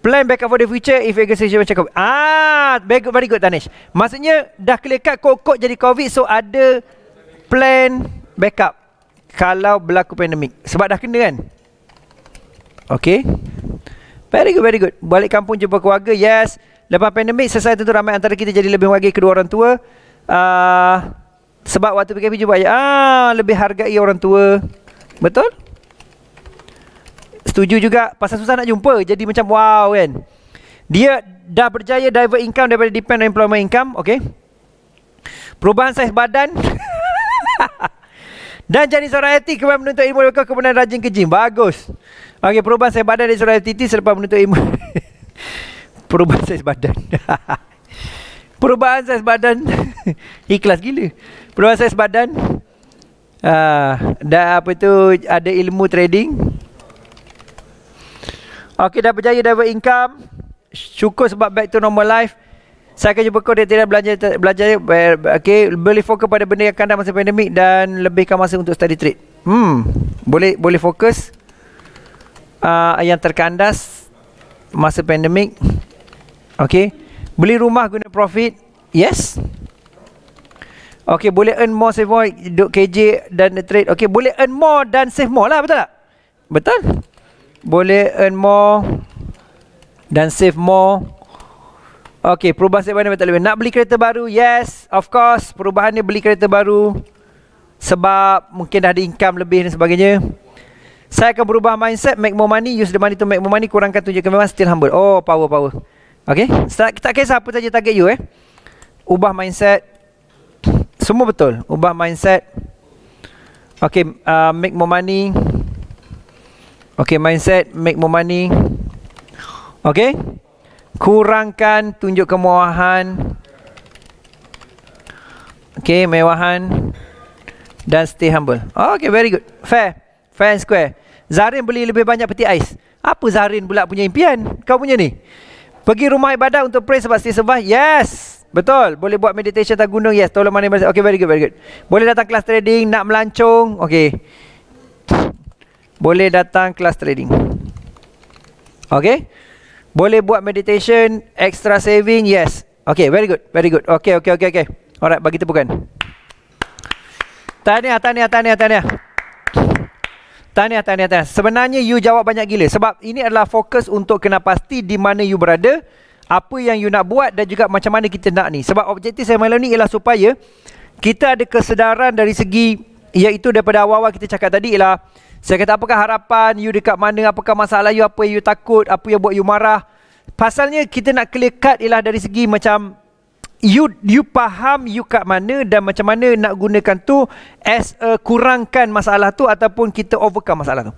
Plan backup for the future If you can macam COVID Ah Very good very good Tanish Maksudnya Dah clear cut kokok jadi COVID So ada Plan Backup Kalau berlaku pandemik Sebab dah kena kan Okay Very good very good Balik kampung jumpa keluarga Yes Lepas pandemik Selesai tentu ramai antara kita Jadi lebih wagi kedua orang tua Ah uh, sebab waktu PKP jumpa ayah ah, Lebih hargai orang tua Betul? Setuju juga Pasal susah nak jumpa Jadi macam wow kan Dia dah berjaya divert income Daripada depend on employment income Okay Perubahan saiz badan Dan jadi seorang IT Kemudian menuntut ilmu lokal Kemudian rajin ke gym Bagus Okay perubahan saiz badan Dari seorang IT Selepas menuntut ilmu Perubahan saiz badan Perubahan saiz badan Ikhlas gila Proses badan uh, Dah apa tu Ada ilmu trading Okey dah berjaya dapat income Syukur sebab back to normal life saya akan jumpa kau dia tidak belajar belajar eh, okey boleh fokus pada benda yang akan masa pandemik dan lebihkan masa untuk study trade. Hmm boleh boleh fokus uh, yang terkandas masa pandemik. Okey. Beli rumah guna profit. Yes. Okay boleh earn more save more Duk KJ dan trade Okay boleh earn more dan save more lah betul tak? Betul? Boleh earn more Dan save more Okay perubahan save mana betul lebih Nak beli kereta baru? Yes of course Perubahan ni beli kereta baru Sebab mungkin dah ada income lebih dan sebagainya Saya akan berubah mindset Make more money Use the money to make more money Kurangkan ke memang still humble Oh power power Okay kita Tak kisah apa saja target you eh Ubah mindset semua betul. Ubah mindset. Okay, uh, make more money. Okay, mindset. Make more money. Okay. Kurangkan tunjuk kemewahan. Okay, mewahan. Dan stay humble. Okay, very good. Fair. Fair and square. Zarin beli lebih banyak peti ais. Apa Zarin pula punya impian? Kau punya ni? Pergi rumah ibadah untuk pray sebab stay survive. Yes. Yes. Betul. Boleh buat meditation atas gunung. Yes. Tolong mana Okay, very good, very good. Boleh datang kelas trading. Nak melancong. Okay. Boleh datang kelas trading. Okay. Boleh buat meditation. Extra saving. Yes. Okay, very good. Very good. Okay, okay, okay, okay. Alright, bagi tepukan. Tahniah, tahniah, tahniah, tahniah. Tahniah, tahniah, tahniah. Sebenarnya you jawab banyak gila. Sebab ini adalah fokus untuk kena pasti di mana you berada apa yang you nak buat dan juga macam mana kita nak ni. Sebab objektif saya malam ni ialah supaya kita ada kesedaran dari segi iaitu daripada awal-awal kita cakap tadi ialah saya kata apakah harapan you dekat mana, apakah masalah you, apa yang you takut, apa yang buat you marah. Pasalnya kita nak clear cut ialah dari segi macam you you faham you kat mana dan macam mana nak gunakan tu as a kurangkan masalah tu ataupun kita overcome masalah tu.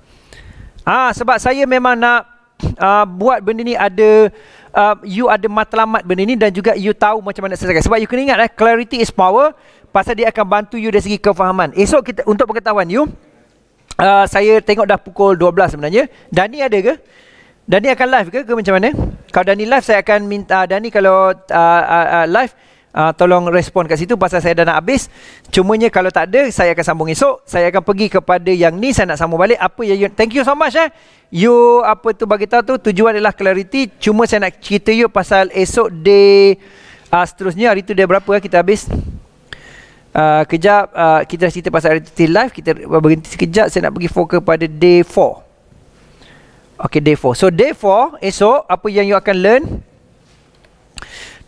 Ah ha, sebab saya memang nak uh, buat benda ni ada uh, you ada matlamat benda ni dan juga you tahu macam mana nak selesaikan. Sebab you kena ingat eh, clarity is power pasal dia akan bantu you dari segi kefahaman. Esok kita untuk pengetahuan you uh, saya tengok dah pukul 12 sebenarnya. Dani ada ke? Dani akan live ke ke macam mana? Kalau Dani live saya akan minta uh, Dani kalau uh, uh, uh, live uh, tolong respon kat situ pasal saya dah nak habis. Cumanya kalau tak ada, saya akan sambung esok. Saya akan pergi kepada yang ni, saya nak sambung balik. Apa yang you, thank you so much eh. You apa tu bagi tahu tu, tujuan adalah clarity. Cuma saya nak cerita you pasal esok day uh, seterusnya, hari tu dia berapa eh, kita habis. Uh, kejap, uh, kita dah cerita pasal reality live. Kita berhenti sekejap, saya nak pergi fokus kepada day 4. Okay, day 4. So, day 4, esok, apa yang you akan learn?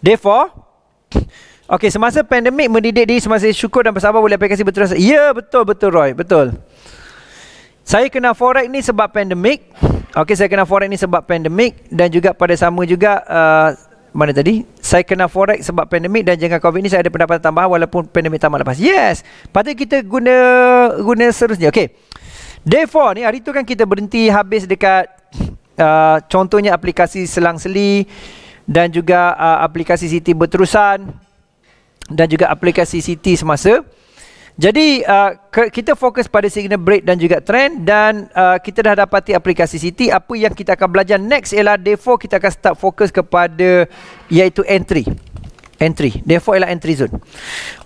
Day 4, Okey, semasa pandemik mendidik diri semasa syukur dan bersabar boleh aplikasi betul rasa. Ya, betul betul Roy, betul. Saya kena forex ni sebab pandemik. Okey, saya kena forex ni sebab pandemik dan juga pada sama juga uh, mana tadi saya kena forex sebab pandemik dan jangka covid ni saya ada pendapatan tambah walaupun pandemik tamat lepas yes patut kita guna guna seterusnya okey day 4 ni hari tu kan kita berhenti habis dekat uh, contohnya aplikasi selang seli dan juga uh, aplikasi city berterusan dan juga aplikasi CT semasa. Jadi uh, kita fokus pada signal break dan juga trend dan uh, kita dah dapati aplikasi CT. Apa yang kita akan belajar next ialah day 4 kita akan start fokus kepada iaitu entry. Entry. Day 4 ialah entry zone.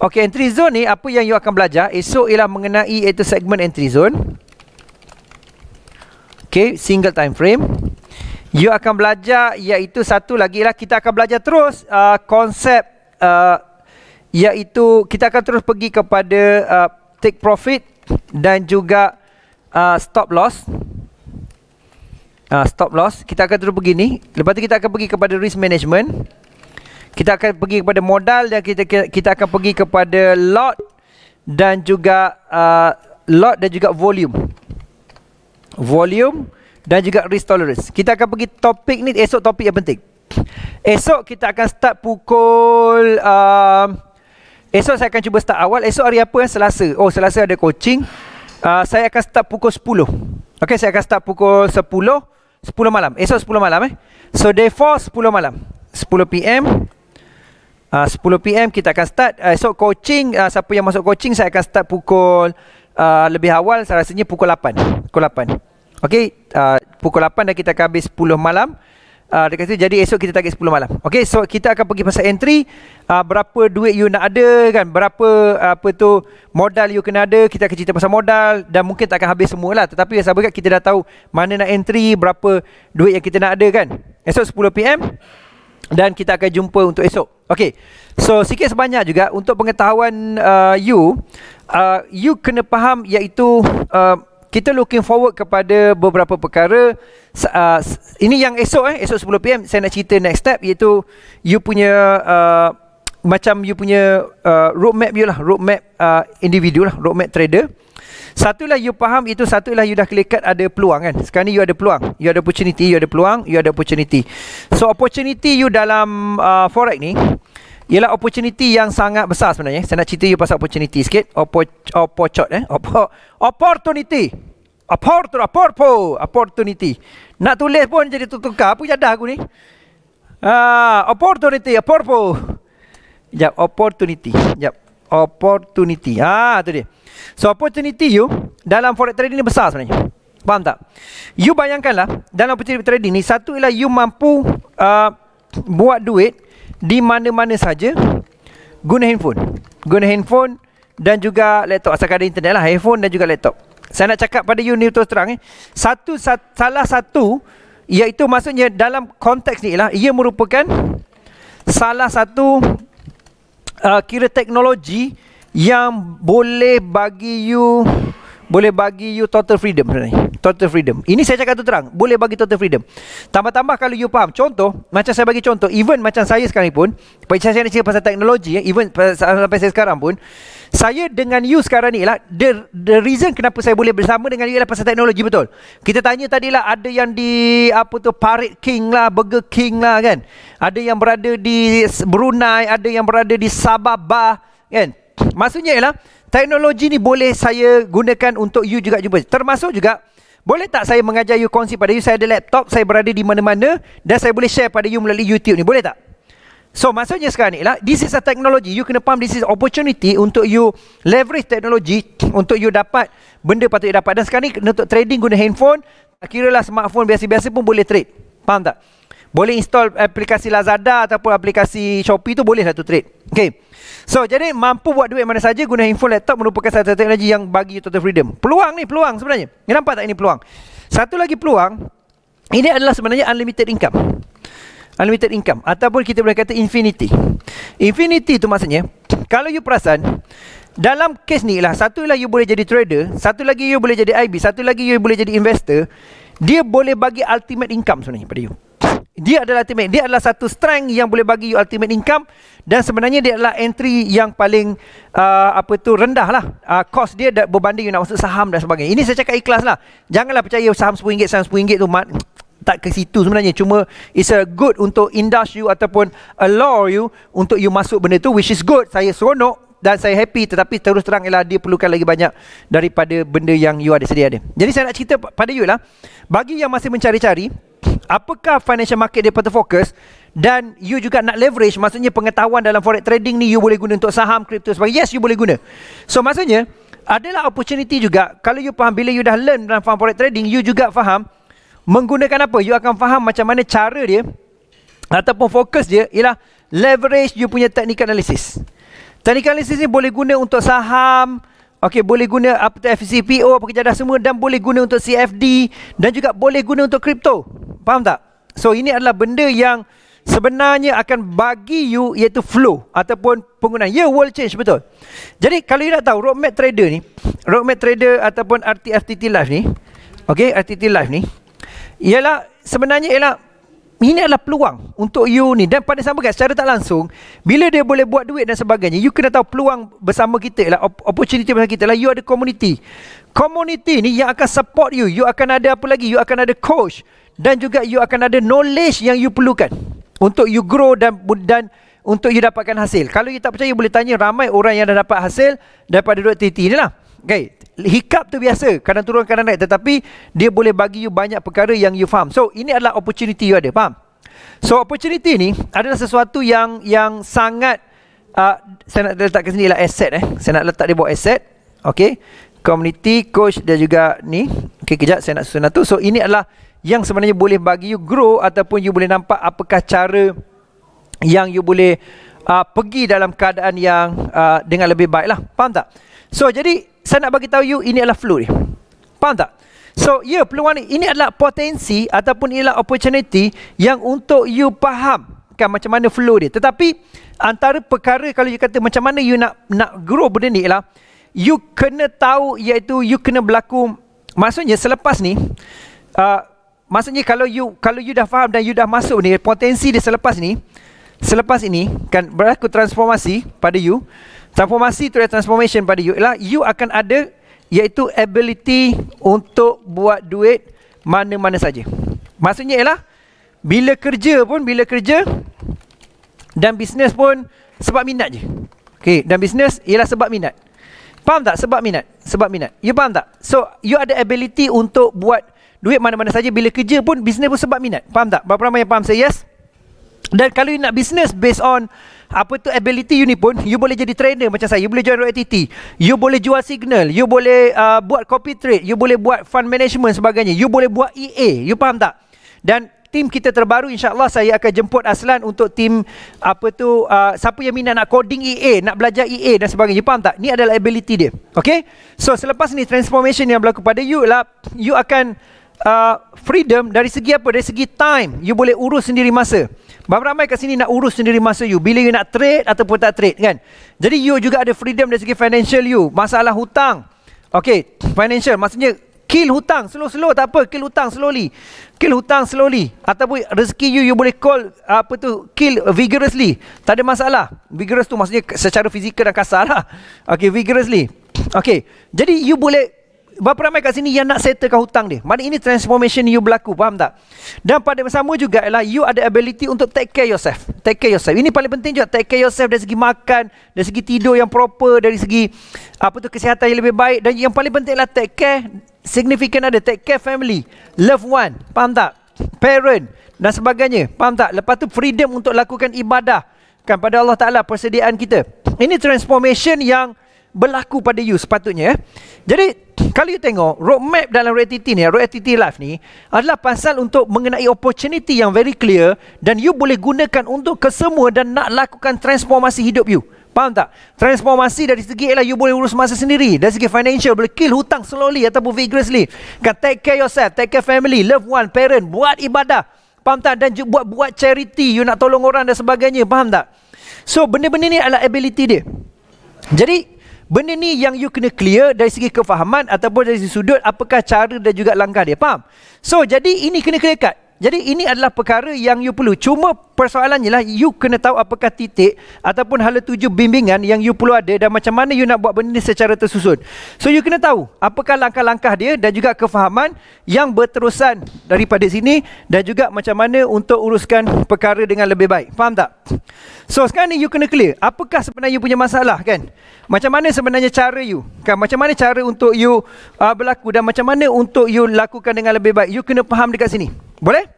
Okay, entry zone ni apa yang you akan belajar esok ialah mengenai iaitu segmen entry zone. Okay, single time frame. You akan belajar iaitu satu lagi ialah kita akan belajar terus uh, konsep uh, iaitu kita akan terus pergi kepada uh, take profit dan juga uh, stop loss. Uh, stop loss. Kita akan terus pergi ni. Lepas tu kita akan pergi kepada risk management. Kita akan pergi kepada modal dan kita kita akan pergi kepada lot dan juga uh, lot dan juga volume. Volume dan juga risk tolerance. Kita akan pergi topik ni esok topik yang penting. Esok kita akan start pukul uh, Esok saya akan cuba start awal. Esok hari apa? Selasa. Oh, Selasa ada coaching. Uh, saya akan start pukul 10. Okay, saya akan start pukul 10. 10 malam. Esok 10 malam eh. So, day 4, 10 malam. 10 PM. Uh, 10 PM kita akan start. Uh, esok coaching. Uh, siapa yang masuk coaching, saya akan start pukul uh, lebih awal. Saya rasanya pukul 8. Pukul 8. Okay, uh, pukul 8 dan kita akan habis 10 malam uh, dia kata jadi esok kita target 10 malam. Okay, so kita akan pergi pasal entry. Uh, berapa duit you nak ada kan? Berapa uh, apa tu modal you kena ada? Kita akan cerita pasal modal dan mungkin tak akan habis semua lah. Tetapi sebab kan kita dah tahu mana nak entry, berapa duit yang kita nak ada kan? Esok 10 PM dan kita akan jumpa untuk esok. Okay, so sikit sebanyak juga untuk pengetahuan uh, you, uh, you kena faham iaitu uh, kita looking forward kepada beberapa perkara uh, ini yang esok eh esok 10 pm saya nak cerita next step iaitu you punya uh, macam you punya uh, roadmap you lah roadmap uh, individu lah roadmap trader satulah you faham itu satulah you dah kelekat ada peluang kan sekarang ni you ada peluang you ada opportunity you ada peluang you ada opportunity so opportunity you dalam uh, forex ni ialah opportunity yang sangat besar sebenarnya. Saya nak cerita you pasal opportunity sikit. Oppo oppo chot eh. Oppo opportunity. Opportu, opportu, opportunity. Nak tulis pun jadi tertukar. Apa jadah aku ni? Ah, uh, opportunity, opportu. Ya, opportunity. Ya, opportunity. Ah, tu dia. So opportunity you dalam forex trading ni besar sebenarnya. Faham tak? You bayangkanlah dalam opportunity trading ni satu ialah you mampu uh, buat duit di mana-mana saja guna handphone. Guna handphone dan juga laptop asalkan ada internet lah, handphone dan juga laptop. Saya nak cakap pada you ni terus terang eh. Satu sa- salah satu iaitu maksudnya dalam konteks ni lah ia merupakan salah satu uh, kira teknologi yang boleh bagi you boleh bagi you total freedom sebenarnya total freedom. Ini saya cakap tu terang, boleh bagi total freedom. Tambah-tambah kalau you faham, contoh, macam saya bagi contoh, even macam saya sekarang pun, macam saya nak cakap pasal teknologi, eh, even sampai saya sekarang pun, saya dengan you sekarang ni lah, the, the reason kenapa saya boleh bersama dengan you ialah pasal teknologi betul. Kita tanya tadi lah, ada yang di, apa tu, Parit King lah, Burger King lah kan. Ada yang berada di Brunei, ada yang berada di Sabah, bah, kan. Maksudnya ialah, teknologi ni boleh saya gunakan untuk you juga jumpa. Termasuk juga, boleh tak saya mengajar you konsep pada you Saya ada laptop Saya berada di mana-mana Dan saya boleh share pada you Melalui YouTube ni Boleh tak? So maksudnya sekarang ni lah This is a technology You kena paham this is opportunity Untuk you leverage technology Untuk you dapat Benda patut you dapat Dan sekarang ni untuk trading guna handphone akhirnya lah smartphone biasa-biasa pun boleh trade Faham tak? Boleh install aplikasi Lazada ataupun aplikasi Shopee tu boleh lah tu trade. Okay. So, jadi mampu buat duit mana saja guna info laptop merupakan satu teknologi yang bagi you total freedom. Peluang ni, peluang sebenarnya. Ni nampak tak ini peluang? Satu lagi peluang, ini adalah sebenarnya unlimited income. Unlimited income. Ataupun kita boleh kata infinity. Infinity tu maksudnya, kalau you perasan, dalam kes ni lah, satu lah you boleh jadi trader, satu lagi you boleh jadi IB, satu lagi you boleh jadi investor, dia boleh bagi ultimate income sebenarnya pada you. Dia adalah ultimate. Dia adalah satu strength yang boleh bagi you ultimate income dan sebenarnya dia adalah entry yang paling uh, apa tu rendah lah. Uh, cost dia da- berbanding you nak masuk saham dan sebagainya. Ini saya cakap ikhlas lah. Janganlah percaya saham RM10, saham RM10 tu mat, tak ke situ sebenarnya. Cuma it's a good untuk indulge you ataupun allow you untuk you masuk benda tu which is good. Saya seronok dan saya happy tetapi terus terang ialah dia perlukan lagi banyak daripada benda yang you ada sedia ada. Jadi saya nak cerita pada you lah. Bagi yang masih mencari-cari, apakah financial market dia patut fokus dan you juga nak leverage maksudnya pengetahuan dalam forex trading ni you boleh guna untuk saham kripto sebagainya yes you boleh guna so maksudnya adalah opportunity juga kalau you faham bila you dah learn dalam faham forex trading you juga faham menggunakan apa you akan faham macam mana cara dia ataupun fokus dia ialah leverage you punya technical analysis technical analysis ni boleh guna untuk saham Okey, boleh guna apa tu FCPO, apa kejadah semua dan boleh guna untuk CFD dan juga boleh guna untuk kripto. Faham tak? So, ini adalah benda yang sebenarnya akan bagi you iaitu flow ataupun penggunaan. Ya, yeah, world change, betul. Jadi, kalau you nak tahu roadmap trader ni, roadmap trader ataupun RTFTT Live ni, okey, RTFTT Live ni, ialah sebenarnya ialah ini adalah peluang untuk you ni dan pada sama kan secara tak langsung bila dia boleh buat duit dan sebagainya you kena tahu peluang bersama kita lah opportunity bersama kita lah you ada community community ni yang akan support you you akan ada apa lagi you akan ada coach dan juga you akan ada knowledge yang you perlukan untuk you grow dan dan untuk you dapatkan hasil kalau you tak percaya you boleh tanya ramai orang yang dah dapat hasil daripada duit titi ni lah Okay. Hiccup tu biasa. Kadang turun, kadang naik. Tetapi dia boleh bagi you banyak perkara yang you faham. So ini adalah opportunity you ada. Faham? So opportunity ni adalah sesuatu yang yang sangat uh, saya nak letak ke sini ialah asset eh. Saya nak letak dia buat asset. Okay. Community, coach dan juga ni. Okay kejap saya nak susun tu. So ini adalah yang sebenarnya boleh bagi you grow ataupun you boleh nampak apakah cara yang you boleh uh, pergi dalam keadaan yang uh, dengan lebih baik lah. Faham tak? So jadi saya nak bagi tahu you ini adalah flu ni. Faham tak? So, ya yeah, peluang ni ini adalah potensi ataupun ini adalah opportunity yang untuk you faham kan macam mana flow dia. Tetapi antara perkara kalau you kata macam mana you nak nak grow benda ni ialah you kena tahu iaitu you kena berlaku maksudnya selepas ni uh, maksudnya kalau you kalau you dah faham dan you dah masuk ni potensi dia selepas ni selepas ini kan berlaku transformasi pada you Transformasi itu transformation pada you ialah you akan ada iaitu ability untuk buat duit mana-mana saja. Maksudnya ialah bila kerja pun bila kerja dan bisnes pun sebab minat je. Okey, dan bisnes ialah sebab minat. Faham tak sebab minat? Sebab minat. You faham tak? So you ada ability untuk buat duit mana-mana saja bila kerja pun bisnes pun sebab minat. Faham tak? Berapa ramai yang faham saya? Yes. Dan kalau you nak bisnes based on apa tu ability you ni pun you boleh jadi trainer macam saya you boleh join OTT you boleh jual signal you boleh uh, buat copy trade you boleh buat fund management sebagainya you boleh buat EA you faham tak dan tim kita terbaru insyaallah saya akan jemput Aslan untuk tim apa tu uh, siapa yang minat nak coding EA nak belajar EA dan sebagainya you faham tak ni adalah ability dia okey so selepas ni transformation yang berlaku pada you lah you akan uh, freedom dari segi apa dari segi time you boleh urus sendiri masa Berapa ramai kat sini nak urus sendiri masa you? Bila you nak trade ataupun tak trade kan? Jadi you juga ada freedom dari segi financial you. Masalah hutang. Okay, financial. Maksudnya kill hutang. Slow-slow tak apa. Kill hutang slowly. Kill hutang slowly. Ataupun rezeki you, you boleh call apa tu kill vigorously. Tak ada masalah. Vigorous tu maksudnya secara fizikal dan kasar lah. Okay, vigorously. Okay, jadi you boleh Berapa ramai kat sini yang nak settlekan hutang dia? Maksudnya ini transformation you berlaku, faham tak? Dan pada sama juga ialah you ada ability untuk take care yourself. Take care yourself. Ini paling penting juga take care yourself dari segi makan, dari segi tidur yang proper, dari segi apa tu kesihatan yang lebih baik dan yang paling penting ialah take care significant ada take care family, loved one, faham tak? Parent dan sebagainya, faham tak? Lepas tu freedom untuk lakukan ibadah kan pada Allah Taala persediaan kita. Ini transformation yang berlaku pada you sepatutnya. Eh. Jadi kalau you tengok roadmap dalam reality ni, reality life ni adalah pasal untuk mengenai opportunity yang very clear dan you boleh gunakan untuk kesemua dan nak lakukan transformasi hidup you. Faham tak? Transformasi dari segi ialah you boleh urus masa sendiri. Dari segi financial, boleh kill hutang slowly ataupun vigorously. Kan take care yourself, take care family, love one, parent, buat ibadah. Faham tak? Dan buat buat charity, you nak tolong orang dan sebagainya. Faham tak? So, benda-benda ni adalah ability dia. Jadi, Benda ni yang you kena clear dari segi kefahaman ataupun dari sudut apakah cara dan juga langkah dia. Faham? So, jadi ini kena clear cut. Jadi ini adalah perkara yang you perlu. Cuma persoalannya lah you kena tahu apakah titik ataupun hala tujuh bimbingan yang you perlu ada dan macam mana you nak buat benda ni secara tersusun. So you kena tahu apakah langkah-langkah dia dan juga kefahaman yang berterusan daripada sini dan juga macam mana untuk uruskan perkara dengan lebih baik. Faham tak? So sekarang ni you kena clear apakah sebenarnya you punya masalah kan? Macam mana sebenarnya cara you? Kan macam mana cara untuk you uh, berlaku dan macam mana untuk you lakukan dengan lebih baik? You kena faham dekat sini. Boleh?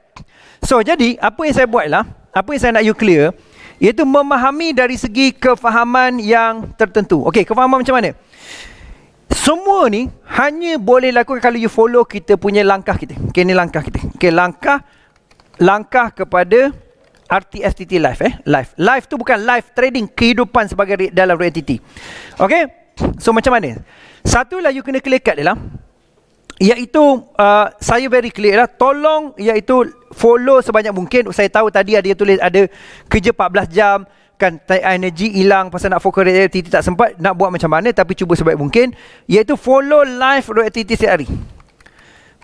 So jadi apa yang saya buatlah, apa yang saya nak you clear iaitu memahami dari segi kefahaman yang tertentu. Okey, kefahaman macam mana? Semua ni hanya boleh lakukan kalau you follow kita punya langkah kita. Okey, ni langkah kita. Okey, langkah langkah kepada RTFTT Life eh. Life. Life tu bukan live trading kehidupan sebagai dalam RTT. Okey? So macam mana? Satu lah you kena clear kat dalam iaitu uh, saya very clear lah tolong iaitu follow sebanyak mungkin saya tahu tadi ada yang tulis ada kerja 14 jam kan energy hilang pasal nak fokus reality tak sempat nak buat macam mana tapi cuba sebaik mungkin iaitu follow live reality setiap hari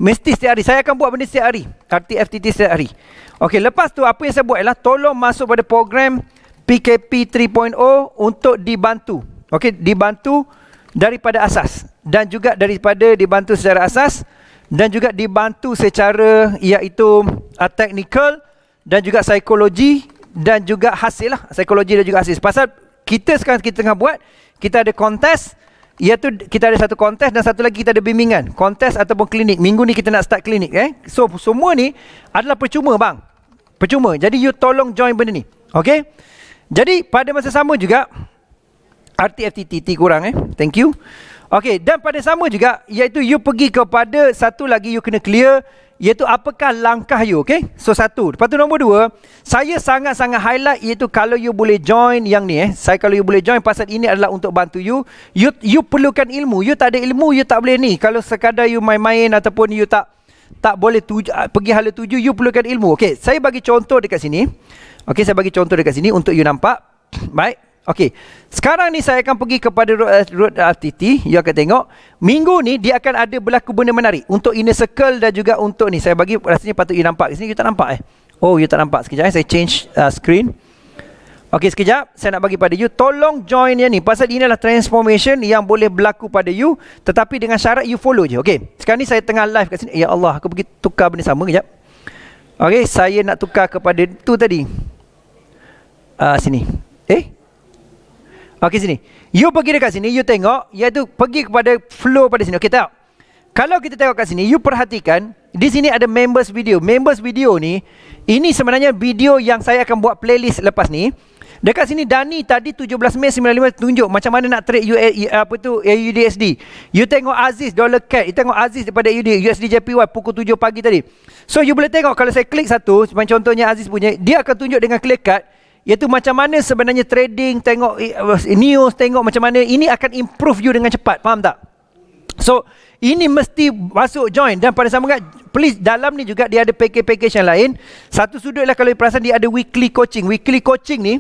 mesti setiap hari saya akan buat benda setiap hari FTT setiap hari ok lepas tu apa yang saya buat ialah tolong masuk pada program PKP 3.0 untuk dibantu Okay, dibantu daripada asas dan juga daripada dibantu secara asas dan juga dibantu secara iaitu uh, technical dan juga psikologi dan juga hasil lah psikologi dan juga hasil pasal kita sekarang kita tengah buat kita ada kontes iaitu kita ada satu kontes dan satu lagi kita ada bimbingan kontes ataupun klinik minggu ni kita nak start klinik eh so semua ni adalah percuma bang percuma jadi you tolong join benda ni okey jadi pada masa sama juga RTFTTT kurang eh thank you Okey, dan pada sama juga iaitu you pergi kepada satu lagi you kena clear iaitu apakah langkah you, okey? So satu. Lepas tu nombor dua, saya sangat-sangat highlight iaitu kalau you boleh join yang ni eh. Saya kalau you boleh join pasal ini adalah untuk bantu you. You you perlukan ilmu. You tak ada ilmu, you tak boleh ni. Kalau sekadar you main-main ataupun you tak tak boleh tuju, ah, pergi hala tuju, you perlukan ilmu. Okey, saya bagi contoh dekat sini. Okey, saya bagi contoh dekat sini untuk you nampak. Baik. Okey. Sekarang ni saya akan pergi kepada road eh, RTT. You akan tengok. Minggu ni dia akan ada berlaku benda menarik. Untuk inner circle dan juga untuk ni. Saya bagi rasanya patut you nampak. Di sini you tak nampak eh. Oh you tak nampak. Sekejap eh. Saya change uh, screen. Okey sekejap. Saya nak bagi pada you. Tolong join yang ni. Pasal ini adalah transformation yang boleh berlaku pada you. Tetapi dengan syarat you follow je. Okey. Sekarang ni saya tengah live kat sini. Ya Allah. Aku pergi tukar benda sama kejap. Okey. Saya nak tukar kepada tu tadi. Uh, sini. Eh. Eh. Okey sini. You pergi dekat sini, you tengok iaitu pergi kepada flow pada sini. Okey tak? Kalau kita tengok kat sini, you perhatikan di sini ada members video. Members video ni ini sebenarnya video yang saya akan buat playlist lepas ni. Dekat sini Dani tadi 17 Mei 95 tunjuk macam mana nak trade UA, e, apa tu AUDSD. You tengok Aziz dollar cat, you tengok Aziz daripada AUD USD JPY pukul 7 pagi tadi. So you boleh tengok kalau saya klik satu, macam contohnya Aziz punya, dia akan tunjuk dengan clear cut Iaitu macam mana sebenarnya trading, tengok uh, news, tengok macam mana ini akan improve you dengan cepat. Faham tak? So, ini mesti masuk join. Dan pada sama kan, please dalam ni juga dia ada package-package yang lain. Satu sudut lah kalau perasan dia ada weekly coaching. Weekly coaching ni,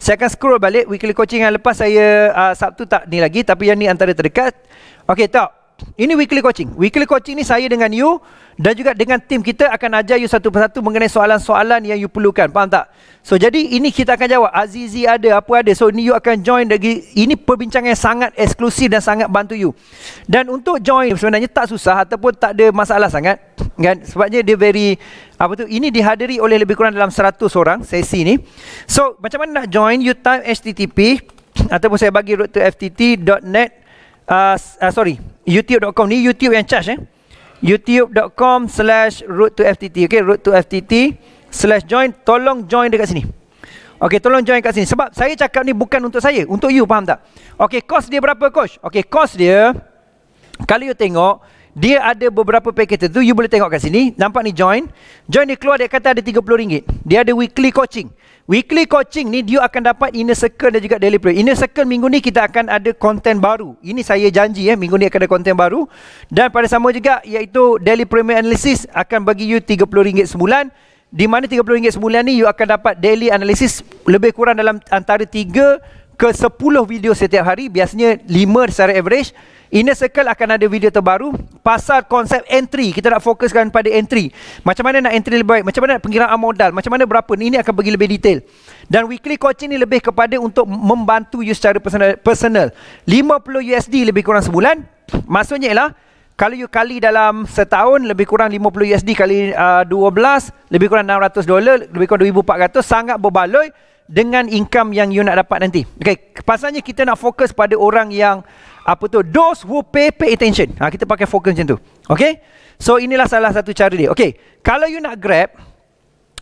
saya akan scroll balik. Weekly coaching yang lepas saya uh, Sabtu tak ni lagi. Tapi yang ni antara terdekat. Okay, tak. Ini weekly coaching. Weekly coaching ni saya dengan you dan juga dengan tim kita akan ajar you satu persatu mengenai soalan-soalan yang you perlukan. Faham tak? So jadi ini kita akan jawab. Azizi ada, apa ada. So ini you akan join lagi. Ini perbincangan yang sangat eksklusif dan sangat bantu you. Dan untuk join sebenarnya tak susah ataupun tak ada masalah sangat. Kan? Sebabnya dia very, apa tu, ini dihadiri oleh lebih kurang dalam 100 orang sesi ni. So macam mana nak join, you type http ataupun saya bagi route to ftt.net uh, uh, sorry youtube.com ni youtube yang charge eh youtube.com slash root to ftt okay root to ftt slash join tolong join dekat sini Okey, tolong join kat sini. Sebab saya cakap ni bukan untuk saya. Untuk you, faham tak? Okey, kos dia berapa, coach? Okey, kos dia... Kalau you tengok... Dia ada beberapa paket tu. You boleh tengok kat sini. Nampak ni join. Join dia keluar, dia kata ada RM30. Dia ada weekly coaching. Weekly coaching ni dia akan dapat inner circle dan juga daily prayer. Inner circle minggu ni kita akan ada konten baru. Ini saya janji ya, minggu ni akan ada konten baru. Dan pada sama juga iaitu daily prayer analysis akan bagi you RM30 sebulan. Di mana RM30 sebulan ni you akan dapat daily analysis lebih kurang dalam antara 3 ke 10 video setiap hari. Biasanya 5 secara average. Inner Circle akan ada video terbaru pasal konsep entry. Kita nak fokuskan pada entry. Macam mana nak entry lebih baik? Macam mana nak pengiraan modal? Macam mana berapa? Ini akan bagi lebih detail. Dan weekly coaching ni lebih kepada untuk membantu you secara personal. personal. 50 USD lebih kurang sebulan. Maksudnya ialah kalau you kali dalam setahun lebih kurang 50 USD kali uh, 12 lebih kurang 600 dolar lebih kurang 2400 sangat berbaloi dengan income yang you nak dapat nanti. Okay, pasalnya kita nak fokus pada orang yang apa tu those who pay pay attention ha, kita pakai fokus macam tu okay so inilah salah satu cara dia okay kalau you nak grab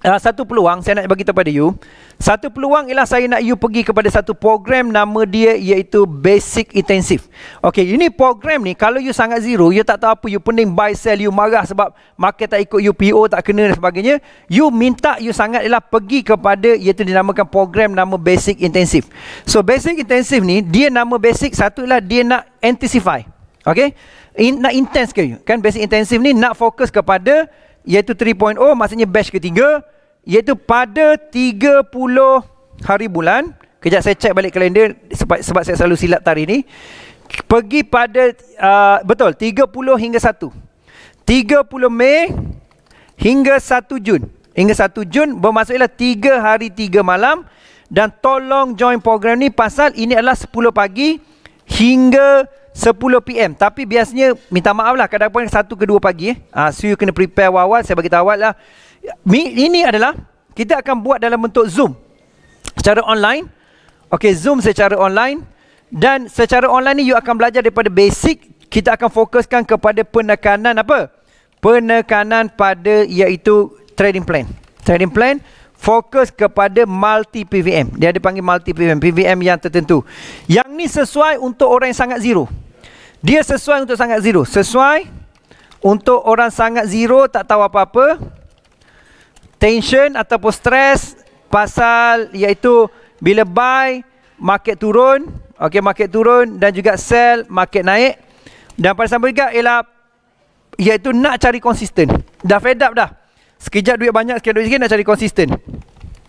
uh, satu peluang saya nak bagi kepada you. Satu peluang ialah saya nak you pergi kepada satu program nama dia iaitu Basic Intensive. Okey, ini program ni kalau you sangat zero, you tak tahu apa, you pening buy sell, you marah sebab market tak ikut you PO tak kena dan sebagainya, you minta you sangat ialah pergi kepada iaitu dinamakan program nama Basic Intensive. So Basic Intensive ni dia nama basic satu ialah dia nak intensify. Okey. In, nak intense ke you? Kan basic intensive ni nak fokus kepada iaitu 3.0 maksudnya batch ketiga iaitu pada 30 hari bulan kejap saya cek balik kalender sebab sebab saya selalu silap tarikh ni pergi pada uh, betul 30 hingga 1 30 Mei hingga 1 Jun hingga 1 Jun bermaksudlah 3 hari 3 malam dan tolong join program ni pasal ini adalah 10 pagi hingga 10 PM tapi biasanya minta maaf lah kadang-kadang 1 ke 2 pagi eh. Uh, so you kena prepare awal-awal saya bagi awal lah ini adalah kita akan buat dalam bentuk Zoom secara online. Okey, Zoom secara online dan secara online ni you akan belajar daripada basic kita akan fokuskan kepada penekanan apa? Penekanan pada iaitu trading plan. Trading plan fokus kepada multi PVM. Dia ada panggil multi PVM, PVM yang tertentu. Yang ni sesuai untuk orang yang sangat zero. Dia sesuai untuk sangat zero. Sesuai untuk orang sangat zero tak tahu apa-apa tension ataupun stres pasal iaitu bila buy market turun, okey market turun dan juga sell market naik. Dan pada sama juga ialah iaitu nak cari konsisten. Dah fed up dah. Sekejap duit banyak, sekejap duit sikit nak cari konsisten.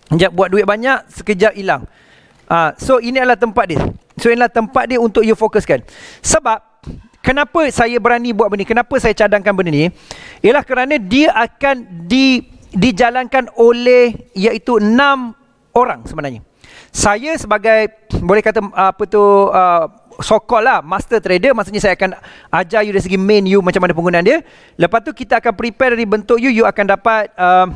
Sekejap buat duit banyak, sekejap hilang. Ha, so ini adalah tempat dia. So inilah tempat dia untuk you fokuskan. Sebab kenapa saya berani buat benda ni? Kenapa saya cadangkan benda ni? Ialah kerana dia akan di dijalankan oleh iaitu enam orang sebenarnya. Saya sebagai boleh kata apa tu uh, sokol lah master trader maksudnya saya akan ajar you dari segi main you macam mana penggunaan dia. Lepas tu kita akan prepare dari bentuk you you akan dapat uh,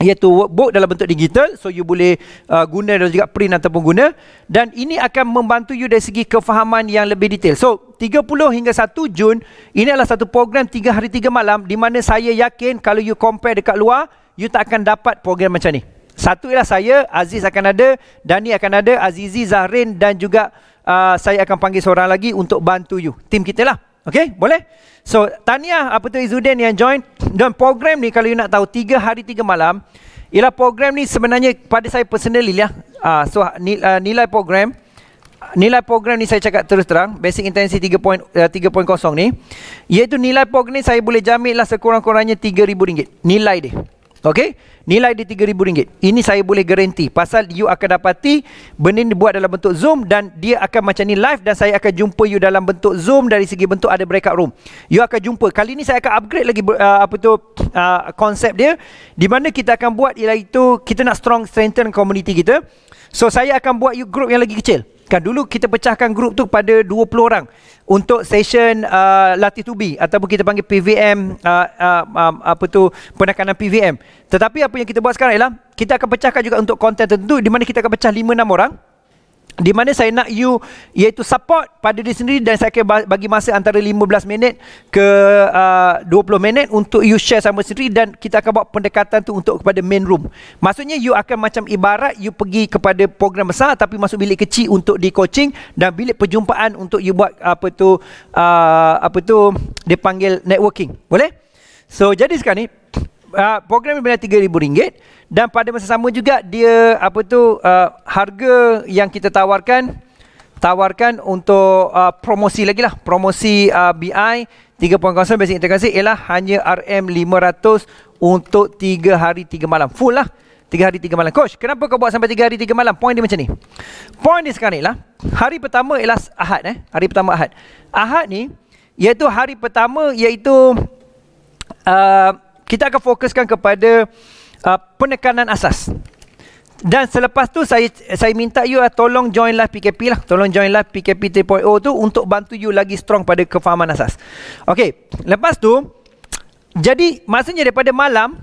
iaitu workbook dalam bentuk digital so you boleh uh, guna dan juga print ataupun guna dan ini akan membantu you dari segi kefahaman yang lebih detail so 30 hingga 1 Jun ini adalah satu program 3 hari 3 malam di mana saya yakin kalau you compare dekat luar you tak akan dapat program macam ni satu ialah saya Aziz akan ada Dani akan ada Azizi Zahrin dan juga uh, saya akan panggil seorang lagi untuk bantu you tim kita lah Okay, boleh? So, tahniah apa tu Izuddin yang join. Dan program ni kalau you nak tahu 3 hari 3 malam ialah program ni sebenarnya pada saya personally lah ya. so ah, nilai program nilai program ni saya cakap terus terang basic intensity 3.0 uh, 3.0 ni iaitu nilai program ni saya boleh lah sekurang-kurangnya RM3000 nilai dia Okey, nilai dia RM3,000. Ini saya boleh garanti. Pasal you akan dapati benda ni buat dalam bentuk Zoom dan dia akan macam ni live dan saya akan jumpa you dalam bentuk Zoom dari segi bentuk ada breakout room. You akan jumpa. Kali ni saya akan upgrade lagi uh, apa tu uh, konsep dia. Di mana kita akan buat ialah itu kita nak strong strengthen community kita. So saya akan buat you group yang lagi kecil. Kan dulu kita pecahkan group tu pada 20 orang untuk session uh, latih tubi ataupun kita panggil PVM uh, uh, uh, apa tu penekanan PVM. Tetapi apa yang kita buat sekarang ialah kita akan pecahkan juga untuk konten tertentu di mana kita akan pecah 5 6 orang di mana saya nak you iaitu support pada diri sendiri dan saya akan bagi masa antara 15 minit ke uh, 20 minit untuk you share sama sendiri dan kita akan buat pendekatan tu untuk kepada main room. Maksudnya you akan macam ibarat you pergi kepada program besar tapi masuk bilik kecil untuk di coaching dan bilik perjumpaan untuk you buat apa tu uh, apa tu dipanggil networking. Boleh? So jadi sekarang ni uh, program ni bayar RM3000 dan pada masa sama juga dia apa tu uh, harga yang kita tawarkan tawarkan untuk uh, promosi lagi lah promosi uh, BI 3.0 basic integrasi ialah hanya RM500 untuk 3 hari 3 malam full lah 3 hari 3 malam coach kenapa kau buat sampai 3 hari 3 malam point dia macam ni point dia sekarang ni lah hari pertama ialah Ahad eh hari pertama Ahad Ahad ni iaitu hari pertama iaitu uh, kita akan fokuskan kepada uh, penekanan asas. Dan selepas tu saya saya minta you ah, lah, tolong join lah PKP lah. Tolong join lah PKP 3.0 tu untuk bantu you lagi strong pada kefahaman asas. Okay. Lepas tu, jadi maksudnya daripada malam,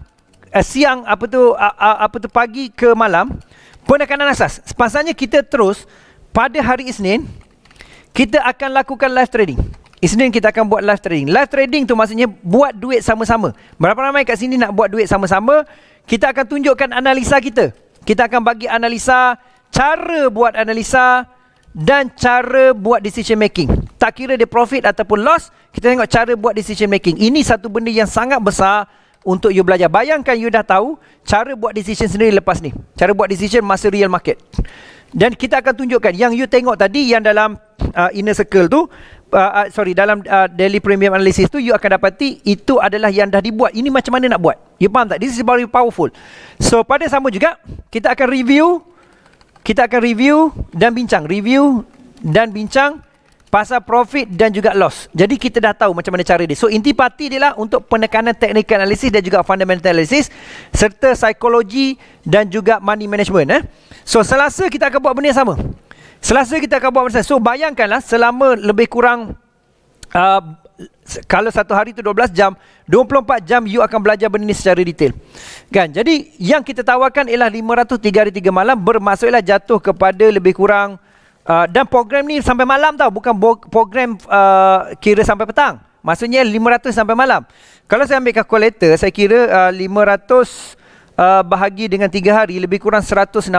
uh, siang apa tu uh, uh, apa tu pagi ke malam, penekanan asas. Pasalnya kita terus pada hari Isnin, kita akan lakukan live trading. Isnin kita akan buat live trading. Live trading tu maksudnya buat duit sama-sama. Berapa ramai kat sini nak buat duit sama-sama? kita akan tunjukkan analisa kita. Kita akan bagi analisa, cara buat analisa dan cara buat decision making. Tak kira dia profit ataupun loss, kita tengok cara buat decision making. Ini satu benda yang sangat besar untuk you belajar. Bayangkan you dah tahu cara buat decision sendiri lepas ni. Cara buat decision masa real market. Dan kita akan tunjukkan yang you tengok tadi yang dalam uh, inner circle tu, uh, uh, sorry dalam uh, daily premium analysis tu you akan dapati itu adalah yang dah dibuat ini macam mana nak buat you faham tak this is very powerful so pada sama juga kita akan review kita akan review dan bincang review dan bincang pasal profit dan juga loss jadi kita dah tahu macam mana cara dia so inti parti dia lah untuk penekanan technical analisis dan juga fundamental analysis serta psikologi dan juga money management eh. so selasa kita akan buat benda yang sama Selasa kita akan buat masa. So bayangkanlah selama lebih kurang uh, kalau satu hari itu 12 jam, 24 jam you akan belajar benda ni secara detail. Kan? Jadi yang kita tawarkan ialah 500 tiga hari tiga malam bermaksudlah jatuh kepada lebih kurang uh, dan program ni sampai malam tau, bukan program uh, kira sampai petang. Maksudnya 500 sampai malam. Kalau saya ambil kalkulator, saya kira uh, 500 uh, bahagi dengan 3 hari lebih kurang 166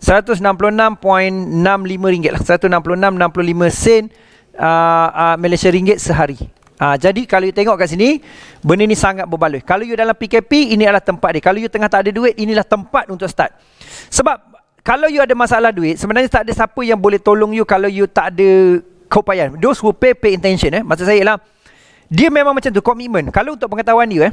166.65 ringgit lah 166.65 sen uh, uh, Malaysia ringgit sehari uh, Jadi kalau you tengok kat sini Benda ni sangat berbaloi Kalau you dalam PKP ini adalah tempat dia Kalau you tengah tak ada duit inilah tempat untuk start Sebab kalau you ada masalah duit Sebenarnya tak ada siapa yang boleh tolong you Kalau you tak ada keupayaan Those who pay pay intention eh Maksud saya ialah dia memang macam tu Komitmen Kalau untuk pengetahuan dia eh,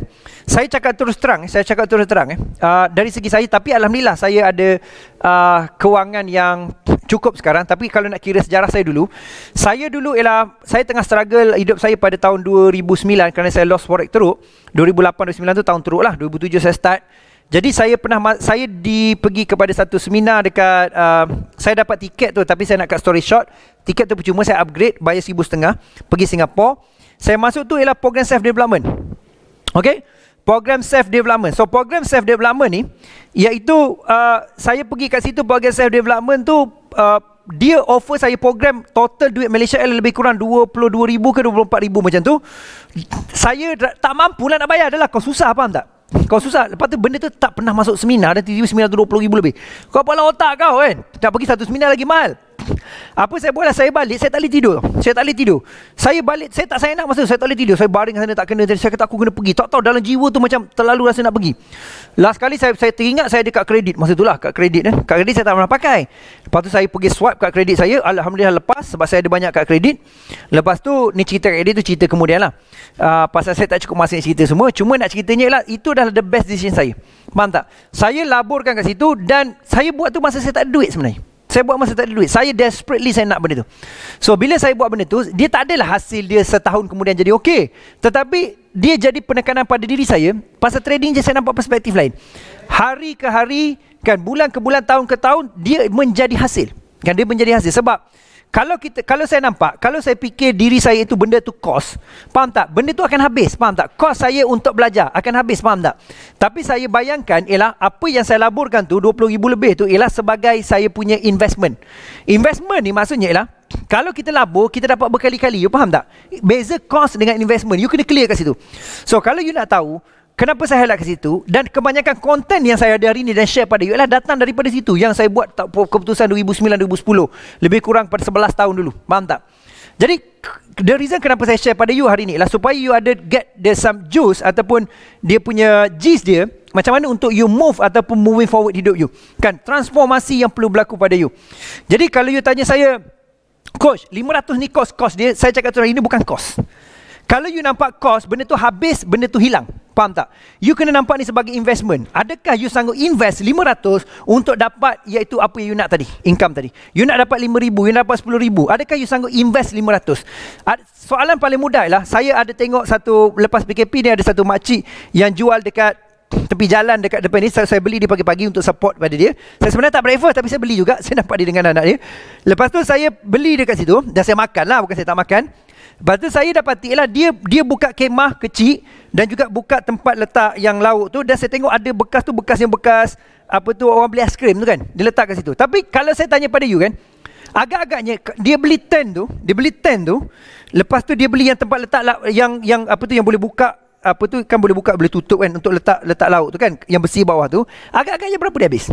Saya cakap terus terang eh, Saya cakap terus terang eh, uh, Dari segi saya Tapi Alhamdulillah Saya ada uh, Kewangan yang Cukup sekarang Tapi kalau nak kira sejarah saya dulu Saya dulu ialah Saya tengah struggle Hidup saya pada tahun 2009 Kerana saya lost forex teruk 2008-2009 tu tahun teruk lah 2007 saya start jadi saya pernah saya di pergi kepada satu seminar dekat uh, saya dapat tiket tu tapi saya nak kat story short tiket tu percuma saya upgrade bayar setengah pergi Singapura saya masuk tu ialah program self development. Okay? Program self development. So program self development ni iaitu uh, saya pergi kat situ program self development tu uh, dia offer saya program total duit Malaysia L lebih kurang 22,000 ke 24,000 macam tu. Saya tak mampu lah nak bayar adalah kau susah faham tak? Kau susah Lepas tu benda tu tak pernah masuk seminar Dan tiba-tiba seminar tu 20000 lebih Kau pula otak kau kan tak pergi satu seminar lagi mahal apa saya buat lah, Saya balik Saya tak boleh tidur Saya tak boleh tidur Saya balik Saya tak saya nak masa tu Saya tak boleh tidur Saya baring sana tak kena Jadi saya kata aku kena pergi Tak tahu dalam jiwa tu macam Terlalu rasa nak pergi Last kali saya saya teringat Saya ada kad kredit Masa tu lah kad kredit eh. Kad kredit saya tak pernah pakai Lepas tu saya pergi swipe kad kredit saya Alhamdulillah lepas Sebab saya ada banyak kad kredit Lepas tu Ni cerita kredit tu Cerita kemudian lah uh, Pasal saya tak cukup masa nak cerita semua Cuma nak ceritanya lah Itu dah the best decision saya Mantap Saya laburkan kat situ Dan saya buat tu masa saya tak duit sebenarnya saya buat masa tak ada duit. Saya desperately saya nak benda tu. So bila saya buat benda tu, dia tak adalah hasil dia setahun kemudian jadi okey. Tetapi dia jadi penekanan pada diri saya. Pasal trading je saya nampak perspektif lain. Hari ke hari, kan bulan ke bulan, tahun ke tahun, dia menjadi hasil. Kan dia menjadi hasil. Sebab kalau kita kalau saya nampak, kalau saya fikir diri saya itu benda tu kos, faham tak? Benda tu akan habis, faham tak? Kos saya untuk belajar akan habis, faham tak? Tapi saya bayangkan ialah apa yang saya laburkan tu 20,000 lebih tu ialah sebagai saya punya investment. Investment ni maksudnya ialah kalau kita labur, kita dapat berkali-kali. You faham tak? Beza kos dengan investment. You kena clear kat situ. So, kalau you nak tahu, Kenapa saya highlight ke situ dan kebanyakan konten yang saya ada hari ini dan share pada you adalah datang daripada situ yang saya buat keputusan 2009-2010 lebih kurang pada 11 tahun dulu. Faham tak? Jadi the reason kenapa saya share pada you hari ini ialah supaya you ada get the some juice ataupun dia punya juice dia macam mana untuk you move ataupun moving forward hidup you. Kan transformasi yang perlu berlaku pada you. Jadi kalau you tanya saya coach 500 ni cost cost dia saya cakap tu ini bukan cost. Kalau you nampak cost benda tu habis benda tu hilang. Faham tak? You kena nampak ni sebagai investment. Adakah you sanggup invest 500 untuk dapat iaitu apa yang you nak tadi? Income tadi. You nak dapat 5000, you nak dapat 10000. Adakah you sanggup invest 500? Soalan paling mudah ialah saya ada tengok satu lepas PKP ni ada satu makcik yang jual dekat tepi jalan dekat depan ni saya beli dia pagi-pagi untuk support pada dia saya sebenarnya tak breakfast tapi saya beli juga saya nampak dia dengan anak dia lepas tu saya beli dekat situ dan saya makan lah bukan saya tak makan lepas tu saya dapat lah dia, dia buka kemah kecil dan juga buka tempat letak yang lauk tu dan saya tengok ada bekas tu bekas yang bekas apa tu orang beli es krim tu kan dia letak kat situ tapi kalau saya tanya pada you kan agak-agaknya dia beli tent tu dia beli tent tu lepas tu dia beli yang tempat letak yang yang apa tu yang boleh buka apa tu kan boleh buka boleh tutup kan untuk letak letak lauk tu kan yang besi bawah tu agak-agaknya berapa dia habis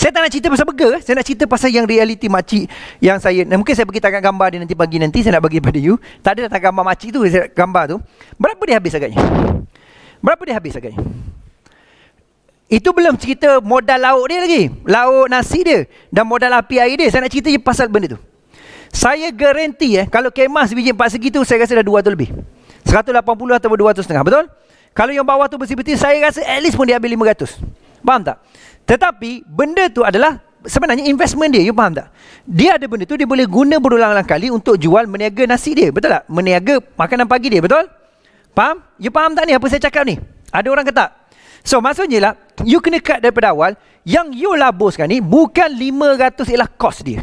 saya tak nak cerita pasal burger eh. saya nak cerita pasal yang reality makcik yang saya nah, mungkin saya pergi tangan gambar dia nanti pagi nanti saya nak bagi pada you tak ada tangan gambar makcik tu saya gambar tu berapa dia habis agaknya berapa dia habis agaknya itu belum cerita modal lauk dia lagi lauk nasi dia dan modal api air dia saya nak cerita je pasal benda tu saya garanti eh kalau kemas biji empat segi tu saya rasa dah dua tu lebih 180 ataupun setengah betul? Kalau yang bawah tu bersih-bersih saya rasa at least pun dia ambil 500. Faham tak? Tetapi benda tu adalah sebenarnya investment dia, you faham tak? Dia ada benda tu dia boleh guna berulang-ulang kali untuk jual meniaga nasi dia, betul tak? Meniaga makanan pagi dia, betul? Faham? You faham tak ni apa saya cakap ni? Ada orang kata So maksudnya lah You kena cut daripada awal Yang you laburkan ni Bukan 500 ialah cost dia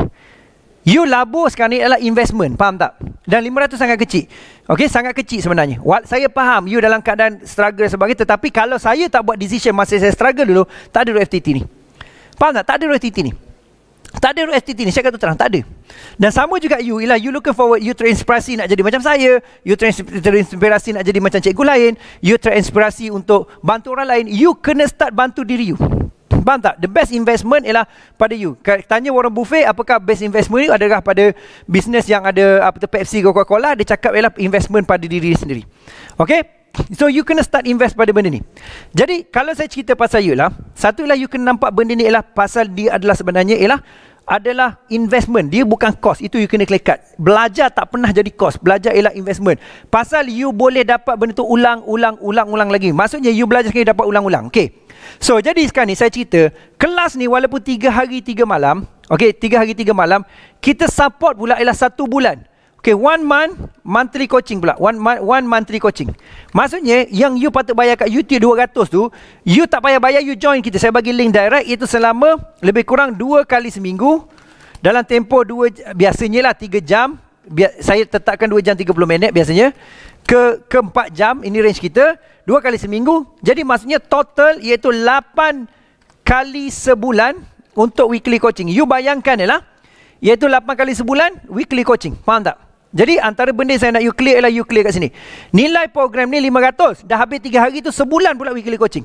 You labur sekarang ni adalah investment. Faham tak? Dan 500 sangat kecil. Okay, sangat kecil sebenarnya. What, saya faham you dalam keadaan struggle dan sebagainya. Tetapi kalau saya tak buat decision masa saya struggle dulu, tak ada duit FTT ni. Faham tak? Tak ada duit FTT ni. Tak ada duit FTT ni. Saya kata terang, tak ada. Dan sama juga you, ialah you looking forward, you terinspirasi nak jadi macam saya. You terinspirasi nak jadi macam cikgu lain. You terinspirasi untuk bantu orang lain. You kena start bantu diri you. Faham tak? The best investment ialah pada you. Tanya Warren Buffet, apakah best investment ni adalah pada bisnes yang ada apa tu Pepsi, Coca-Cola, dia cakap ialah investment pada diri sendiri. Okay? So you kena start invest pada benda ni. Jadi kalau saya cerita pasal you lah, satu ialah you kena nampak benda ni ialah pasal dia adalah sebenarnya ialah adalah investment. Dia bukan cost. Itu you kena kelekat. Belajar tak pernah jadi cost. Belajar ialah investment. Pasal you boleh dapat benda tu ulang, ulang, ulang, ulang lagi. Maksudnya you belajar sekali dapat ulang, ulang. Okay. So jadi sekarang ni saya cerita. Kelas ni walaupun tiga hari tiga malam. Okay tiga hari tiga malam. Kita support pula ialah 1 bulan. Okay, one month monthly coaching pula. One month, one monthly coaching. Maksudnya, yang you patut bayar kat UT 200 tu, you tak payah bayar, you join kita. Saya bagi link direct, itu selama lebih kurang dua kali seminggu. Dalam tempoh dua, biasanya lah tiga jam. saya tetapkan dua jam tiga puluh minit biasanya. Ke empat jam, ini range kita. Dua kali seminggu. Jadi maksudnya total iaitu lapan kali sebulan untuk weekly coaching. You bayangkan ni lah. Iaitu lapan kali sebulan weekly coaching. Faham tak? Jadi antara benda saya nak you clear ialah you clear kat sini. Nilai program ni 500. Dah habis 3 hari tu sebulan pula weekly coaching.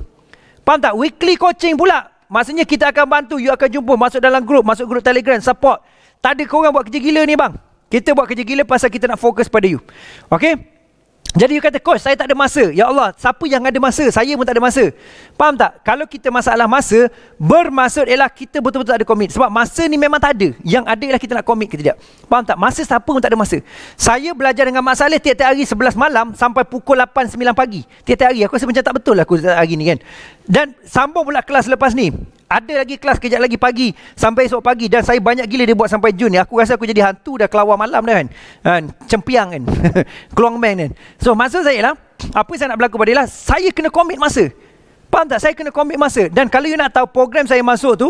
Faham tak? Weekly coaching pula. Maksudnya kita akan bantu. You akan jumpa. Masuk dalam grup. Masuk grup telegram. Support. Tak ada korang buat kerja gila ni bang. Kita buat kerja gila pasal kita nak fokus pada you. Okay? Jadi you kata coach saya tak ada masa. Ya Allah, siapa yang ada masa? Saya pun tak ada masa. Faham tak? Kalau kita masalah masa, bermaksud ialah kita betul-betul tak ada komit. Sebab masa ni memang tak ada. Yang ada ialah kita nak komit ke tidak. Faham tak? Masa siapa pun tak ada masa. Saya belajar dengan Mak Saleh tiap-tiap hari 11 malam sampai pukul 8 9 pagi. Tiap-tiap hari aku rasa macam tak betul lah aku hari ni kan. Dan sambung pula kelas lepas ni. Ada lagi kelas kejap lagi pagi sampai esok pagi dan saya banyak gila dia buat sampai Jun ni. Aku rasa aku jadi hantu dah kelawar malam dah kan. Kan cempiang kan. Keluang meng kan. So masa saya lah apa saya nak berlaku pada lah saya kena komit masa. Faham tak? Saya kena komit masa. Dan kalau you nak tahu program saya masuk tu,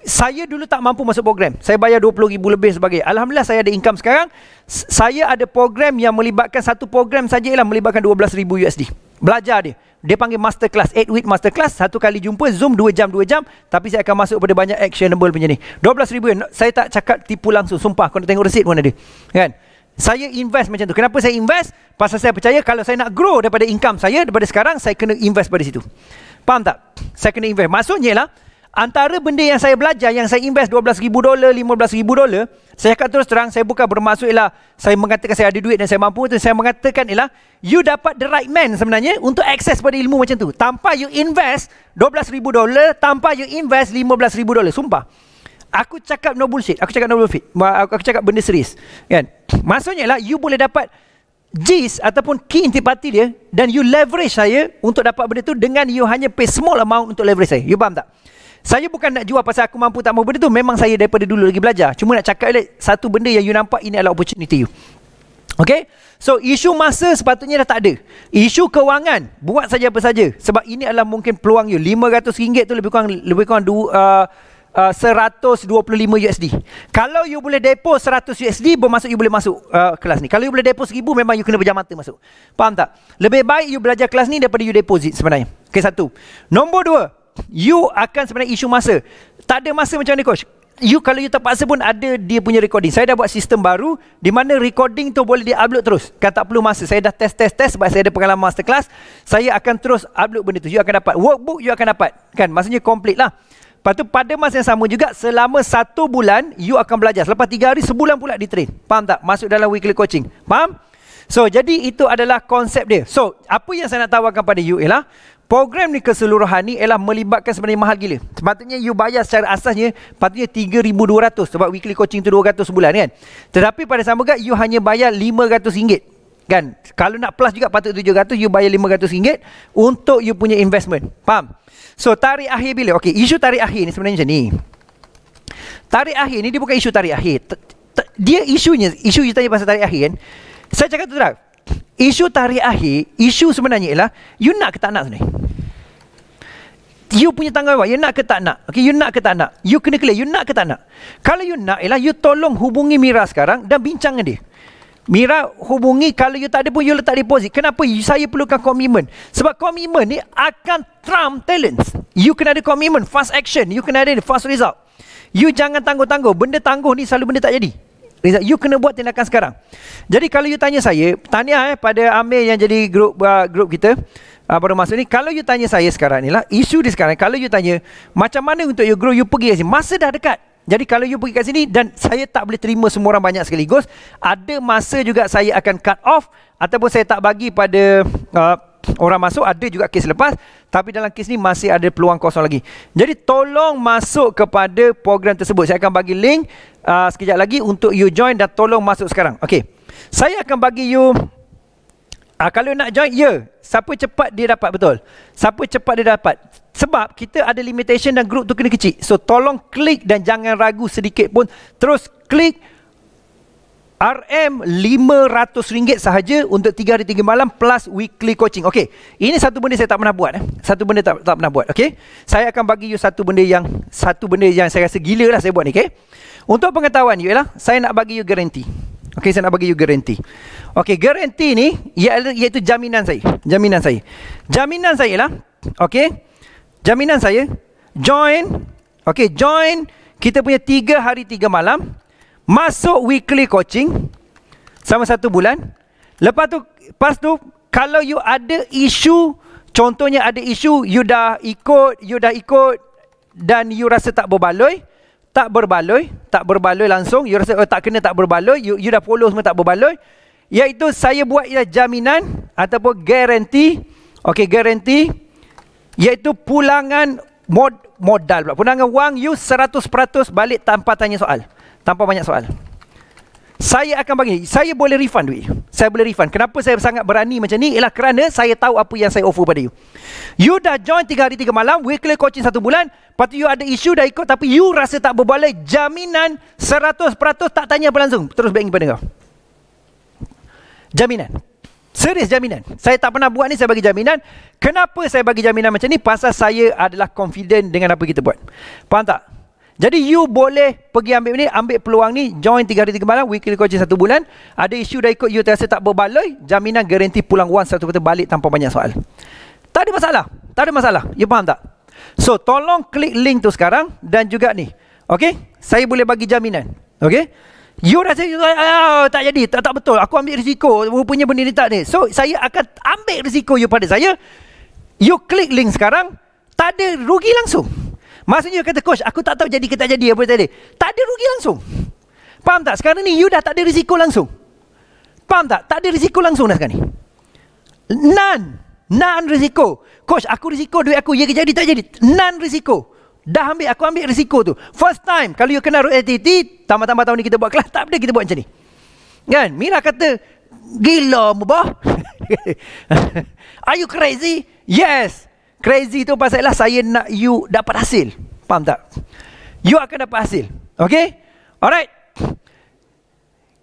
saya dulu tak mampu masuk program. Saya bayar RM20,000 lebih sebagai. Alhamdulillah saya ada income sekarang. Saya ada program yang melibatkan satu program saja lah melibatkan RM12,000 USD. Belajar dia dia panggil masterclass 8 week masterclass satu kali jumpa zoom 2 jam 2 jam tapi saya akan masuk pada banyak actionable punya ni 12 ribu saya tak cakap tipu langsung sumpah kau nak tengok receipt mana dia? kan saya invest macam tu kenapa saya invest pasal saya percaya kalau saya nak grow daripada income saya daripada sekarang saya kena invest pada situ faham tak saya kena invest maksudnya lah antara benda yang saya belajar yang saya invest 12000 dolar 15000 dolar saya cakap terus terang saya bukan bermaksud ialah saya mengatakan saya ada duit dan saya mampu tetapi saya mengatakan ialah you dapat the right man sebenarnya untuk akses pada ilmu macam tu tanpa you invest 12000 dolar tanpa you invest 15000 dolar sumpah aku cakap no bullshit aku cakap no bullshit aku cakap benda serius kan maksudnya ialah you boleh dapat jis ataupun key intipati dia dan you leverage saya untuk dapat benda tu dengan you hanya pay small amount untuk leverage saya you faham tak saya bukan nak jual pasal aku mampu tak mahu benda tu. Memang saya daripada dulu lagi belajar. Cuma nak cakap like, satu benda yang you nampak ini adalah opportunity you. Okay? So, isu masa sepatutnya dah tak ada. Isu kewangan, buat saja apa saja. Sebab ini adalah mungkin peluang you. RM500 tu lebih kurang lebih kurang du, uh, uh, 125 USD. Kalau you boleh depo 100 USD, bermaksud you boleh masuk uh, kelas ni. Kalau you boleh depo 1000, memang you kena berjam mata masuk. Faham tak? Lebih baik you belajar kelas ni daripada you deposit sebenarnya. Okay, satu. Nombor dua, you akan sebenarnya isu masa. Tak ada masa macam ni coach. You kalau you terpaksa pun ada dia punya recording. Saya dah buat sistem baru di mana recording tu boleh di-upload terus. Kan tak perlu masa. Saya dah test test test sebab saya ada pengalaman masterclass. Saya akan terus upload benda tu. You akan dapat workbook, you akan dapat. Kan? Maksudnya complete lah. Lepas tu pada masa yang sama juga selama satu bulan you akan belajar. Selepas tiga hari sebulan pula di-train. Faham tak? Masuk dalam weekly coaching. Faham? So jadi itu adalah konsep dia. So apa yang saya nak tawarkan pada you ialah Program ni keseluruhan ni ialah melibatkan sebenarnya mahal gila. Sepatutnya you bayar secara asasnya patutnya 3200 sebab weekly coaching tu 200 sebulan kan. Tetapi pada sama gak you hanya bayar RM500 kan. Kalau nak plus juga patut 700 you bayar RM500 untuk you punya investment. Faham? So tarikh akhir bila? Okey, isu tarikh akhir ni sebenarnya macam ni. Tarikh akhir ni dia bukan isu tarikh akhir. Dia isunya, isu you tanya pasal tarikh akhir kan. Saya cakap tu terang. Isu tarikh akhir, isu sebenarnya ialah you nak ke tak nak sebenarnya? You punya tanggungjawab, You nak ke tak nak? Okay, you nak ke tak nak? You kena clear. You nak ke tak nak? Kalau you nak ialah you tolong hubungi Mira sekarang dan bincang dengan dia. Mira hubungi kalau you tak ada pun you letak deposit. Kenapa you, saya perlukan komitmen? Sebab komitmen ni akan trump talents. You kena ada komitmen. Fast action. You kena ada fast result. You jangan tangguh-tangguh. Benda tangguh ni selalu benda tak jadi result. You kena buat tindakan sekarang. Jadi kalau you tanya saya, tanya eh pada Amir yang jadi grup uh, grup kita uh, pada masa ni. Kalau you tanya saya sekarang ni lah, isu di sekarang. Kalau you tanya, macam mana untuk you grow, you pergi ke sini. Masa dah dekat. Jadi kalau you pergi ke sini dan saya tak boleh terima semua orang banyak sekaligus, ada masa juga saya akan cut off ataupun saya tak bagi pada uh, Orang masuk ada juga kes lepas Tapi dalam kes ni masih ada peluang kosong lagi Jadi tolong masuk kepada program tersebut Saya akan bagi link uh, sekejap lagi untuk you join dan tolong masuk sekarang Okey, Saya akan bagi you uh, Kalau nak join, ya yeah. Siapa cepat dia dapat betul Siapa cepat dia dapat Sebab kita ada limitation dan group tu kena kecil So tolong klik dan jangan ragu sedikit pun Terus klik Klik RM RM500 sahaja untuk 3 hari 3 malam plus weekly coaching. Okey. Ini satu benda saya tak pernah buat eh. Satu benda tak tak pernah buat. Okey. Saya akan bagi you satu benda yang satu benda yang saya rasa gila lah saya buat ni. Okey. Untuk pengetahuan you ialah saya nak bagi you garanti. Okey, saya nak bagi you garanti. Okey, garanti ni iaitu, iaitu jaminan saya. Jaminan saya. Jaminan saya lah. Okey. Jaminan saya join Okey, join kita punya 3 hari 3 malam Masuk weekly coaching Sama satu bulan Lepas tu Lepas tu Kalau you ada isu Contohnya ada isu You dah ikut You dah ikut Dan you rasa tak berbaloi Tak berbaloi Tak berbaloi langsung You rasa oh, tak kena tak berbaloi You, you dah follow semua tak berbaloi Iaitu saya buat ia jaminan Ataupun garanti Okay garanti Iaitu pulangan mod, modal pula Pulangan wang you 100% balik tanpa tanya soal tanpa banyak soal. Saya akan bagi, saya boleh refund duit. Saya boleh refund. Kenapa saya sangat berani macam ni? Ialah kerana saya tahu apa yang saya offer pada you. You dah join 3 hari 3 malam, weekly coaching 1 bulan. Lepas you ada isu dah ikut tapi you rasa tak berbaloi. Jaminan 100% tak tanya apa langsung. Terus bagi pada kau. Jaminan. Serius jaminan. Saya tak pernah buat ni, saya bagi jaminan. Kenapa saya bagi jaminan macam ni? Pasal saya adalah confident dengan apa kita buat. Faham tak? Jadi you boleh pergi ambil ni, ambil peluang ni, join 3 hari 3 malam, weekly coaching 1 bulan. Ada isu dah ikut you terasa tak berbaloi, jaminan garanti pulang uang satu kata balik tanpa banyak soal. Tak ada masalah. Tak ada masalah. You faham tak? So, tolong klik link tu sekarang dan juga ni. Okay? Saya boleh bagi jaminan. Okay? You rasa oh, tak jadi, tak, tak betul. Aku ambil risiko, rupanya benda ni tak ni. So, saya akan ambil risiko you pada saya. You klik link sekarang, tak ada rugi langsung. Maksudnya kata coach Aku tak tahu jadi ke tak jadi apa tadi Tak ada rugi langsung Faham tak? Sekarang ni you dah tak ada risiko langsung Faham tak? Tak ada risiko langsung dah sekarang ni None None risiko Coach aku risiko duit aku Ya ke jadi tak jadi None risiko Dah ambil aku ambil risiko tu First time Kalau you kenal RTT Tambah-tambah tahun ni kita buat kelas Tak ada kita buat macam ni Kan? Mira kata Gila mubah Are you crazy? Yes Crazy tu pasal lah saya nak you dapat hasil. Faham tak? You akan dapat hasil. Okay? Alright.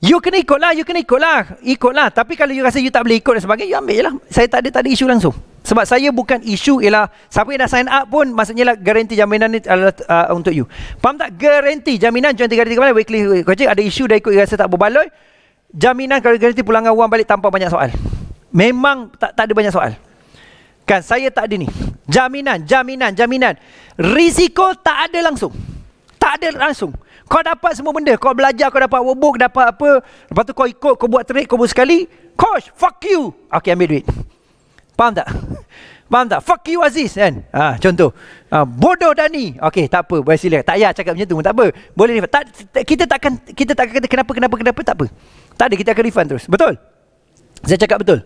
You kena ikut lah, you kena ikut lah. Ikut lah. Tapi kalau you rasa you tak boleh ikut dan sebagainya, you ambil lah. Saya tak ada, tak ada isu langsung. Sebab saya bukan isu ialah siapa yang dah sign up pun maksudnya lah garanti jaminan ni adalah uh, untuk you. Faham tak? Garanti jaminan join tiga 3 malam weekly coaching ada isu dah ikut rasa tak berbaloi. Jaminan kalau garanti pulangkan uang balik tanpa banyak soal. Memang tak tak ada banyak soal. Kan saya tak ada ni. Jaminan, jaminan, jaminan. Risiko tak ada langsung. Tak ada langsung. Kau dapat semua benda. Kau belajar, kau dapat workbook, dapat apa. Lepas tu kau ikut, kau buat trade, kau buat sekali. Coach, fuck you. Okay, ambil duit. Faham tak? Faham tak? Fuck you Aziz kan? Ha, contoh. Ha, bodoh Dani. Okay, tak apa. Boleh sila. Tak payah cakap macam tu. Tak apa. Boleh refund. Tak, kita takkan kita takkan kata kenapa, kenapa, kenapa. Tak apa. Tak ada. Kita akan refund terus. Betul? Saya cakap betul.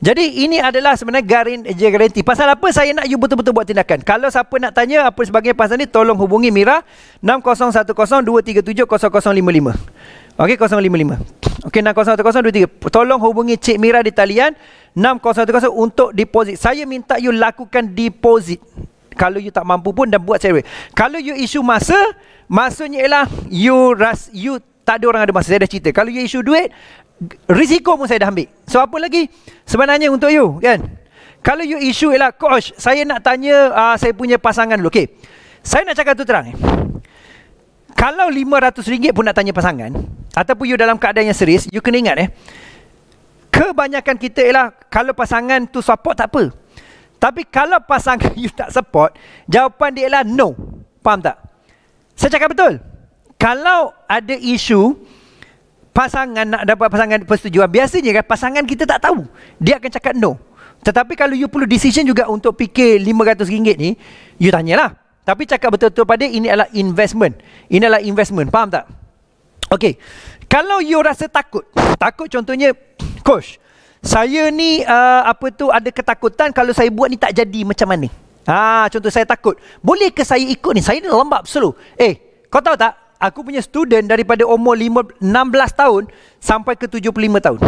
Jadi ini adalah sebenarnya Garin eh, garanti. Pasal apa saya nak you betul-betul buat tindakan. Kalau siapa nak tanya apa sebagainya pasal ni tolong hubungi Mira 6010237 Okey 055. Okey 6010237 tolong hubungi Cik Mira di talian 6010 untuk deposit. Saya minta you lakukan deposit. Kalau you tak mampu pun dan buat survey. Kalau you isu masa, maksudnya ialah you ras you tak ada orang ada masa. Saya dah cerita. Kalau you isu duit, risiko pun saya dah ambil. So apa lagi sebenarnya untuk you kan? Kalau you issue ialah coach, saya nak tanya uh, saya punya pasangan dulu. Okay. Saya nak cakap tu terang. Eh. Kalau RM500 pun nak tanya pasangan ataupun you dalam keadaan yang serius, you kena ingat eh. Kebanyakan kita ialah kalau pasangan tu support tak apa. Tapi kalau pasangan you tak support, jawapan dia ialah no. Faham tak? Saya cakap betul. Kalau ada isu, pasangan nak dapat pasangan persetujuan biasanya kan pasangan kita tak tahu dia akan cakap no tetapi kalau you perlu decision juga untuk fikir RM500 ni you tanyalah tapi cakap betul-betul pada ini adalah investment ini adalah investment faham tak Okay, kalau you rasa takut takut contohnya coach saya ni uh, apa tu ada ketakutan kalau saya buat ni tak jadi macam mana ha contoh saya takut boleh ke saya ikut ni saya ni lambat slow eh kau tahu tak aku punya student daripada umur 16 tahun sampai ke 75 tahun.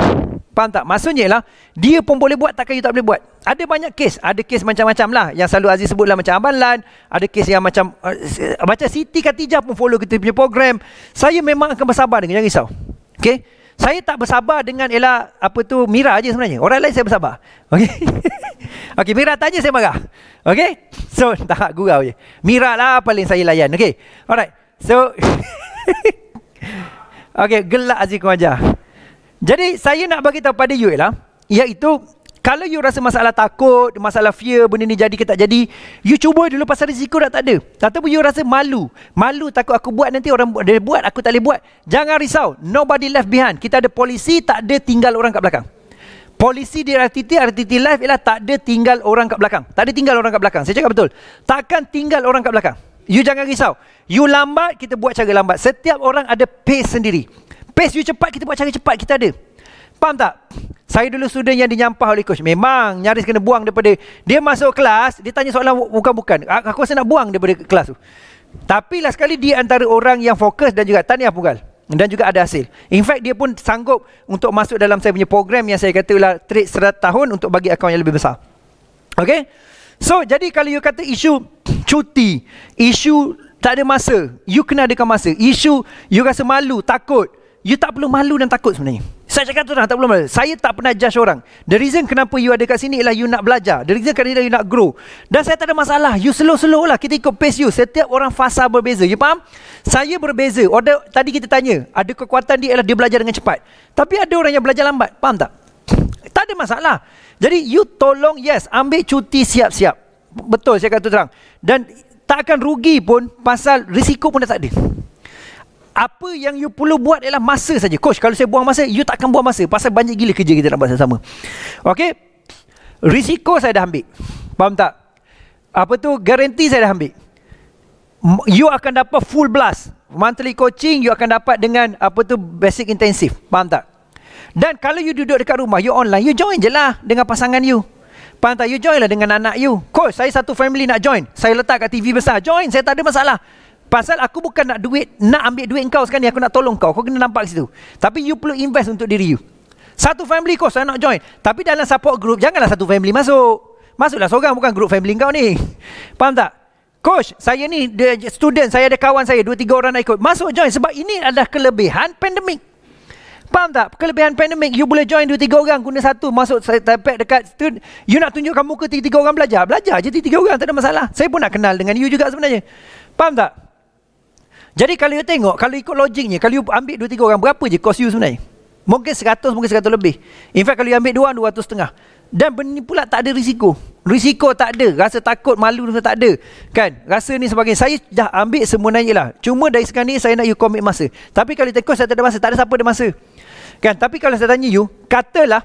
Faham tak? Maksudnya ialah dia pun boleh buat, takkan you tak boleh buat. Ada banyak kes. Ada kes macam-macam lah. Yang selalu Aziz sebut lah macam Abang Ada kes yang macam, uh, macam Siti Khatijah pun follow kita punya program. Saya memang akan bersabar dengan, jangan risau. Okay? Saya tak bersabar dengan ialah apa tu Mira aja sebenarnya. Orang lain saya bersabar. okay? Okey, Mira tanya saya marah. okay? So, tak gurau je. Mira lah paling saya layan. okay? Alright. So Okay, gelak Aziz wajah. Jadi saya nak bagi tahu pada you ialah iaitu kalau you rasa masalah takut, masalah fear, benda ni jadi ke tak jadi, you cuba dulu pasal risiko dah tak ada. Ataupun you rasa malu. Malu takut aku buat nanti orang dia buat, aku tak boleh buat. Jangan risau. Nobody left behind. Kita ada polisi, tak ada tinggal orang kat belakang. Polisi di RTT, RTT Live ialah tak ada tinggal orang kat belakang. Tak ada tinggal orang kat belakang. Saya cakap betul. Takkan tinggal orang kat belakang. You jangan risau. You lambat, kita buat cara lambat. Setiap orang ada pace sendiri. Pace you cepat, kita buat cara cepat, kita ada. Faham tak? Saya dulu student yang dinyampah oleh coach. Memang nyaris kena buang daripada... Dia masuk kelas, dia tanya soalan bukan-bukan. Aku rasa nak buang daripada kelas tu. Tapi lah sekali dia antara orang yang fokus dan juga tanya pugal. Dan juga ada hasil. In fact, dia pun sanggup untuk masuk dalam saya punya program yang saya kata lah trade 100 tahun untuk bagi akaun yang lebih besar. Okay? So, jadi kalau you kata isu cuti, isu tak ada masa, you kena adakan masa. Isu you rasa malu, takut. You tak perlu malu dan takut sebenarnya. Saya cakap tu dah, tak perlu malu. Saya tak pernah judge orang. The reason kenapa you ada kat sini ialah you nak belajar. The reason kenapa you nak grow. Dan saya tak ada masalah. You slow-slow lah. Kita ikut pace you. Setiap orang fasa berbeza. You faham? Saya berbeza. Order, tadi kita tanya, ada kekuatan dia ialah dia belajar dengan cepat. Tapi ada orang yang belajar lambat. Faham tak? Tak ada masalah. Jadi you tolong, yes, ambil cuti siap-siap. Betul saya kata terang. Dan tak akan rugi pun pasal risiko pun dah tak ada. Apa yang you perlu buat ialah masa saja. Coach, kalau saya buang masa, you takkan buang masa. Pasal banyak gila kerja kita nak buat sama-sama. Okay? Risiko saya dah ambil. Faham tak? Apa tu? Garanti saya dah ambil. You akan dapat full blast. Monthly coaching, you akan dapat dengan apa tu basic intensive. Faham tak? Dan kalau you duduk dekat rumah, you online, you join je lah dengan pasangan you. Pan tak you join lah dengan anak you. Coach, saya satu family nak join. Saya letak kat TV besar. Join, saya tak ada masalah. Pasal aku bukan nak duit, nak ambil duit kau sekarang ni. Aku nak tolong kau. Kau kena nampak situ. Tapi you perlu invest untuk diri you. Satu family coach, saya nak join. Tapi dalam support group, janganlah satu family masuk. Masuklah seorang, bukan group family kau ni. Faham tak? Coach, saya ni the student, saya ada kawan saya, dua tiga orang nak ikut. Masuk join sebab ini adalah kelebihan pandemik. Faham tak? Kelebihan pandemik, you boleh join dua tiga orang, guna satu, masuk tapak dekat tu, you nak tunjukkan muka tiga tiga orang belajar, belajar je tiga tiga orang, tak ada masalah. Saya pun nak kenal dengan you juga sebenarnya. Faham tak? Jadi kalau you tengok, kalau ikut logiknya, kalau you ambil dua tiga orang, berapa je kos you sebenarnya? Mungkin seratus, mungkin seratus lebih. In fact, kalau you ambil dua dua ratus setengah. Dan benda ni pula tak ada risiko. Risiko tak ada. Rasa takut, malu pun tak ada. Kan? Rasa ni sebagainya. Saya dah ambil semua naik lah. Cuma dari sekarang ni saya nak you commit masa. Tapi kalau you take course, saya tak ada masa. Tak ada siapa ada masa. Kan? Tapi kalau saya tanya you, katalah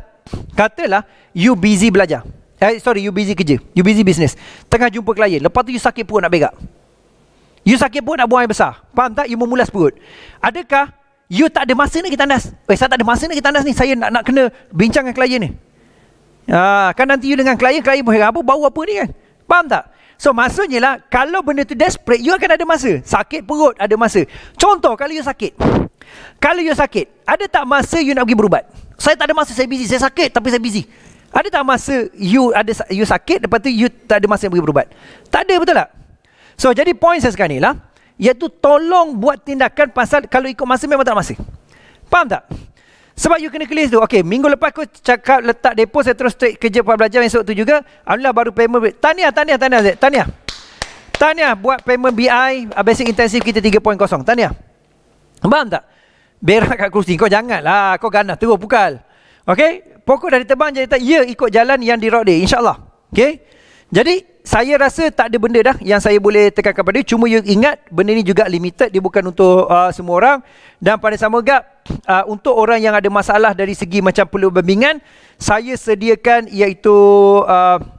katalah you busy belajar. Eh, sorry, you busy kerja. You busy business. Tengah jumpa klien. Lepas tu you sakit perut nak berak. You sakit perut nak buang air besar. Faham tak? You memulas perut. Adakah you tak ada masa nak kita tandas? Eh, saya tak ada masa nak kita tandas ni. Saya nak nak kena bincang dengan klien ni. Ah, kan nanti you dengan klien, klien boleh apa, bau apa ni kan? Faham tak? So maksudnya lah, kalau benda tu desperate, you akan ada masa. Sakit perut ada masa. Contoh, kalau you sakit. Kalau you sakit, ada tak masa you nak pergi berubat? Saya tak ada masa, saya busy. Saya sakit tapi saya busy. Ada tak masa you ada you sakit lepas tu you tak ada masa nak pergi berubat? Tak ada betul tak? So jadi point saya sekarang ni lah iaitu tolong buat tindakan pasal kalau ikut masa memang tak ada masa. Faham tak? Sebab you kena clear tu. Okay, minggu lepas aku cakap letak depo, saya terus straight kerja buat belajar esok tu juga. Alhamdulillah baru payment break. Tahniah, tahniah, tahniah Zed. Tahniah. Tahniah buat payment BI, uh, basic intensif kita 3.0. Tahniah. Faham tak? Berak kat kerusi Kau janganlah Kau ganas terus pukal Okey Pokok dah ditebang Jadi tak Ya ikut jalan yang dirode InsyaAllah Okey Jadi saya rasa tak ada benda dah yang saya boleh tekankan kepada dia. Cuma you ingat benda ni juga limited. Dia bukan untuk uh, semua orang. Dan pada sama gap, uh, untuk orang yang ada masalah dari segi macam perlu bimbingan, saya sediakan iaitu uh,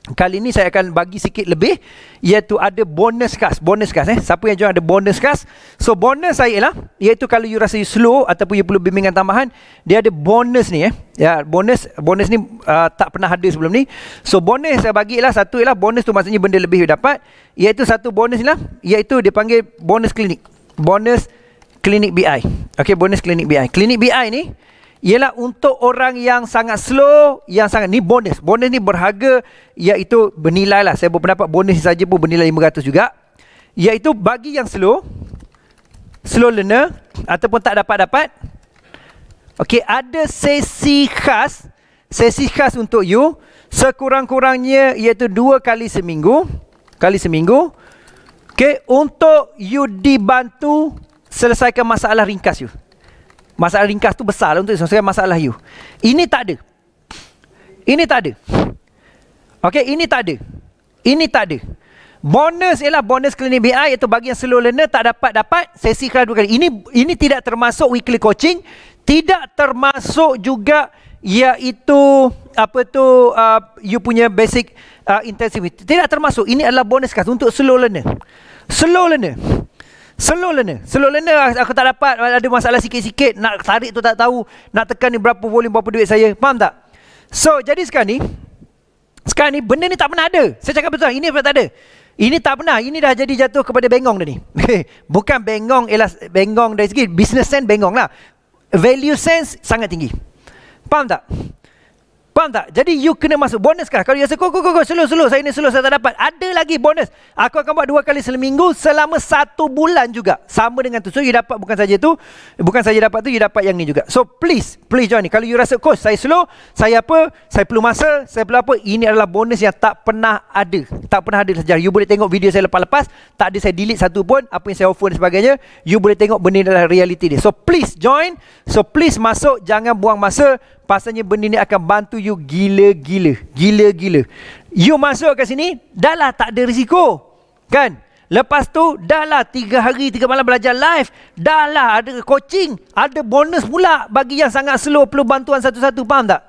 Kali ini saya akan bagi sikit lebih iaitu ada bonus kas, bonus kas eh. Siapa yang join ada bonus kas? So bonus saya ialah iaitu kalau you rasa you slow ataupun you perlu bimbingan tambahan, dia ada bonus ni eh. Ya, bonus bonus ni uh, tak pernah ada sebelum ni. So bonus saya bagi ialah satu ialah bonus tu maksudnya benda lebih you dapat, iaitu satu bonus ni lah iaitu dia panggil bonus klinik. Bonus klinik BI. Okay, bonus klinik BI. Klinik BI ni ialah untuk orang yang sangat slow yang sangat ni bonus bonus ni berharga iaitu bernilai lah saya berpendapat bonus ni saja pun bernilai 500 juga iaitu bagi yang slow slow learner ataupun tak dapat-dapat Okey, ada sesi khas sesi khas untuk you sekurang-kurangnya iaitu dua kali seminggu kali seminggu Okey, untuk you dibantu selesaikan masalah ringkas you Masalah ringkas tu besar lah untuk diselesaikan masalah you. Ini tak ada. Ini tak ada. Okay, ini tak ada. Ini tak ada. Bonus ialah bonus klinik BI iaitu bagi yang slow learner tak dapat dapat sesi kelas dua kali. Ini ini tidak termasuk weekly coaching, tidak termasuk juga iaitu apa tu uh, you punya basic uh, intensive. Tidak termasuk. Ini adalah bonus kelas untuk slow learner. Slow learner. Slow learner Slow learner aku tak dapat Ada masalah sikit-sikit Nak tarik tu tak tahu Nak tekan ni berapa volume Berapa duit saya Faham tak? So jadi sekarang ni Sekarang ni benda ni tak pernah ada Saya cakap betul Ini tak ada ini tak pernah. Ini dah jadi jatuh kepada bengong dah ni. Bukan bengong ialah bengong dari segi business sense bengong lah. Value sense sangat tinggi. Faham tak? Faham tak? Jadi you kena masuk bonus kah? Kalau you rasa, go, go, go, go, slow, slow, saya ni slow, saya tak dapat. Ada lagi bonus. Aku akan buat dua kali seminggu selama satu bulan juga. Sama dengan tu. So you dapat bukan saja tu, bukan saja dapat tu, you dapat yang ni juga. So please, please join ni. Kalau you rasa, coach, saya slow, saya apa, saya perlu masa, saya perlu apa, ini adalah bonus yang tak pernah ada. Tak pernah ada sejarah. You boleh tengok video saya lepas-lepas, tak ada saya delete satu pun, apa yang saya offer dan sebagainya. You boleh tengok benda ni adalah reality dia. So please join. So please masuk, jangan buang masa. Pasalnya benda ni akan bantu you gila-gila. Gila-gila. You masuk ke sini, dah lah tak ada risiko. Kan? Lepas tu, dah lah tiga hari, tiga malam belajar live. Dah lah ada coaching. Ada bonus pula bagi yang sangat slow. Perlu bantuan satu-satu. Faham tak?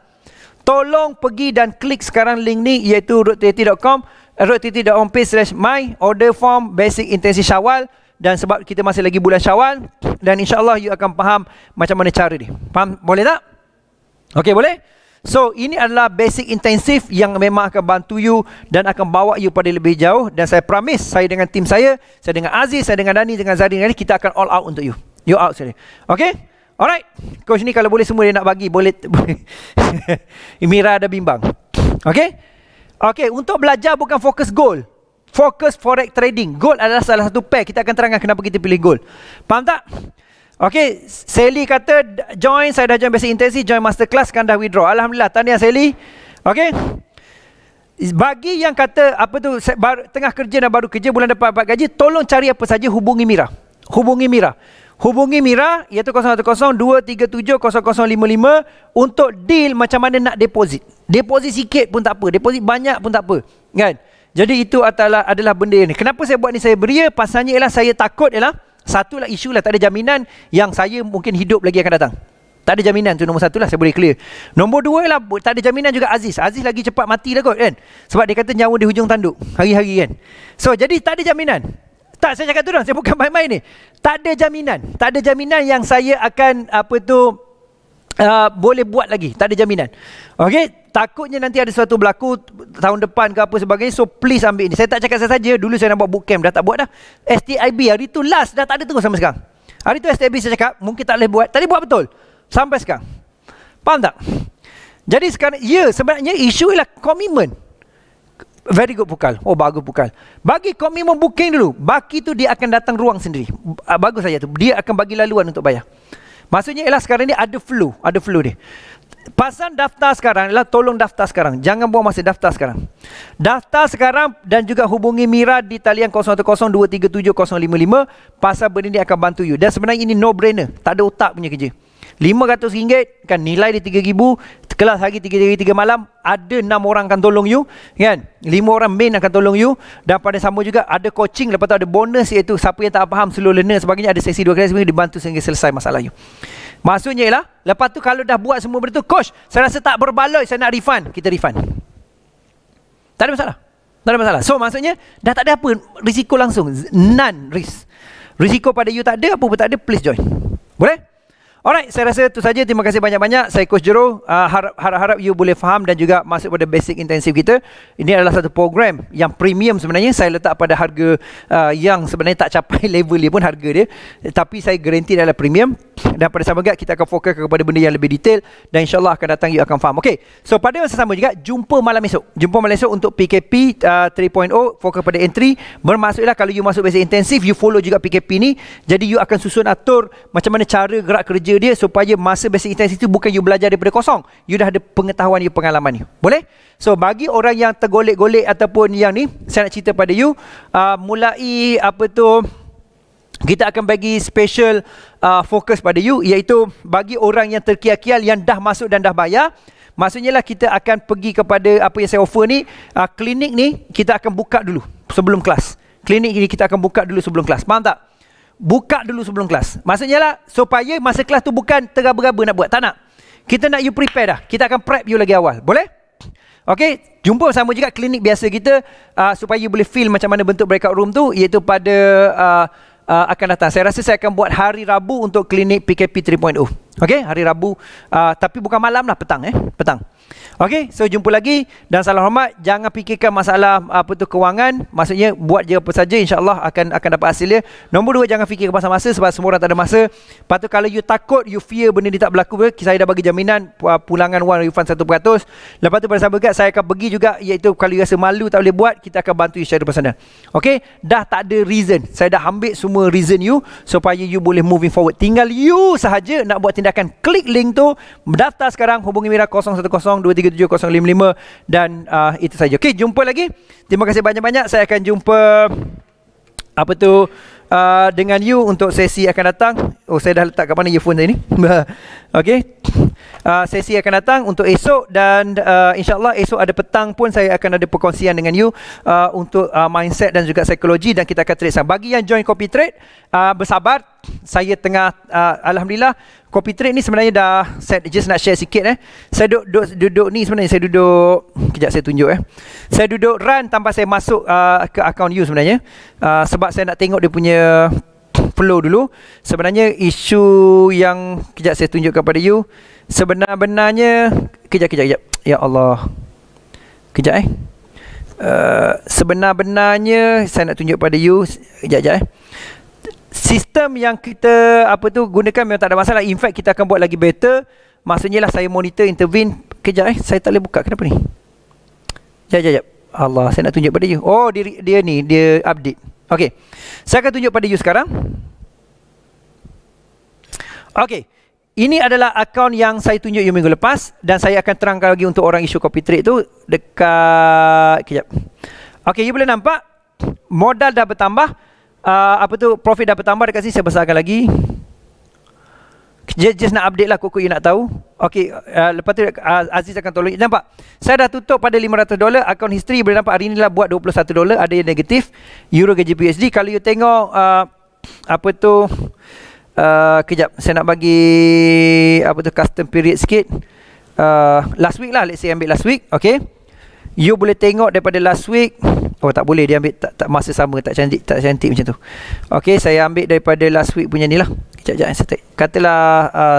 Tolong pergi dan klik sekarang link ni iaitu rootttt.com eh, rootttt.com slash my order form basic intensive syawal dan sebab kita masih lagi bulan syawal dan insyaAllah you akan faham macam mana cara ni. Faham? Boleh tak? Okey boleh? So ini adalah basic intensif yang memang akan bantu you dan akan bawa you pada lebih jauh dan saya promise saya dengan tim saya, saya dengan Aziz, saya dengan Dani, dengan Zari ni kita akan all out untuk you. You out sekali. Okay? Alright. Coach ni kalau boleh semua dia nak bagi, boleh. Mira ada bimbang. Okay? Okay, untuk belajar bukan fokus goal. Fokus forex trading. Goal adalah salah satu pair. Kita akan terangkan kenapa kita pilih goal. Faham tak? Okay, Sally kata join, saya dah join basic intensi, join masterclass kan dah withdraw. Alhamdulillah, tahniah Sally. Okay. Bagi yang kata apa tu tengah kerja dan baru kerja bulan depan dapat gaji, tolong cari apa saja hubungi Mira. Hubungi Mira. Hubungi Mira iaitu 010-237-0055 untuk deal macam mana nak deposit. Deposit sikit pun tak apa. Deposit banyak pun tak apa. Kan? Jadi itu adalah, adalah benda ini. Kenapa saya buat ni saya beria? Pasalnya ialah saya takut ialah satu lah isu lah tak ada jaminan yang saya mungkin hidup lagi akan datang. Tak ada jaminan tu nombor satu lah saya boleh clear. Nombor dua lah tak ada jaminan juga Aziz. Aziz lagi cepat mati lah kot kan. Sebab dia kata nyawa di hujung tanduk hari-hari kan. So jadi tak ada jaminan. Tak saya cakap tu dah saya bukan main-main ni. Tak ada jaminan. Tak ada jaminan yang saya akan apa tu uh, boleh buat lagi. Tak ada jaminan. Okay takutnya nanti ada sesuatu berlaku tahun depan ke apa sebagainya so please ambil ini saya tak cakap saya saja dulu saya nak buat bootcamp dah tak buat dah STIB hari itu last dah tak ada terus sampai sekarang hari itu STIB saya cakap mungkin tak boleh buat tadi buat betul sampai sekarang faham tak jadi sekarang ya sebenarnya isu ialah komitmen Very good pukal. Oh bagus pukal. Bagi komitmen booking dulu. Baki tu dia akan datang ruang sendiri. Bagus saja tu. Dia akan bagi laluan untuk bayar. Maksudnya ialah sekarang ni ada flu. Ada flu dia pasang daftar sekarang ialah tolong daftar sekarang. Jangan buang masa daftar sekarang. Daftar sekarang dan juga hubungi Mira di talian 0102370555 pasal benda ni akan bantu you. Dan sebenarnya ini no brainer. Tak ada otak punya kerja. RM500 kan nilai dia RM3,000 Kelas hari 3 hari 3 malam Ada 6 orang akan tolong you kan? 5 orang main akan tolong you Dan pada sama juga ada coaching Lepas tu ada bonus iaitu Siapa yang tak faham slow learner sebagainya Ada sesi 2 kali sebagainya Dibantu sehingga selesai masalah you Maksudnya ialah lepas tu kalau dah buat semua benda tu coach saya rasa tak berbaloi saya nak refund. Kita refund. Tak ada masalah. Tak ada masalah. So maksudnya dah tak ada apa risiko langsung. None risk. Risiko pada you tak ada apa pun tak ada please join. Boleh? Alright, saya rasa itu saja. Terima kasih banyak-banyak. Saya Coach Jero. Uh, ah, harap-harap you boleh faham dan juga masuk pada basic intensif kita. Ini adalah satu program yang premium sebenarnya. Saya letak pada harga uh, yang sebenarnya tak capai level dia pun harga dia. Tapi saya garanti adalah premium. Dan pada sama juga kita akan fokus kepada benda yang lebih detail. Dan insyaAllah akan datang you akan faham. Okay, so pada masa sama juga, jumpa malam esok. Jumpa malam esok untuk PKP uh, 3.0. Fokus pada entry. Bermaksudlah kalau you masuk basic intensif you follow juga PKP ni. Jadi you akan susun atur macam mana cara gerak kerja kerja dia supaya masa basic intensif itu bukan you belajar daripada kosong. You dah ada pengetahuan, you pengalaman you. Boleh? So bagi orang yang tergolek-golek ataupun yang ni, saya nak cerita pada you. Uh, mulai apa tu, kita akan bagi special uh, fokus pada you iaitu bagi orang yang terkial-kial yang dah masuk dan dah bayar. Maksudnya lah kita akan pergi kepada apa yang saya offer ni, uh, klinik ni kita akan buka dulu sebelum kelas. Klinik ini kita akan buka dulu sebelum kelas. Faham tak? buka dulu sebelum kelas. Maksudnya lah supaya masa kelas tu bukan tergaba-gaba nak buat. Tak nak. Kita nak you prepare dah. Kita akan prep you lagi awal. Boleh? Okay. Jumpa sama juga klinik biasa kita uh, supaya boleh feel macam mana bentuk breakout room tu iaitu pada uh, uh, akan datang. Saya rasa saya akan buat hari Rabu untuk klinik PKP 3.0. Okey, hari Rabu uh, tapi bukan malam lah petang eh, petang. Okey, so jumpa lagi dan salam hormat. Jangan fikirkan masalah apa ah, tu kewangan, maksudnya buat je apa saja insyaallah akan akan dapat hasil dia. Nombor dua jangan fikirkan pasal masa sebab semua orang tak ada masa. Lepas tu kalau you takut, you fear benda ni tak berlaku, eh, saya dah bagi jaminan ah, pulangan wang refund satu 100%. Lepas tu pada sama juga saya akan pergi juga iaitu kalau you rasa malu tak boleh buat, kita akan bantu you secara personal. Okey, dah tak ada reason. Saya dah ambil semua reason you supaya you boleh moving forward. Tinggal you sahaja nak buat tindakan klik link tu mendaftar sekarang hubungi Mira 0102370555 dan uh, itu saja. Okey, jumpa lagi. Terima kasih banyak-banyak. Saya akan jumpa apa tu uh, dengan you untuk sesi akan datang. Oh, saya dah letak kat mana earphone saya ni? Okey uh, sesi akan datang untuk esok dan uh, insyaallah esok ada petang pun saya akan ada perkongsian dengan you uh, untuk uh, mindset dan juga psikologi dan kita akan trade sama. Bagi yang join copy trade uh, bersabar saya tengah uh, alhamdulillah copy trade ni sebenarnya dah set just nak share sikit eh. Saya duduk duduk, duduk ni sebenarnya saya duduk kejap saya tunjuk eh. Saya duduk run tanpa saya masuk uh, ke account you sebenarnya. Uh, sebab saya nak tengok dia punya flow dulu. Sebenarnya isu yang kejap saya tunjukkan kepada you sebenar-benarnya kejap kejap kejap ya Allah kejap eh uh, sebenar-benarnya saya nak tunjuk pada you kejap kejap eh sistem yang kita apa tu gunakan memang tak ada masalah in fact kita akan buat lagi better maksudnya lah saya monitor intervene kejap eh saya tak boleh buka kenapa ni kejap kejap Allah saya nak tunjuk pada you oh dia, dia ni dia update Okay. Saya akan tunjuk pada you sekarang. Okay ini adalah akaun yang saya tunjuk you minggu lepas dan saya akan terangkan lagi untuk orang isu copy trade tu dekat kejap. Okey, you boleh nampak modal dah bertambah uh, apa tu profit dah bertambah dekat sini saya besarkan lagi. Just, just nak update lah kuku you nak tahu. Okey, uh, lepas tu uh, Aziz akan tolong. Nampak? Saya dah tutup pada 500 dolar akaun history boleh nampak hari lah buat 21 dolar ada yang negatif euro ke GBP USD. Kalau you tengok uh, apa tu Uh, kejap saya nak bagi apa tu custom period sikit uh, last week lah let's say ambil last week okay you boleh tengok daripada last week oh tak boleh dia ambil tak, tak masa sama tak cantik tak cantik macam tu okay saya ambil daripada last week punya ni lah kejap jangan saya tak, katalah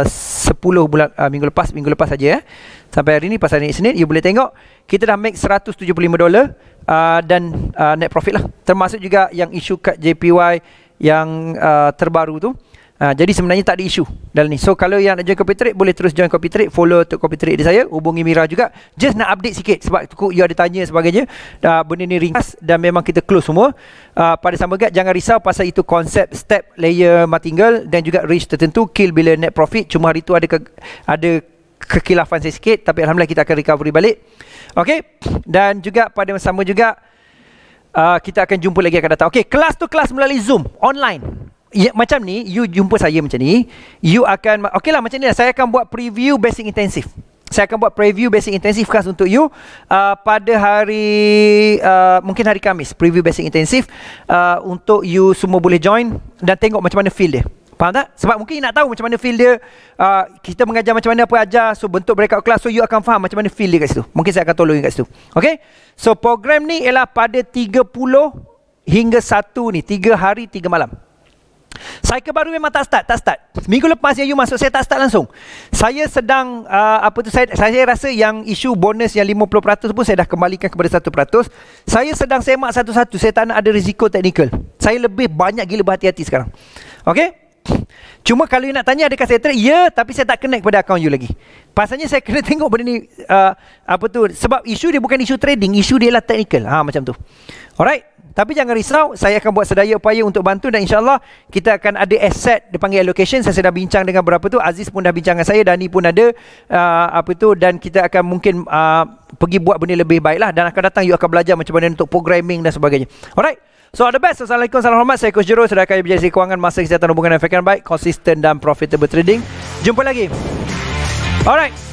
uh, 10 bulan uh, minggu lepas minggu lepas saja eh sampai hari ni pasal ni Senin you boleh tengok kita dah make 175 dolar uh, dan uh, net profit lah termasuk juga yang isu kad JPY yang uh, terbaru tu Ha, jadi sebenarnya tak ada isu dalam ni. So kalau yang nak join copy trade boleh terus join copy trade, follow tu copy trade di saya, hubungi Mira juga. Just nak update sikit sebab tu you ada tanya sebagainya. Dah benda ni ringkas dan memang kita close semua. Ha, pada sama gap jangan risau pasal itu konsep step layer martingale dan juga reach tertentu kill bila net profit cuma hari tu ada ke, ada kekilafan saya sikit tapi alhamdulillah kita akan recovery balik. Okay dan juga pada sama juga Uh, kita akan jumpa lagi akan datang. Okay. kelas tu kelas melalui Zoom online ya, macam ni, you jumpa saya macam ni, you akan, okey lah macam ni lah, saya akan buat preview basic intensif. Saya akan buat preview basic intensif khas untuk you uh, pada hari, uh, mungkin hari Kamis, preview basic intensif uh, untuk you semua boleh join dan tengok macam mana feel dia. Faham tak? Sebab mungkin nak tahu macam mana feel dia, uh, kita mengajar macam mana, apa ajar, so bentuk breakout kelas, so you akan faham macam mana feel dia kat situ. Mungkin saya akan tolong you kat situ. Okay? So program ni ialah pada 30 hingga 1 ni, 3 hari, 3 malam. Cycle baru memang tak start, tak start. Minggu lepas yang you masuk, saya tak start langsung. Saya sedang, uh, apa tu, saya, saya rasa yang isu bonus yang 50% pun saya dah kembalikan kepada 1%. Saya sedang semak satu-satu, saya tak nak ada risiko teknikal. Saya lebih banyak gila berhati-hati sekarang. Okay? Cuma kalau you nak tanya adakah saya trade, ya tapi saya tak connect kepada akaun you lagi. Pasalnya saya kena tengok benda ni, uh, apa tu, sebab isu dia bukan isu trading, isu dia lah teknikal. Ha, macam tu. Alright? Tapi jangan risau, saya akan buat sedaya upaya untuk bantu dan insyaAllah kita akan ada aset dipanggil allocation. Saya sudah bincang dengan berapa tu. Aziz pun dah bincang dengan saya. Dani pun ada. Uh, apa tu Dan kita akan mungkin uh, pergi buat benda lebih baik lah. Dan akan datang, you akan belajar macam mana untuk programming dan sebagainya. Alright. So the best. Assalamualaikum, salam hormat. Saya Coach Jero. Sudah akan berjaya kewangan, masa kesihatan hubungan efek yang baik, konsisten dan profitable trading. Jumpa lagi. Alright.